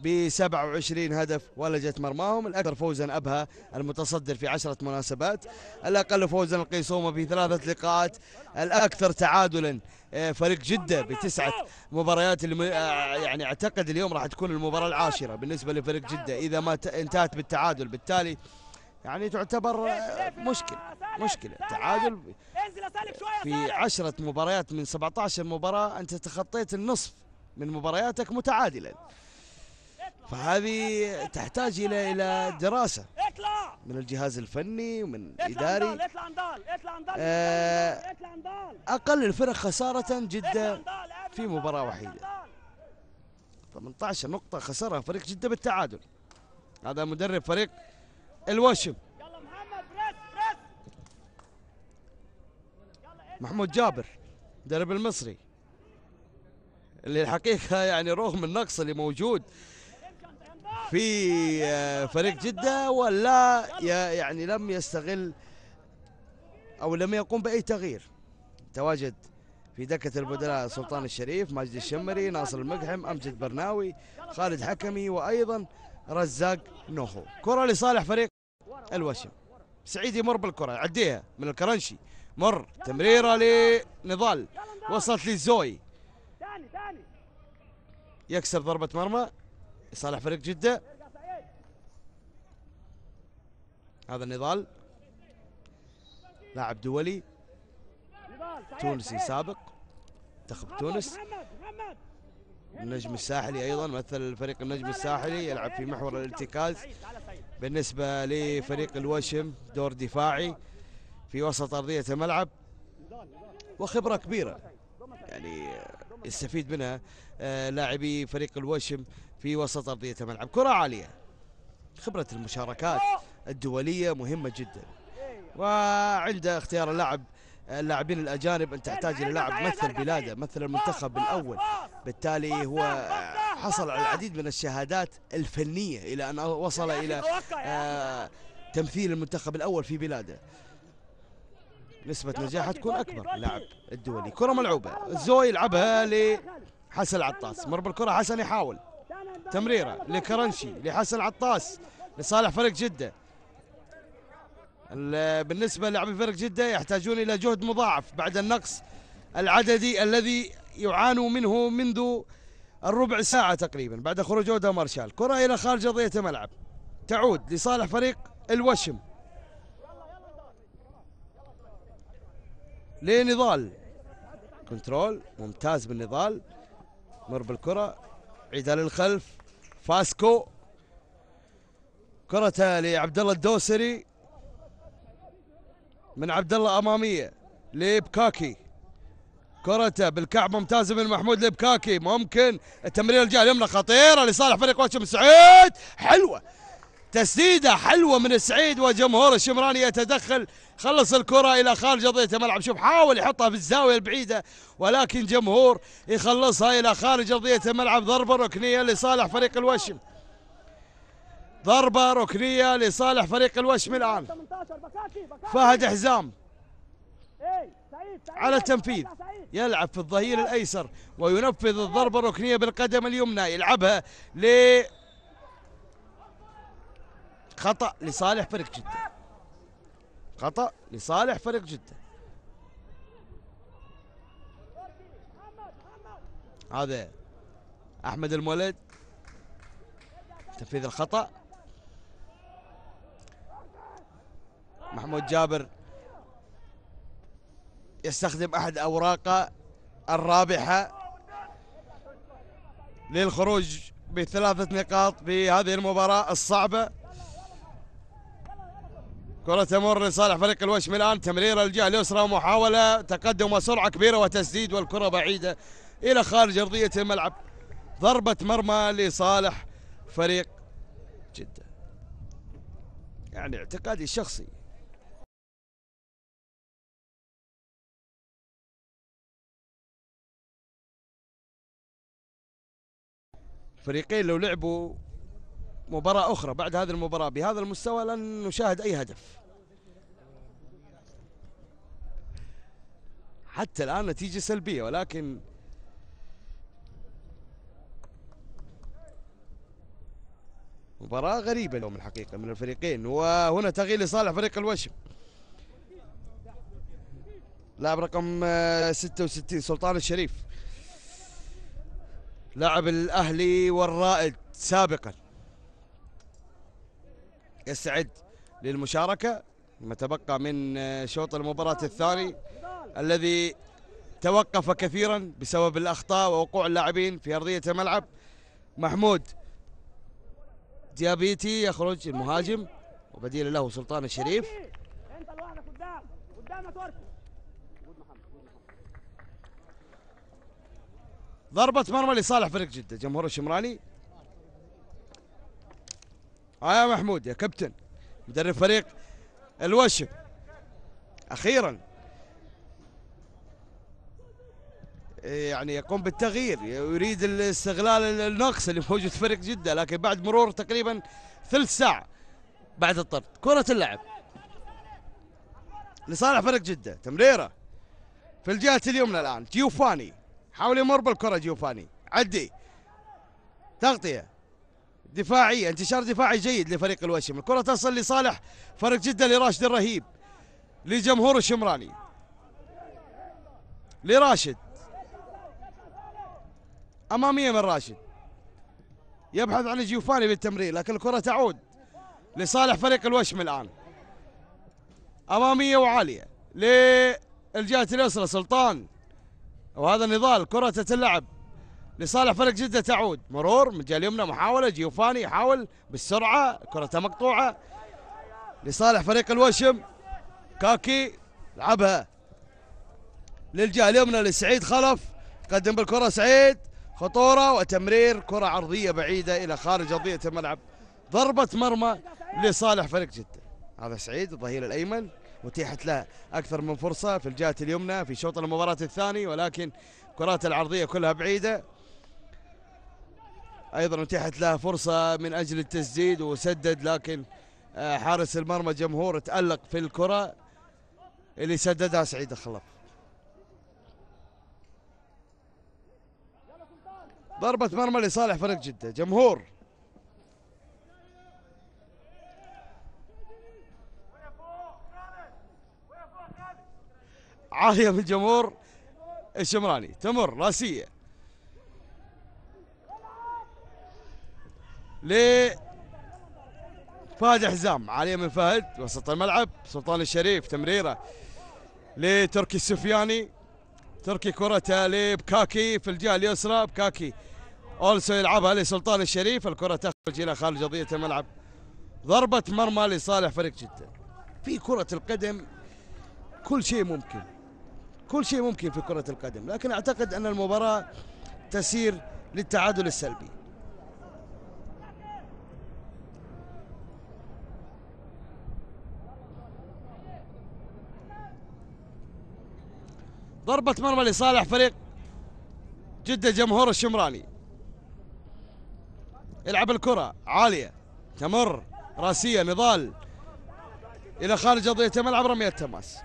ب 27 هدف ولا جت مرماهم الاكثر فوزا ابها المتصدر في 10 مناسبات الاقل فوزا القيصومه في ثلاثه لقاءات الاكثر تعادلا آه، فريق جده بتسعه مباريات اللي آه، يعني اعتقد اليوم راح تكون المباراه العاشره بالنسبه لفريق جده اذا ما انتهت بالتعادل بالتالي يعني تعتبر آه، مشكلة مشكلة تعادل في 10 مباريات من 17 مباراة أنت تخطيت النصف من مبارياتك متعادلا فهذه تحتاج الى الى دراسه من الجهاز الفني ومن اداري آه، اقل الفرق خساره جده في مباراه وحيده 18 نقطه خسرها فريق جده بالتعادل هذا مدرب فريق الوشم محمود جابر مدرب المصري اللي الحقيقه يعني رغم النقص اللي موجود في آه، فريق جدة ولا يعني لم يستغل أو لم يقوم بأي تغيير تواجد في دكة البدلاء سلطان الشريف ماجد الشمري ناصر المقحم أمجد برناوي خالد حكمي وأيضا رزاق نوخو كرة لصالح فريق الوشم سعيد يمر بالكرة يعديها من الكرنشي مر تمريرة لنضال وصلت للزوي يكسب ضربة مرمى لصالح فريق جدة هذا النضال لاعب دولي تونسي سابق منتخب تونس النجم الساحلي ايضا مثل الفريق النجم الساحلي يلعب في محور الارتكاز بالنسبه لفريق الوشم دور دفاعي في وسط ارضيه الملعب وخبره كبيره يعني يستفيد منها لاعبي فريق الوشم في وسط أرضية الملعب كرة عالية خبرة المشاركات الدولية مهمة جدا وعند اختيار اللاعب اللاعبين الأجانب أن تحتاج إلى لاعب مثل بلاده مثل المنتخب الأول بالتالي هو حصل على العديد من الشهادات الفنية إلى أن وصل إلى آه، تمثيل المنتخب الأول في بلاده نسبة نجاحه تكون أكبر اللاعب الدولي كرة ملعوبة زوي يلعبها لحسن العطاس مر بالكرة حسن يحاول تمريره لكرنشي لحسن عطاس لصالح فريق جده بالنسبه للاعبين فريق جده يحتاجون الى جهد مضاعف بعد النقص العددي الذي يعانوا منه منذ الربع ساعه تقريبا بعد خروج اودا مارشال كره الى خارج ارضيه الملعب تعود لصالح فريق الوشم لنضال كنترول ممتاز بالنضال مر بالكره عيدها للخلف فاسكو كرة لعبد الله الدوسري من عبد الله اماميه لبكاكي كرته بالكعب ممتازه من محمود لبكاكي ممكن التمرير الجاي اليمنى خطيره لصالح فريق واشم سعيد حلوه تسديده حلوه من السعيد وجمهور الشمراني يتدخل خلص الكره الى خارج ارضيه الملعب شوف حاول يحطها في الزاويه البعيده ولكن جمهور يخلصها الى خارج ارضيه الملعب ضربه ركنيه لصالح فريق الوشم ضربه ركنيه لصالح فريق الوشم الان فهد حزام على التنفيذ يلعب في الظهير الايسر وينفذ الضربه الركنيه بالقدم اليمنى يلعبها ل خطأ لصالح فريق جدة خطأ لصالح فريق جدة هذا أحمد المولد تنفيذ الخطأ محمود جابر يستخدم أحد أوراقه الرابحة للخروج بثلاثة نقاط في هذه المباراة الصعبة كرة تمر لصالح فريق الوشم الآن تمريرة الجهة اليسرى محاولة تقدم وسرعة كبيرة وتسديد والكرة بعيدة إلى خارج أرضية الملعب ضربة مرمى لصالح فريق جدة يعني اعتقادي الشخصي الفريقين لو لعبوا مباراة أخرى بعد هذه المباراة بهذا المستوى لن نشاهد أي هدف حتى الآن نتيجة سلبية ولكن مباراة غريبة اليوم الحقيقة من الفريقين وهنا تغيير لصالح فريق الوشم لاعب رقم 66 سلطان الشريف لاعب الأهلي والرائد سابقا يستعد للمشاركة ما تبقى من شوط المباراة الثاني الذي توقف كثيرا بسبب الأخطاء ووقوع اللاعبين في أرضية الملعب محمود ديابيتي يخرج المهاجم وبديل له سلطان الشريف ضربة مرمى لصالح فريق جدة جمهور الشمراني آه يا محمود يا كابتن مدرب فريق الوشم أخيراً إيه، يعني يقوم بالتغيير يريد الاستغلال النقص اللي موجود فريق جدة لكن بعد مرور تقريبا ثلث ساعة بعد الطرد كرة اللعب لصالح فريق جدة تمريرة في الجهة اليمنى الآن جيوفاني حاول يمر بالكرة جيوفاني عدي تغطية دفاعية انتشار دفاعي جيد لفريق الوشم الكرة تصل لصالح فريق جدة لراشد الرهيب لجمهور الشمراني لراشد أمامية من راشد يبحث عن الجيوفاني بالتمرير لكن الكرة تعود لصالح فريق الوشم الآن أمامية وعالية للجهة اليسرى سلطان وهذا النضال كرة تتلعب لصالح فريق جدة تعود مرور من جهة اليمنى محاولة جيوفاني يحاول بالسرعة كرة مقطوعة لصالح فريق الوشم كاكي لعبها للجهة اليمنى لسعيد خلف قدم بالكرة سعيد خطورة وتمرير كرة عرضية بعيدة إلى خارج أرضية الملعب ضربة مرمى لصالح فريق جدة هذا سعيد الظهير الأيمن متيحت له أكثر من فرصة في الجهة اليمنى في شوط المباراة الثاني ولكن كرات العرضية كلها بعيدة أيضا أتيحت له فرصة من أجل التسديد وسدد لكن آه، حارس المرمى جمهور تألق في الكرة اللي سددها سعيد الخلف ضربة مرمى لصالح فريق جدة جمهور عالية من جمهور الشمراني تمر راسية ل فهد حزام عالية من فهد وسط الملعب سلطان الشريف تمريرة لتركي السفياني تركي كرته لبكاكي في الجهة اليسرى بكاكي اولسو يلعبها لسلطان الشريف الكره تخرج الى خارج ارضيه الملعب ضربه مرمى لصالح فريق جده في كره القدم كل شيء ممكن كل شيء ممكن في كره القدم لكن اعتقد ان المباراه تسير للتعادل السلبي ضربة مرمى لصالح فريق جدة جمهور الشمراني يلعب الكرة عالية تمر راسية نضال إلى خارج أرضية الملعب رمية التماس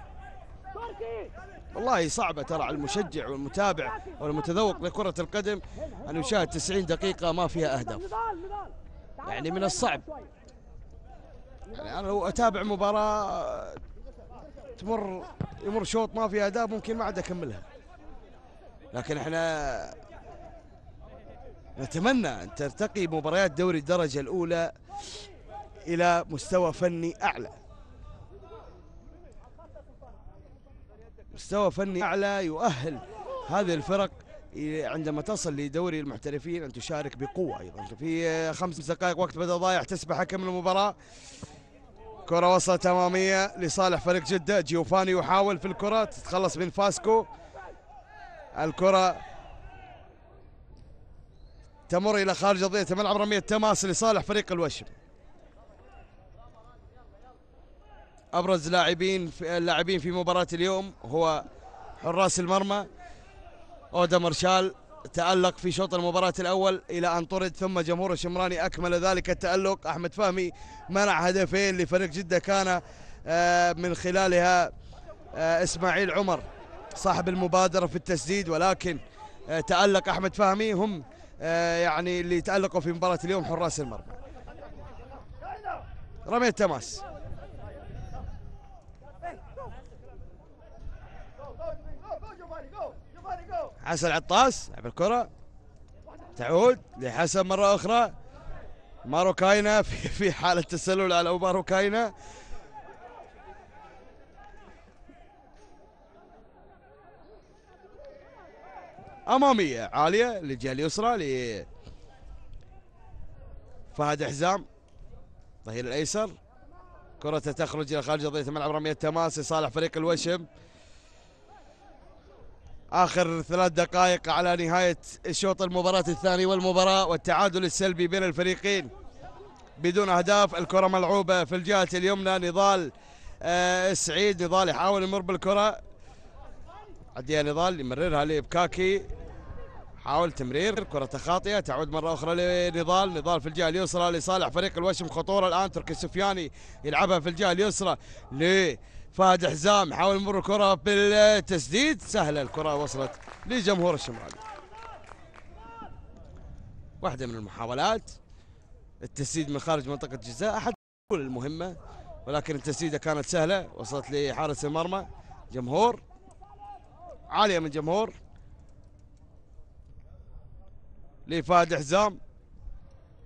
والله صعبة ترى على المشجع والمتابع والمتذوق لكرة القدم أن يشاهد 90 دقيقة ما فيها أهداف يعني من الصعب يعني أنا لو أتابع مباراة تمر يمر شوط ما فيها أهداف ممكن ما عاد أكملها لكن احنا نتمنى أن ترتقي مباريات دوري الدرجة الأولى إلى مستوى فني أعلى مستوى فني أعلى يؤهل هذه الفرق عندما تصل لدوري المحترفين أن تشارك بقوة أيضا في خمس دقائق وقت بدأ ضايع تسبح حكم المباراة كرة وصلت أمامية لصالح فريق جدة جيوفاني يحاول في الكرة تتخلص من فاسكو الكرة تمر الى خارج ارضيه الملعب رميه تماس لصالح فريق الوشم ابرز لاعبين في اللاعبين في مباراه اليوم هو حراس المرمى اودا مرشال تألق في شوط المباراة الأول إلى أن طرد ثم جمهور الشمراني أكمل ذلك التألق أحمد فهمي منع هدفين لفريق جدة كان آه، من خلالها آه، إسماعيل عمر صاحب المبادرة في التسديد ولكن آه، تألق أحمد فهمي هم آه، يعني اللي تألقوا في مباراة اليوم حراس المرمى رمية تماس حسن عطاس لعب الكرة تعود لحسن مرة أخرى ماروكاينا في في حالة تسلل على ماروكاينا اماميه عاليه للجهه اليسرى ل فهد حزام ظهير الايسر كرته تخرج الى خارج ارضيه الملعب رميه تماس لصالح فريق الوشم اخر ثلاث دقائق على نهايه الشوط المباراه الثاني والمباراه والتعادل السلبي بين الفريقين بدون اهداف الكره ملعوبه في الجهه اليمنى نضال آه سعيد نضال يحاول يمر بالكره عديها نضال يمررها لبكاكي حاول تمرير كرة خاطئة تعود مرة أخرى لنضال نضال في الجهة اليسرى لصالح فريق الوشم خطورة الآن تركي السفياني يلعبها في الجهة اليسرى لفهد حزام حاول مر الكرة بالتسديد سهلة الكرة وصلت لجمهور الشمالي واحدة من المحاولات التسديد من خارج منطقة الجزاء أحد المهمة ولكن التسديدة كانت سهلة وصلت لحارس المرمى جمهور عاليه من الجمهور لفهد حزام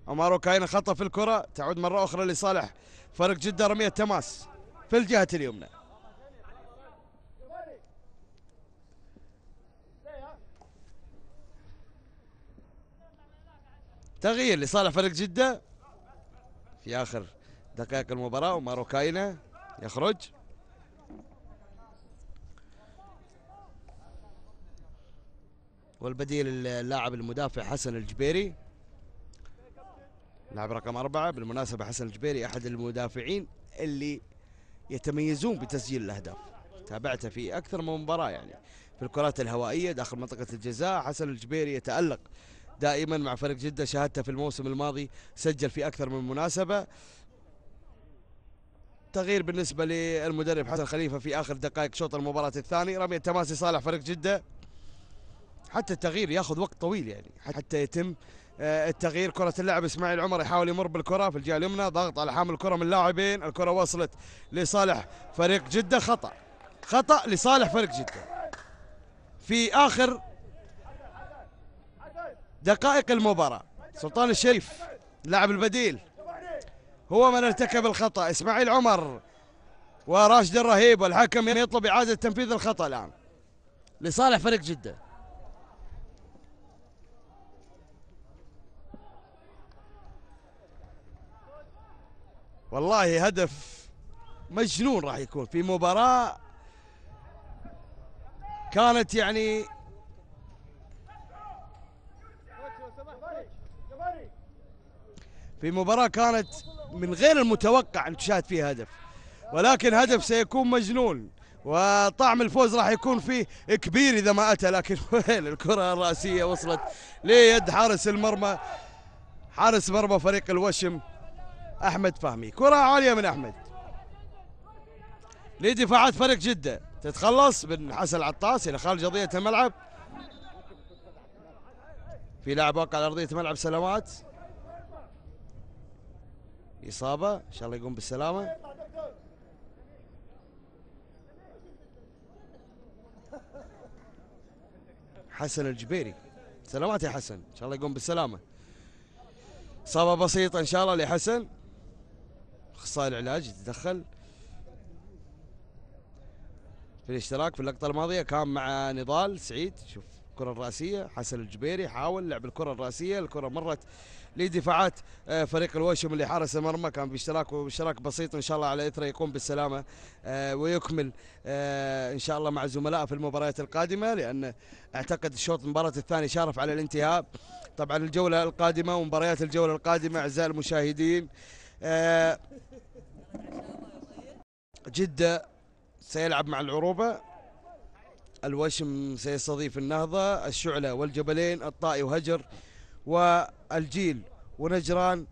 امارو كاين خطا في الكره تعود مره اخرى لصالح فرق جده رميه تماس في الجهه اليمنى تغيير لصالح فريق جده في اخر دقائق المباراه وماروكاينا يخرج والبديل اللاعب المدافع حسن الجبيري لاعب رقم أربعة بالمناسبة حسن الجبيري أحد المدافعين اللي يتميزون بتسجيل الأهداف تابعته في أكثر من مباراة يعني في الكرات الهوائية داخل منطقة الجزاء حسن الجبيري يتألق دائما مع فريق جدة شاهدته في الموسم الماضي سجل في أكثر من مناسبة تغيير بالنسبة للمدرب حسن خليفة في آخر دقائق شوط المباراة الثاني رمي التماسي صالح فريق جدة حتى التغيير ياخذ وقت طويل يعني حتى يتم آه، التغيير كرة اللاعب اسماعيل عمر يحاول يمر بالكرة في الجهة اليمنى ضغط على حامل الكرة من اللاعبين الكرة وصلت لصالح فريق جدة خطأ خطأ لصالح فريق جدة في آخر دقائق المباراة سلطان الشريف اللاعب البديل هو من ارتكب الخطأ اسماعيل عمر وراشد الرهيب والحكم يطلب إعادة تنفيذ الخطأ الآن لصالح فريق جده والله هدف مجنون راح يكون في مباراة كانت يعني في مباراة كانت من غير المتوقع أن تشاهد فيها هدف ولكن هدف سيكون مجنون وطعم الفوز راح يكون فيه كبير إذا ما أتى لكن <laughs> وين الكرة الرأسية وصلت ليد حارس المرمى حارس مرمى فريق الوشم احمد فهمي كره عاليه من احمد لدفاعات فريق جده تتخلص بن حسن العطاس الى خارج ارضيه الملعب في لاعب واقع على ارضيه ملعب سلامات اصابه ان شاء الله يقوم بالسلامه حسن الجبيري سلامات يا حسن ان شاء الله يقوم بالسلامه اصابه بسيطه ان شاء الله لحسن اخصائي العلاج يتدخل في الاشتراك في اللقطه الماضيه كان مع نضال سعيد شوف الكره الراسيه حسن الجبيري حاول لعب الكره الراسيه الكره مرت لدفاعات آه، فريق الوشم اللي حارس المرمى كان باشتراك واشتراك بسيط ان شاء الله على اثره يقوم بالسلامه آه، ويكمل آه، ان شاء الله مع زملائه في المباريات القادمه لان اعتقد الشوط المباراه الثاني شارف على الانتهاء طبعا الجوله القادمه ومباريات الجوله القادمه اعزائي المشاهدين آه، جدة سيلعب مع العروبة الوشم سيستضيف النهضة الشعلة والجبلين الطائي وهجر والجيل ونجران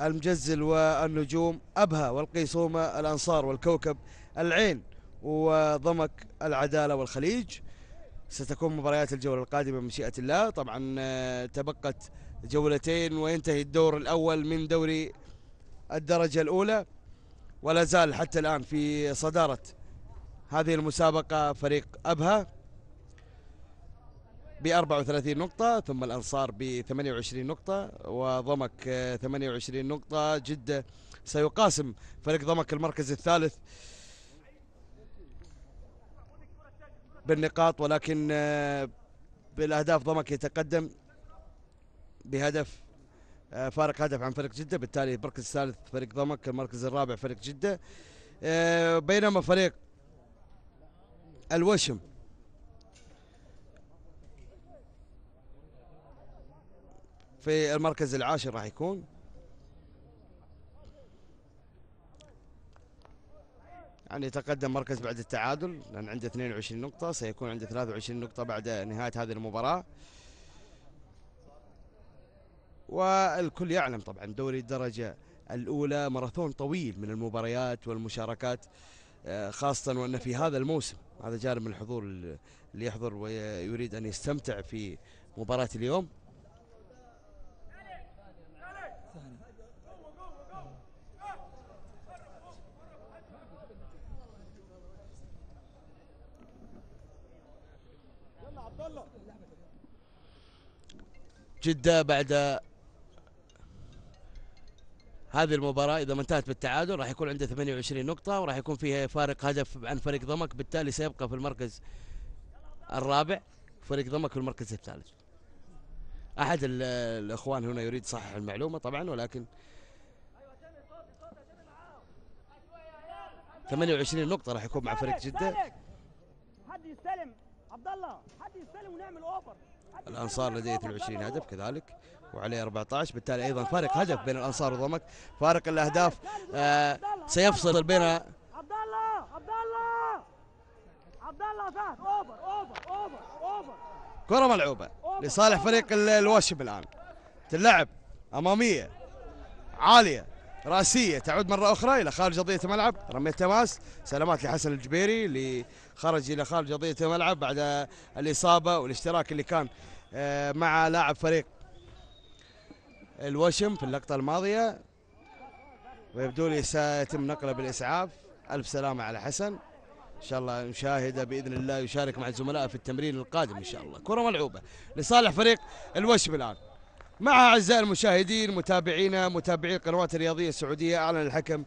المجزل والنجوم أبها والقيصومة الأنصار والكوكب العين وضمك العدالة والخليج ستكون مباريات الجولة القادمة بمشيئة الله طبعا آه، تبقت جولتين وينتهي الدور الأول من دوري الدرجة الأولى ولا زال حتى الآن في صدارة هذه المسابقة فريق أبها ب 34 نقطة ثم الأنصار ب 28 نقطة وضمك 28 نقطة جدة سيقاسم فريق ضمك المركز الثالث بالنقاط ولكن آه، بالأهداف ضمك يتقدم بهدف آه، فارق هدف عن فريق جده بالتالي المركز الثالث فريق ضمك المركز الرابع فريق جده آه، بينما فريق الوشم في المركز العاشر راح يكون يعني يتقدم مركز بعد التعادل لان عنده 22 نقطه سيكون عنده 23 نقطه بعد نهايه هذه المباراه والكل يعلم طبعا دوري الدرجة الأولى ماراثون طويل من المباريات والمشاركات آه، خاصة وأن في هذا الموسم هذا جانب من الحضور اللي يحضر ويريد أن يستمتع في مباراة اليوم جدة بعد هذه المباراة إذا ما انتهت بالتعادل راح يكون عنده 28 نقطة وراح يكون فيها فارق هدف عن فريق ضمك بالتالي سيبقى في المركز الرابع فريق ضمك في المركز الثالث أحد الإخوان هنا يريد صحح المعلومة طبعا ولكن 28 نقطة راح يكون مع فريق جدة حد يستلم عبد الله حد يستلم ونعمل اوفر الانصار لديه 22 هدف كذلك وعليه 14 بالتالي ايضا فارق هدف بين الانصار وضمك فارق الاهداف آه سيفصل بين عبد الله عبد الله عبد الله اوفر اوفر اوفر اوفر كره ملعوبه لصالح فريق الواشب الان تلعب اماميه عاليه راسيه تعود مره اخرى الى خارج ارضيه الملعب رميه تماس سلامات لحسن الجبيري اللي خرج الى خارج ارضيه الملعب بعد الاصابه والاشتراك اللي كان آه، مع لاعب فريق الوشم في اللقطه الماضيه ويبدو لي سيتم نقله بالاسعاف الف سلامه على حسن ان شاء الله نشاهده باذن الله يشارك مع زملائه في التمرين القادم ان شاء الله كره ملعوبه لصالح فريق الوشم الان مع أعزائي المشاهدين متابعينا متابعي القنوات الرياضية السعودية أعلن الحكم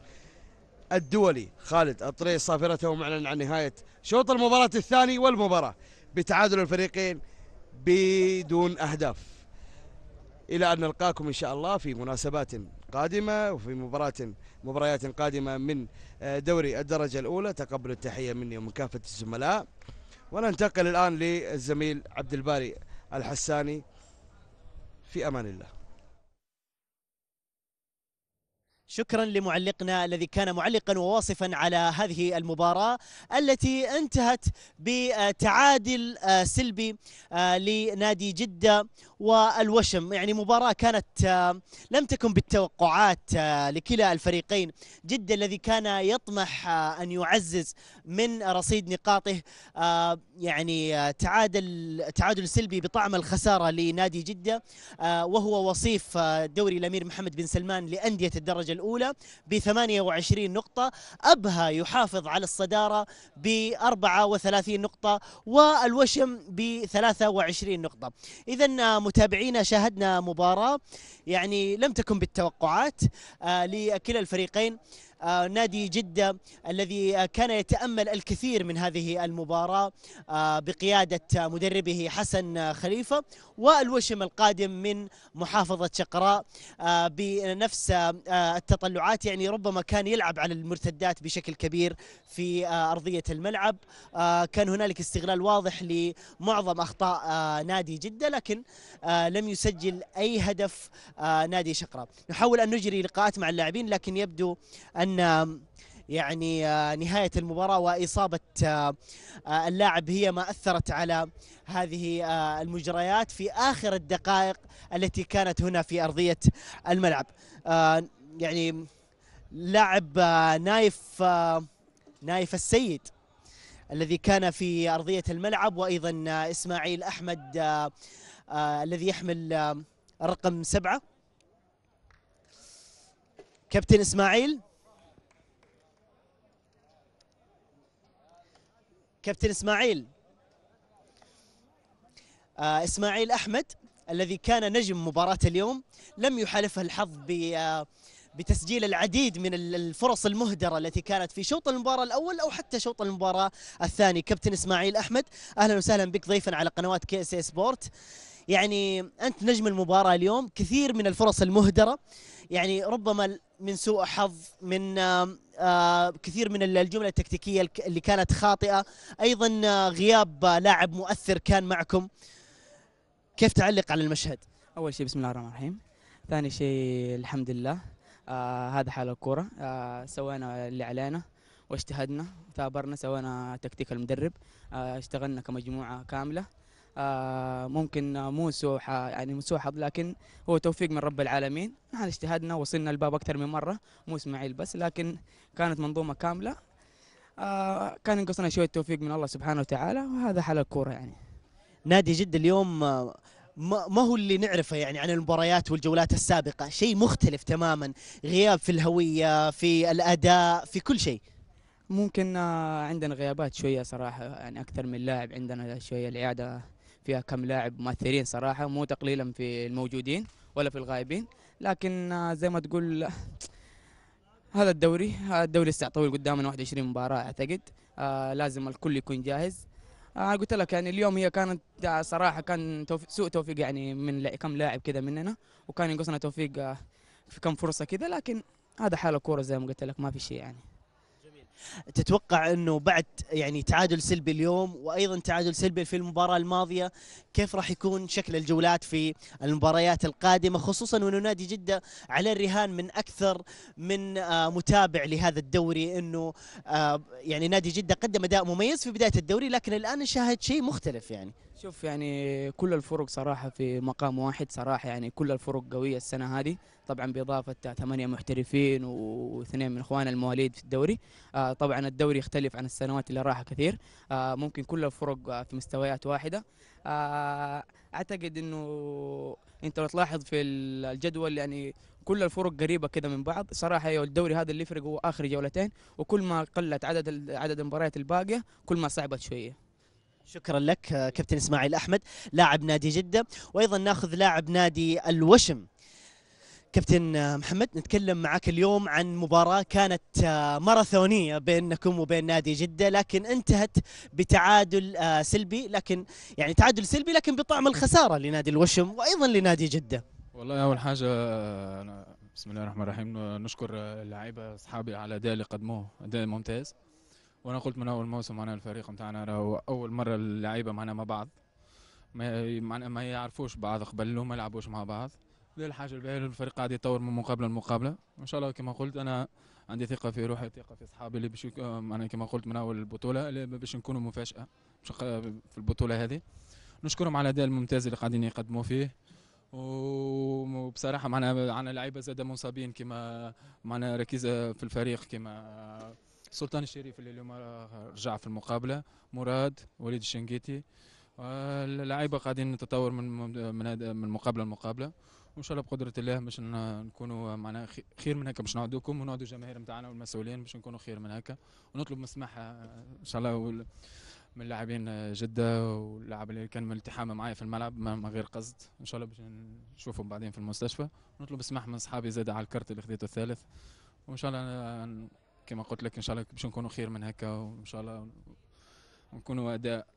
الدولي خالد الطريق صافرته معلن عن نهاية شوط المباراة الثاني والمباراة بتعادل الفريقين بدون أهداف إلى أن نلقاكم إن شاء الله في مناسبات قادمة وفي مباراة مباريات قادمة من آه، دوري الدرجة الأولى تقبل التحية مني ومن كافة الزملاء وننتقل الآن للزميل عبد الباري الحساني في أمان الله شكرا لمعلقنا الذي كان معلقا وواصفا على هذه المباراة التي انتهت بتعادل آه، سلبي آه، لنادي جدة والوشم يعني مباراة كانت آه، لم تكن بالتوقعات لكلا الفريقين جدة الذي كان يطمح أن يعزز من رصيد نقاطه يعني تعادل تعادل سلبي بطعم الخسارة لنادي جدة وهو وصيف دوري الأمير محمد بن سلمان لأندية الدرجة الأولى الأولى ب 28 نقطة أبها يحافظ على الصدارة ب 34 نقطة والوشم ب 23 نقطة إذا متابعينا شاهدنا مباراة يعني لم تكن بالتوقعات آه، لكلا الفريقين آه، نادي جدة الذي آه، كان يتأمل الكثير من هذه المباراة آه، بقيادة مدربه حسن خليفة والوشم القادم من محافظة شقراء بنفس التطلعات يعني ربما كان يلعب على المرتدات بشكل كبير في أرضية الملعب كان هنالك استغلال واضح لمعظم أخطاء نادي جدة لكن لم يسجل أي هدف نادي شقراء نحاول أن نجري لقاءات مع اللاعبين لكن يبدو أن عن يعني نهاية المباراة وإصابة اللاعب هي ما أثرت على هذه المجريات في آخر الدقائق التي كانت هنا في أرضية الملعب يعني لاعب نايف نايف السيد الذي كان في أرضية الملعب وأيضا إسماعيل أحمد الذي يحمل رقم سبعة كابتن إسماعيل كابتن اسماعيل آه، اسماعيل احمد الذي كان نجم مباراه اليوم لم يحالفه الحظ ب آه، بتسجيل العديد من الفرص المهدره التي كانت في شوط المباراه الاول او حتى شوط المباراه الثاني كابتن اسماعيل احمد اهلا وسهلا بك ضيفا على قنوات كي اس سبورت يعني انت نجم المباراه اليوم كثير من الفرص المهدره يعني ربما من سوء حظ من آه، كثير من الجمل التكتيكيه اللي كانت خاطئه ايضا آه، غياب لاعب مؤثر كان معكم كيف تعلق على المشهد اول شيء بسم الله الرحمن الرحيم ثاني شيء الحمد لله آه هذا حال الكوره آه سوينا اللي علينا واجتهدنا ثابرنا سوينا تكتيك المدرب آه اشتغلنا كمجموعه كامله آه، ممكن مو نسوح يعني مسوحظ لكن هو توفيق من رب العالمين نحن اجتهدنا وصلنا الباب اكثر من مره مو اسماعيل بس لكن كانت منظومه كامله آه، كان ينقصنا شويه توفيق من الله سبحانه وتعالى وهذا حال الكوره يعني نادي جد اليوم ما هو اللي نعرفه يعني عن المباريات والجولات السابقة شيء مختلف تماما غياب في الهوية في الأداء في كل شيء ممكن آه، عندنا غيابات شوية صراحة يعني أكثر من لاعب عندنا شوية العياده فيها كم لاعب مؤثرين صراحه مو تقليلا في الموجودين ولا في الغائبين لكن آه، زي ما تقول <laughs> هذا الدوري آه، الدوري الساعة طويل قدامنا 21 مباراة اعتقد آه لازم الكل يكون جاهز آه قلت لك يعني اليوم هي كانت آه، صراحه كان توفيق سوء توفيق يعني من كم لاعب كذا مننا وكان ينقصنا توفيق في كم فرصه كذا لكن هذا حال الكوره زي ما قلت لك ما في شيء يعني تتوقع انه بعد يعني تعادل سلبي اليوم وايضا تعادل سلبي في المباراه الماضيه كيف راح يكون شكل الجولات في المباريات القادمه خصوصا وانه نادي جده على الرهان من اكثر من آه، متابع لهذا الدوري انه آه، يعني نادي جده قدم اداء مميز في بدايه الدوري لكن الان نشاهد شيء مختلف يعني شوف يعني كل الفرق صراحة في مقام واحد صراحة يعني كل الفرق قوية السنة هذه طبعا بإضافة ثمانية محترفين واثنين من إخوان المواليد في الدوري آه، طبعا الدوري يختلف عن السنوات اللي راحة كثير آه، ممكن كل الفرق آه، في مستويات واحدة أعتقد أنه أنت لو تلاحظ في الجدول يعني كل الفرق قريبه كده من بعض صراحه ايوه الدوري هذا اللي يفرق هو اخر جولتين وكل ما قلت عدد عدد المباريات الباقيه كل ما صعبت شويه شكرا لك آه، كابتن اسماعيل احمد لاعب نادي جده وايضا ناخذ لاعب نادي الوشم كابتن آه، محمد نتكلم معك اليوم عن مباراة كانت آه، ماراثونية بينكم وبين نادي جدة لكن انتهت بتعادل سلبي لكن يعني تعادل سلبي لكن بطعم الخسارة لنادي الوشم وأيضا لنادي جدة والله أول حاجة أنا بسم الله الرحمن الرحيم نشكر اللعيبة أصحابي على أداء اللي قدموه أداء ممتاز وانا قلت من اول موسم معنا الفريق نتاعنا راهو اول مره اللعيبه معنا مع بعض ما ما يعرفوش بعض قبل وما يلعبوش مع بعض ذي الحاجه الباهيه الفريق قاعد يتطور من مقابله لمقابله ان شاء الله كما قلت انا عندي ثقه في روحي ثقه في اصحابي اللي باش انا كما قلت من اول البطوله اللي باش نكونوا مفاجاه في البطوله هذه نشكرهم على الاداء الممتاز اللي قاعدين يقدموا فيه وبصراحه معنا عندنا لعيبه زاد مصابين كما معنا ركيزه في الفريق كما سلطان الشريف اللي اليوم رجع في المقابله مراد وليد الشنقيتي اللعيبه قاعدين نتطور من من من مقابله لمقابله وان شاء الله بقدره الله باش نكونوا معنا خير من هكا باش نعدوكم ونعدو الجماهير نتاعنا والمسؤولين باش نكونوا خير من هكا ونطلب مسمح ان شاء الله من اللاعبين جده واللاعب اللي كان من التحام معايا في الملعب من غير قصد ان شاء الله باش نشوفهم بعدين في المستشفى ونطلب مسمح من اصحابي زاد على الكرت اللي خذيته الثالث وان شاء الله كما قلت لك ان شاء الله باش نكونوا خير من هكا وان شاء الله ونكونوا اداء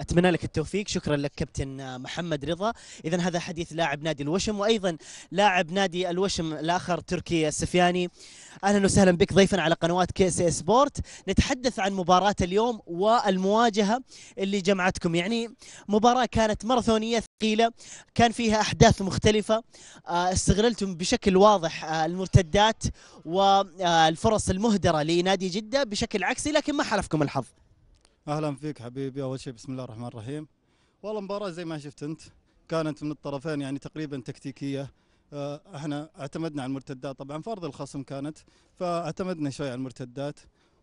اتمنى لك التوفيق شكرا لك كابتن محمد رضا اذا هذا حديث لاعب نادي الوشم وايضا لاعب نادي الوشم الاخر تركي السفياني اهلا وسهلا بك ضيفا على قنوات كي سي سبورت نتحدث عن مباراه اليوم والمواجهه اللي جمعتكم يعني مباراه كانت ماراثونيه ثقيله كان فيها احداث مختلفه آه، استغللتم بشكل واضح آه، المرتدات والفرص المهدره لنادي جده بشكل عكسي لكن ما حلفكم الحظ اهلا فيك حبيبي اول شيء بسم الله الرحمن الرحيم والله المباراه زي ما شفت انت كانت من الطرفين يعني تقريبا تكتيكيه آه، احنا اعتمدنا على المرتدات طبعا فرض الخصم كانت فاعتمدنا شوي على المرتدات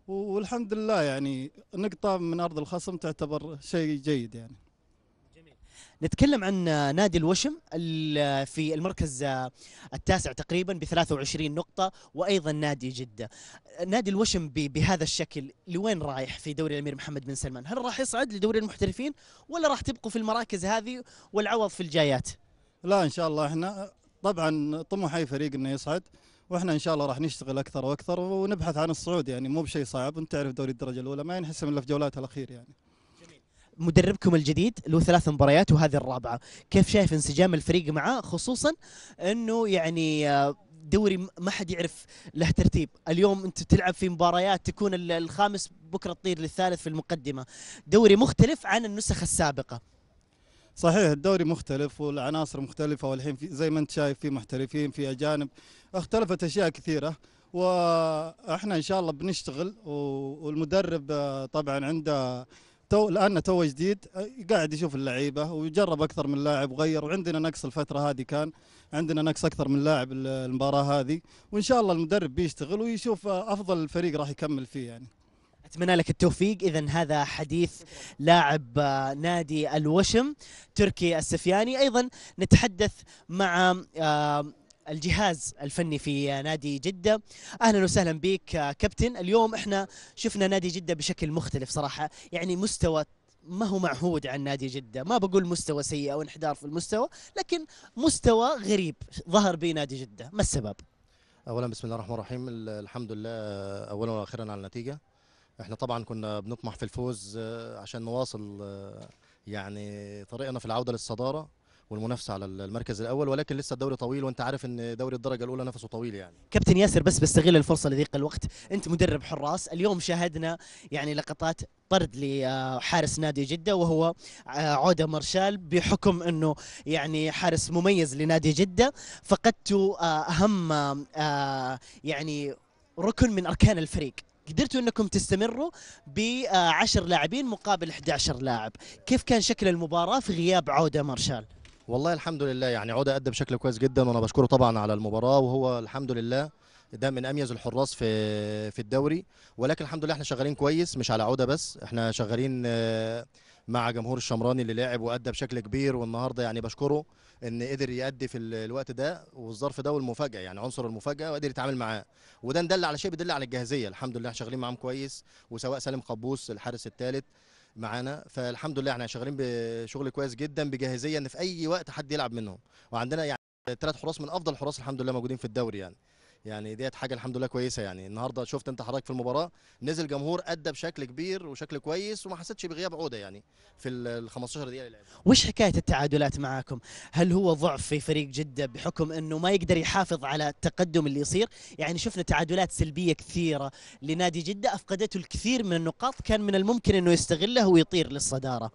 والحمد لله يعني نقطه من ارض الخصم تعتبر شيء جيد يعني نتكلم عن نادي الوشم في المركز التاسع تقريبا ب 23 نقطة وأيضا نادي جدة نادي الوشم بهذا الشكل لوين رايح في دوري الأمير محمد بن سلمان هل راح يصعد لدوري المحترفين ولا راح تبقوا في المراكز هذه والعوض في الجايات لا إن شاء الله إحنا طبعا طموح أي فريق إنه يصعد واحنا ان شاء الله راح نشتغل اكثر واكثر ونبحث عن الصعود يعني مو بشيء صعب انت تعرف دوري الدرجه الاولى ما ينحسم الا في جولاتها الاخير يعني مدربكم الجديد له ثلاث مباريات وهذه الرابعه كيف شايف انسجام الفريق معاه خصوصا انه يعني آه، دوري ما حد يعرف له ترتيب اليوم انت تلعب في مباريات تكون الخامس بكره تطير للثالث في المقدمه دوري مختلف عن النسخ السابقه صحيح الدوري مختلف والعناصر مختلفه والحين في زي ما انت شايف في محترفين في اجانب اختلفت اشياء كثيره واحنا ان شاء الله بنشتغل والمدرب آه، طبعا عنده تو لانه تو جديد أه، قاعد يشوف اللعيبه ويجرب اكثر من لاعب وغير وعندنا نقص الفتره هذه كان عندنا نقص اكثر من لاعب المباراه هذه وان شاء الله المدرب بيشتغل ويشوف أه، افضل الفريق راح يكمل فيه يعني اتمنى لك التوفيق اذا هذا حديث لاعب أه، نادي الوشم تركي السفياني ايضا نتحدث مع الجهاز الفني في نادي جدة أهلا وسهلا بك آه، كابتن اليوم إحنا شفنا نادي جدة بشكل مختلف صراحة يعني مستوى ما هو معهود عن نادي جدة ما بقول مستوى سيء أو انحدار في المستوى لكن مستوى غريب ظهر به نادي جدة ما السبب؟ أولا بسم الله الرحمن الرحيم الحمد لله آه، أولا وأخيرا على النتيجة احنا طبعا كنا بنطمح في الفوز آه، عشان نواصل يعني طريقنا في العودة للصدارة والمنافسه على المركز الاول ولكن لسه الدوري طويل وانت عارف ان دوري الدرجه الاولى نفسه طويل يعني كابتن ياسر بس بستغل الفرصه لضيق الوقت انت مدرب حراس اليوم شاهدنا يعني لقطات طرد لحارس نادي جده وهو آه، عوده مرشال بحكم انه يعني حارس مميز لنادي جده فقدتوا آه، اهم آه، يعني ركن من اركان الفريق قدرتوا انكم تستمروا ب 10 لاعبين مقابل 11 لاعب كيف كان شكل المباراه في غياب عوده مرشال والله الحمد لله يعني عوده ادى بشكل كويس جدا وانا بشكره طبعا على المباراه وهو الحمد لله ده من اميز الحراس في في الدوري ولكن الحمد لله احنا شغالين كويس مش على عوده بس احنا شغالين آه، مع جمهور الشمراني اللي لعب وادى بشكل كبير والنهارده يعني بشكره ان قدر يأدي في الوقت ده والظرف ده والمفاجاه يعني عنصر المفاجاه وقدر يتعامل معاه وده ندل على شيء بيدل على الجاهزيه الحمد لله شغالين معاهم كويس وسواء سالم قبوس الحارس الثالث معانا فالحمد لله احنا يعني شغالين بشغل كويس جدا بجاهزيه ان في اي وقت حد يلعب منهم وعندنا يعني ثلاث حراس من افضل الحراس الحمد لله موجودين في الدوري يعني يعني ديت حاجه الحمد لله كويسه يعني النهارده شفت انت حضرتك في المباراه نزل جمهور ادى بشكل كبير وشكل كويس وما حسيتش بغياب عوده يعني في ال 15 دقيقه للعب وش حكايه التعادلات معاكم هل هو ضعف في فريق جده بحكم انه ما يقدر يحافظ على التقدم اللي يصير يعني شفنا تعادلات سلبيه كثيره لنادي جده افقدته الكثير من النقاط كان من الممكن انه يستغله ويطير للصداره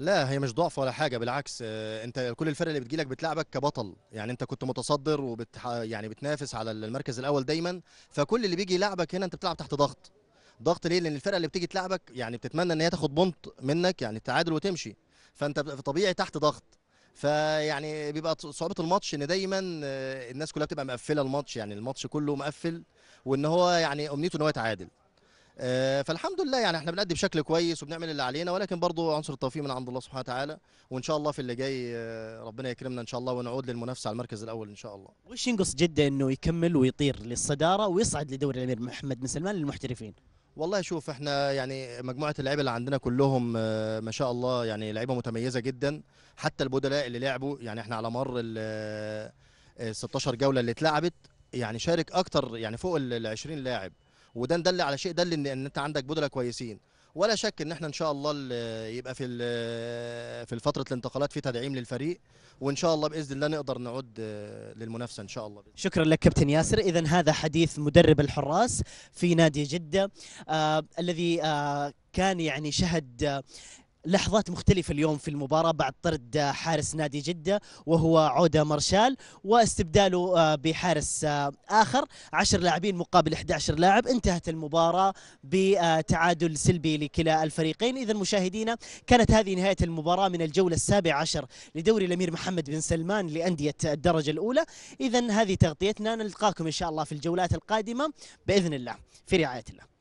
لا هي مش ضعف ولا حاجه بالعكس آه، انت كل الفرق اللي بتجيلك بتلعبك كبطل يعني انت كنت متصدر وبت يعني بتنافس على المركز الاول دايما فكل اللي بيجي يلعبك هنا انت بتلعب تحت ضغط ضغط ليه لان الفرقه اللي بتيجي تلعبك يعني بتتمنى ان هي تاخد بونت منك يعني تعادل وتمشي فانت طبيعي تحت ضغط فيعني بيبقى صعوبه الماتش ان دايما آه، الناس كلها بتبقى مقفله الماتش يعني الماتش كله مقفل وان هو يعني امنيته ان هو يتعادل آه، فالحمد لله يعني احنا بنأدي بشكل كويس وبنعمل اللي علينا ولكن برضه عنصر التوفيق من عند الله سبحانه وتعالى وان شاء الله في اللي جاي آه، ربنا يكرمنا ان شاء الله ونعود للمنافسه على المركز الاول ان شاء الله. وش ينقص جده انه يكمل ويطير للصداره ويصعد لدوري الامير محمد بن سلمان للمحترفين؟ والله شوف احنا يعني مجموعه اللعيبه اللي عندنا كلهم آه، ما شاء الله يعني لعيبه متميزه جدا حتى البدلاء اللي لعبوا يعني احنا على مر ال 16 جوله اللي اتلعبت يعني شارك اكتر يعني فوق ال 20 لاعب وده ندل على شيء دل ان, انت عندك بدله كويسين ولا شك ان احنا ان شاء الله يبقى في في فتره الانتقالات في تدعيم للفريق وان شاء الله باذن الله نقدر نعود آه، للمنافسه ان شاء الله شكرا لك كابتن ياسر اذا هذا حديث مدرب الحراس في نادي جده آه الذي آه كان يعني شهد لحظات مختلفة اليوم في المباراة بعد طرد حارس نادي جدة وهو عودة مرشال واستبداله آه، بحارس آه، آخر 10 لاعبين مقابل 11 لاعب انتهت المباراة بتعادل سلبي لكلا الفريقين إذا مشاهدينا كانت هذه نهاية المباراة من الجولة السابعة عشر لدوري الأمير محمد بن سلمان لأندية الدرجة الأولى إذا هذه تغطيتنا نلقاكم إن شاء الله في الجولات القادمة بإذن الله في رعاية الله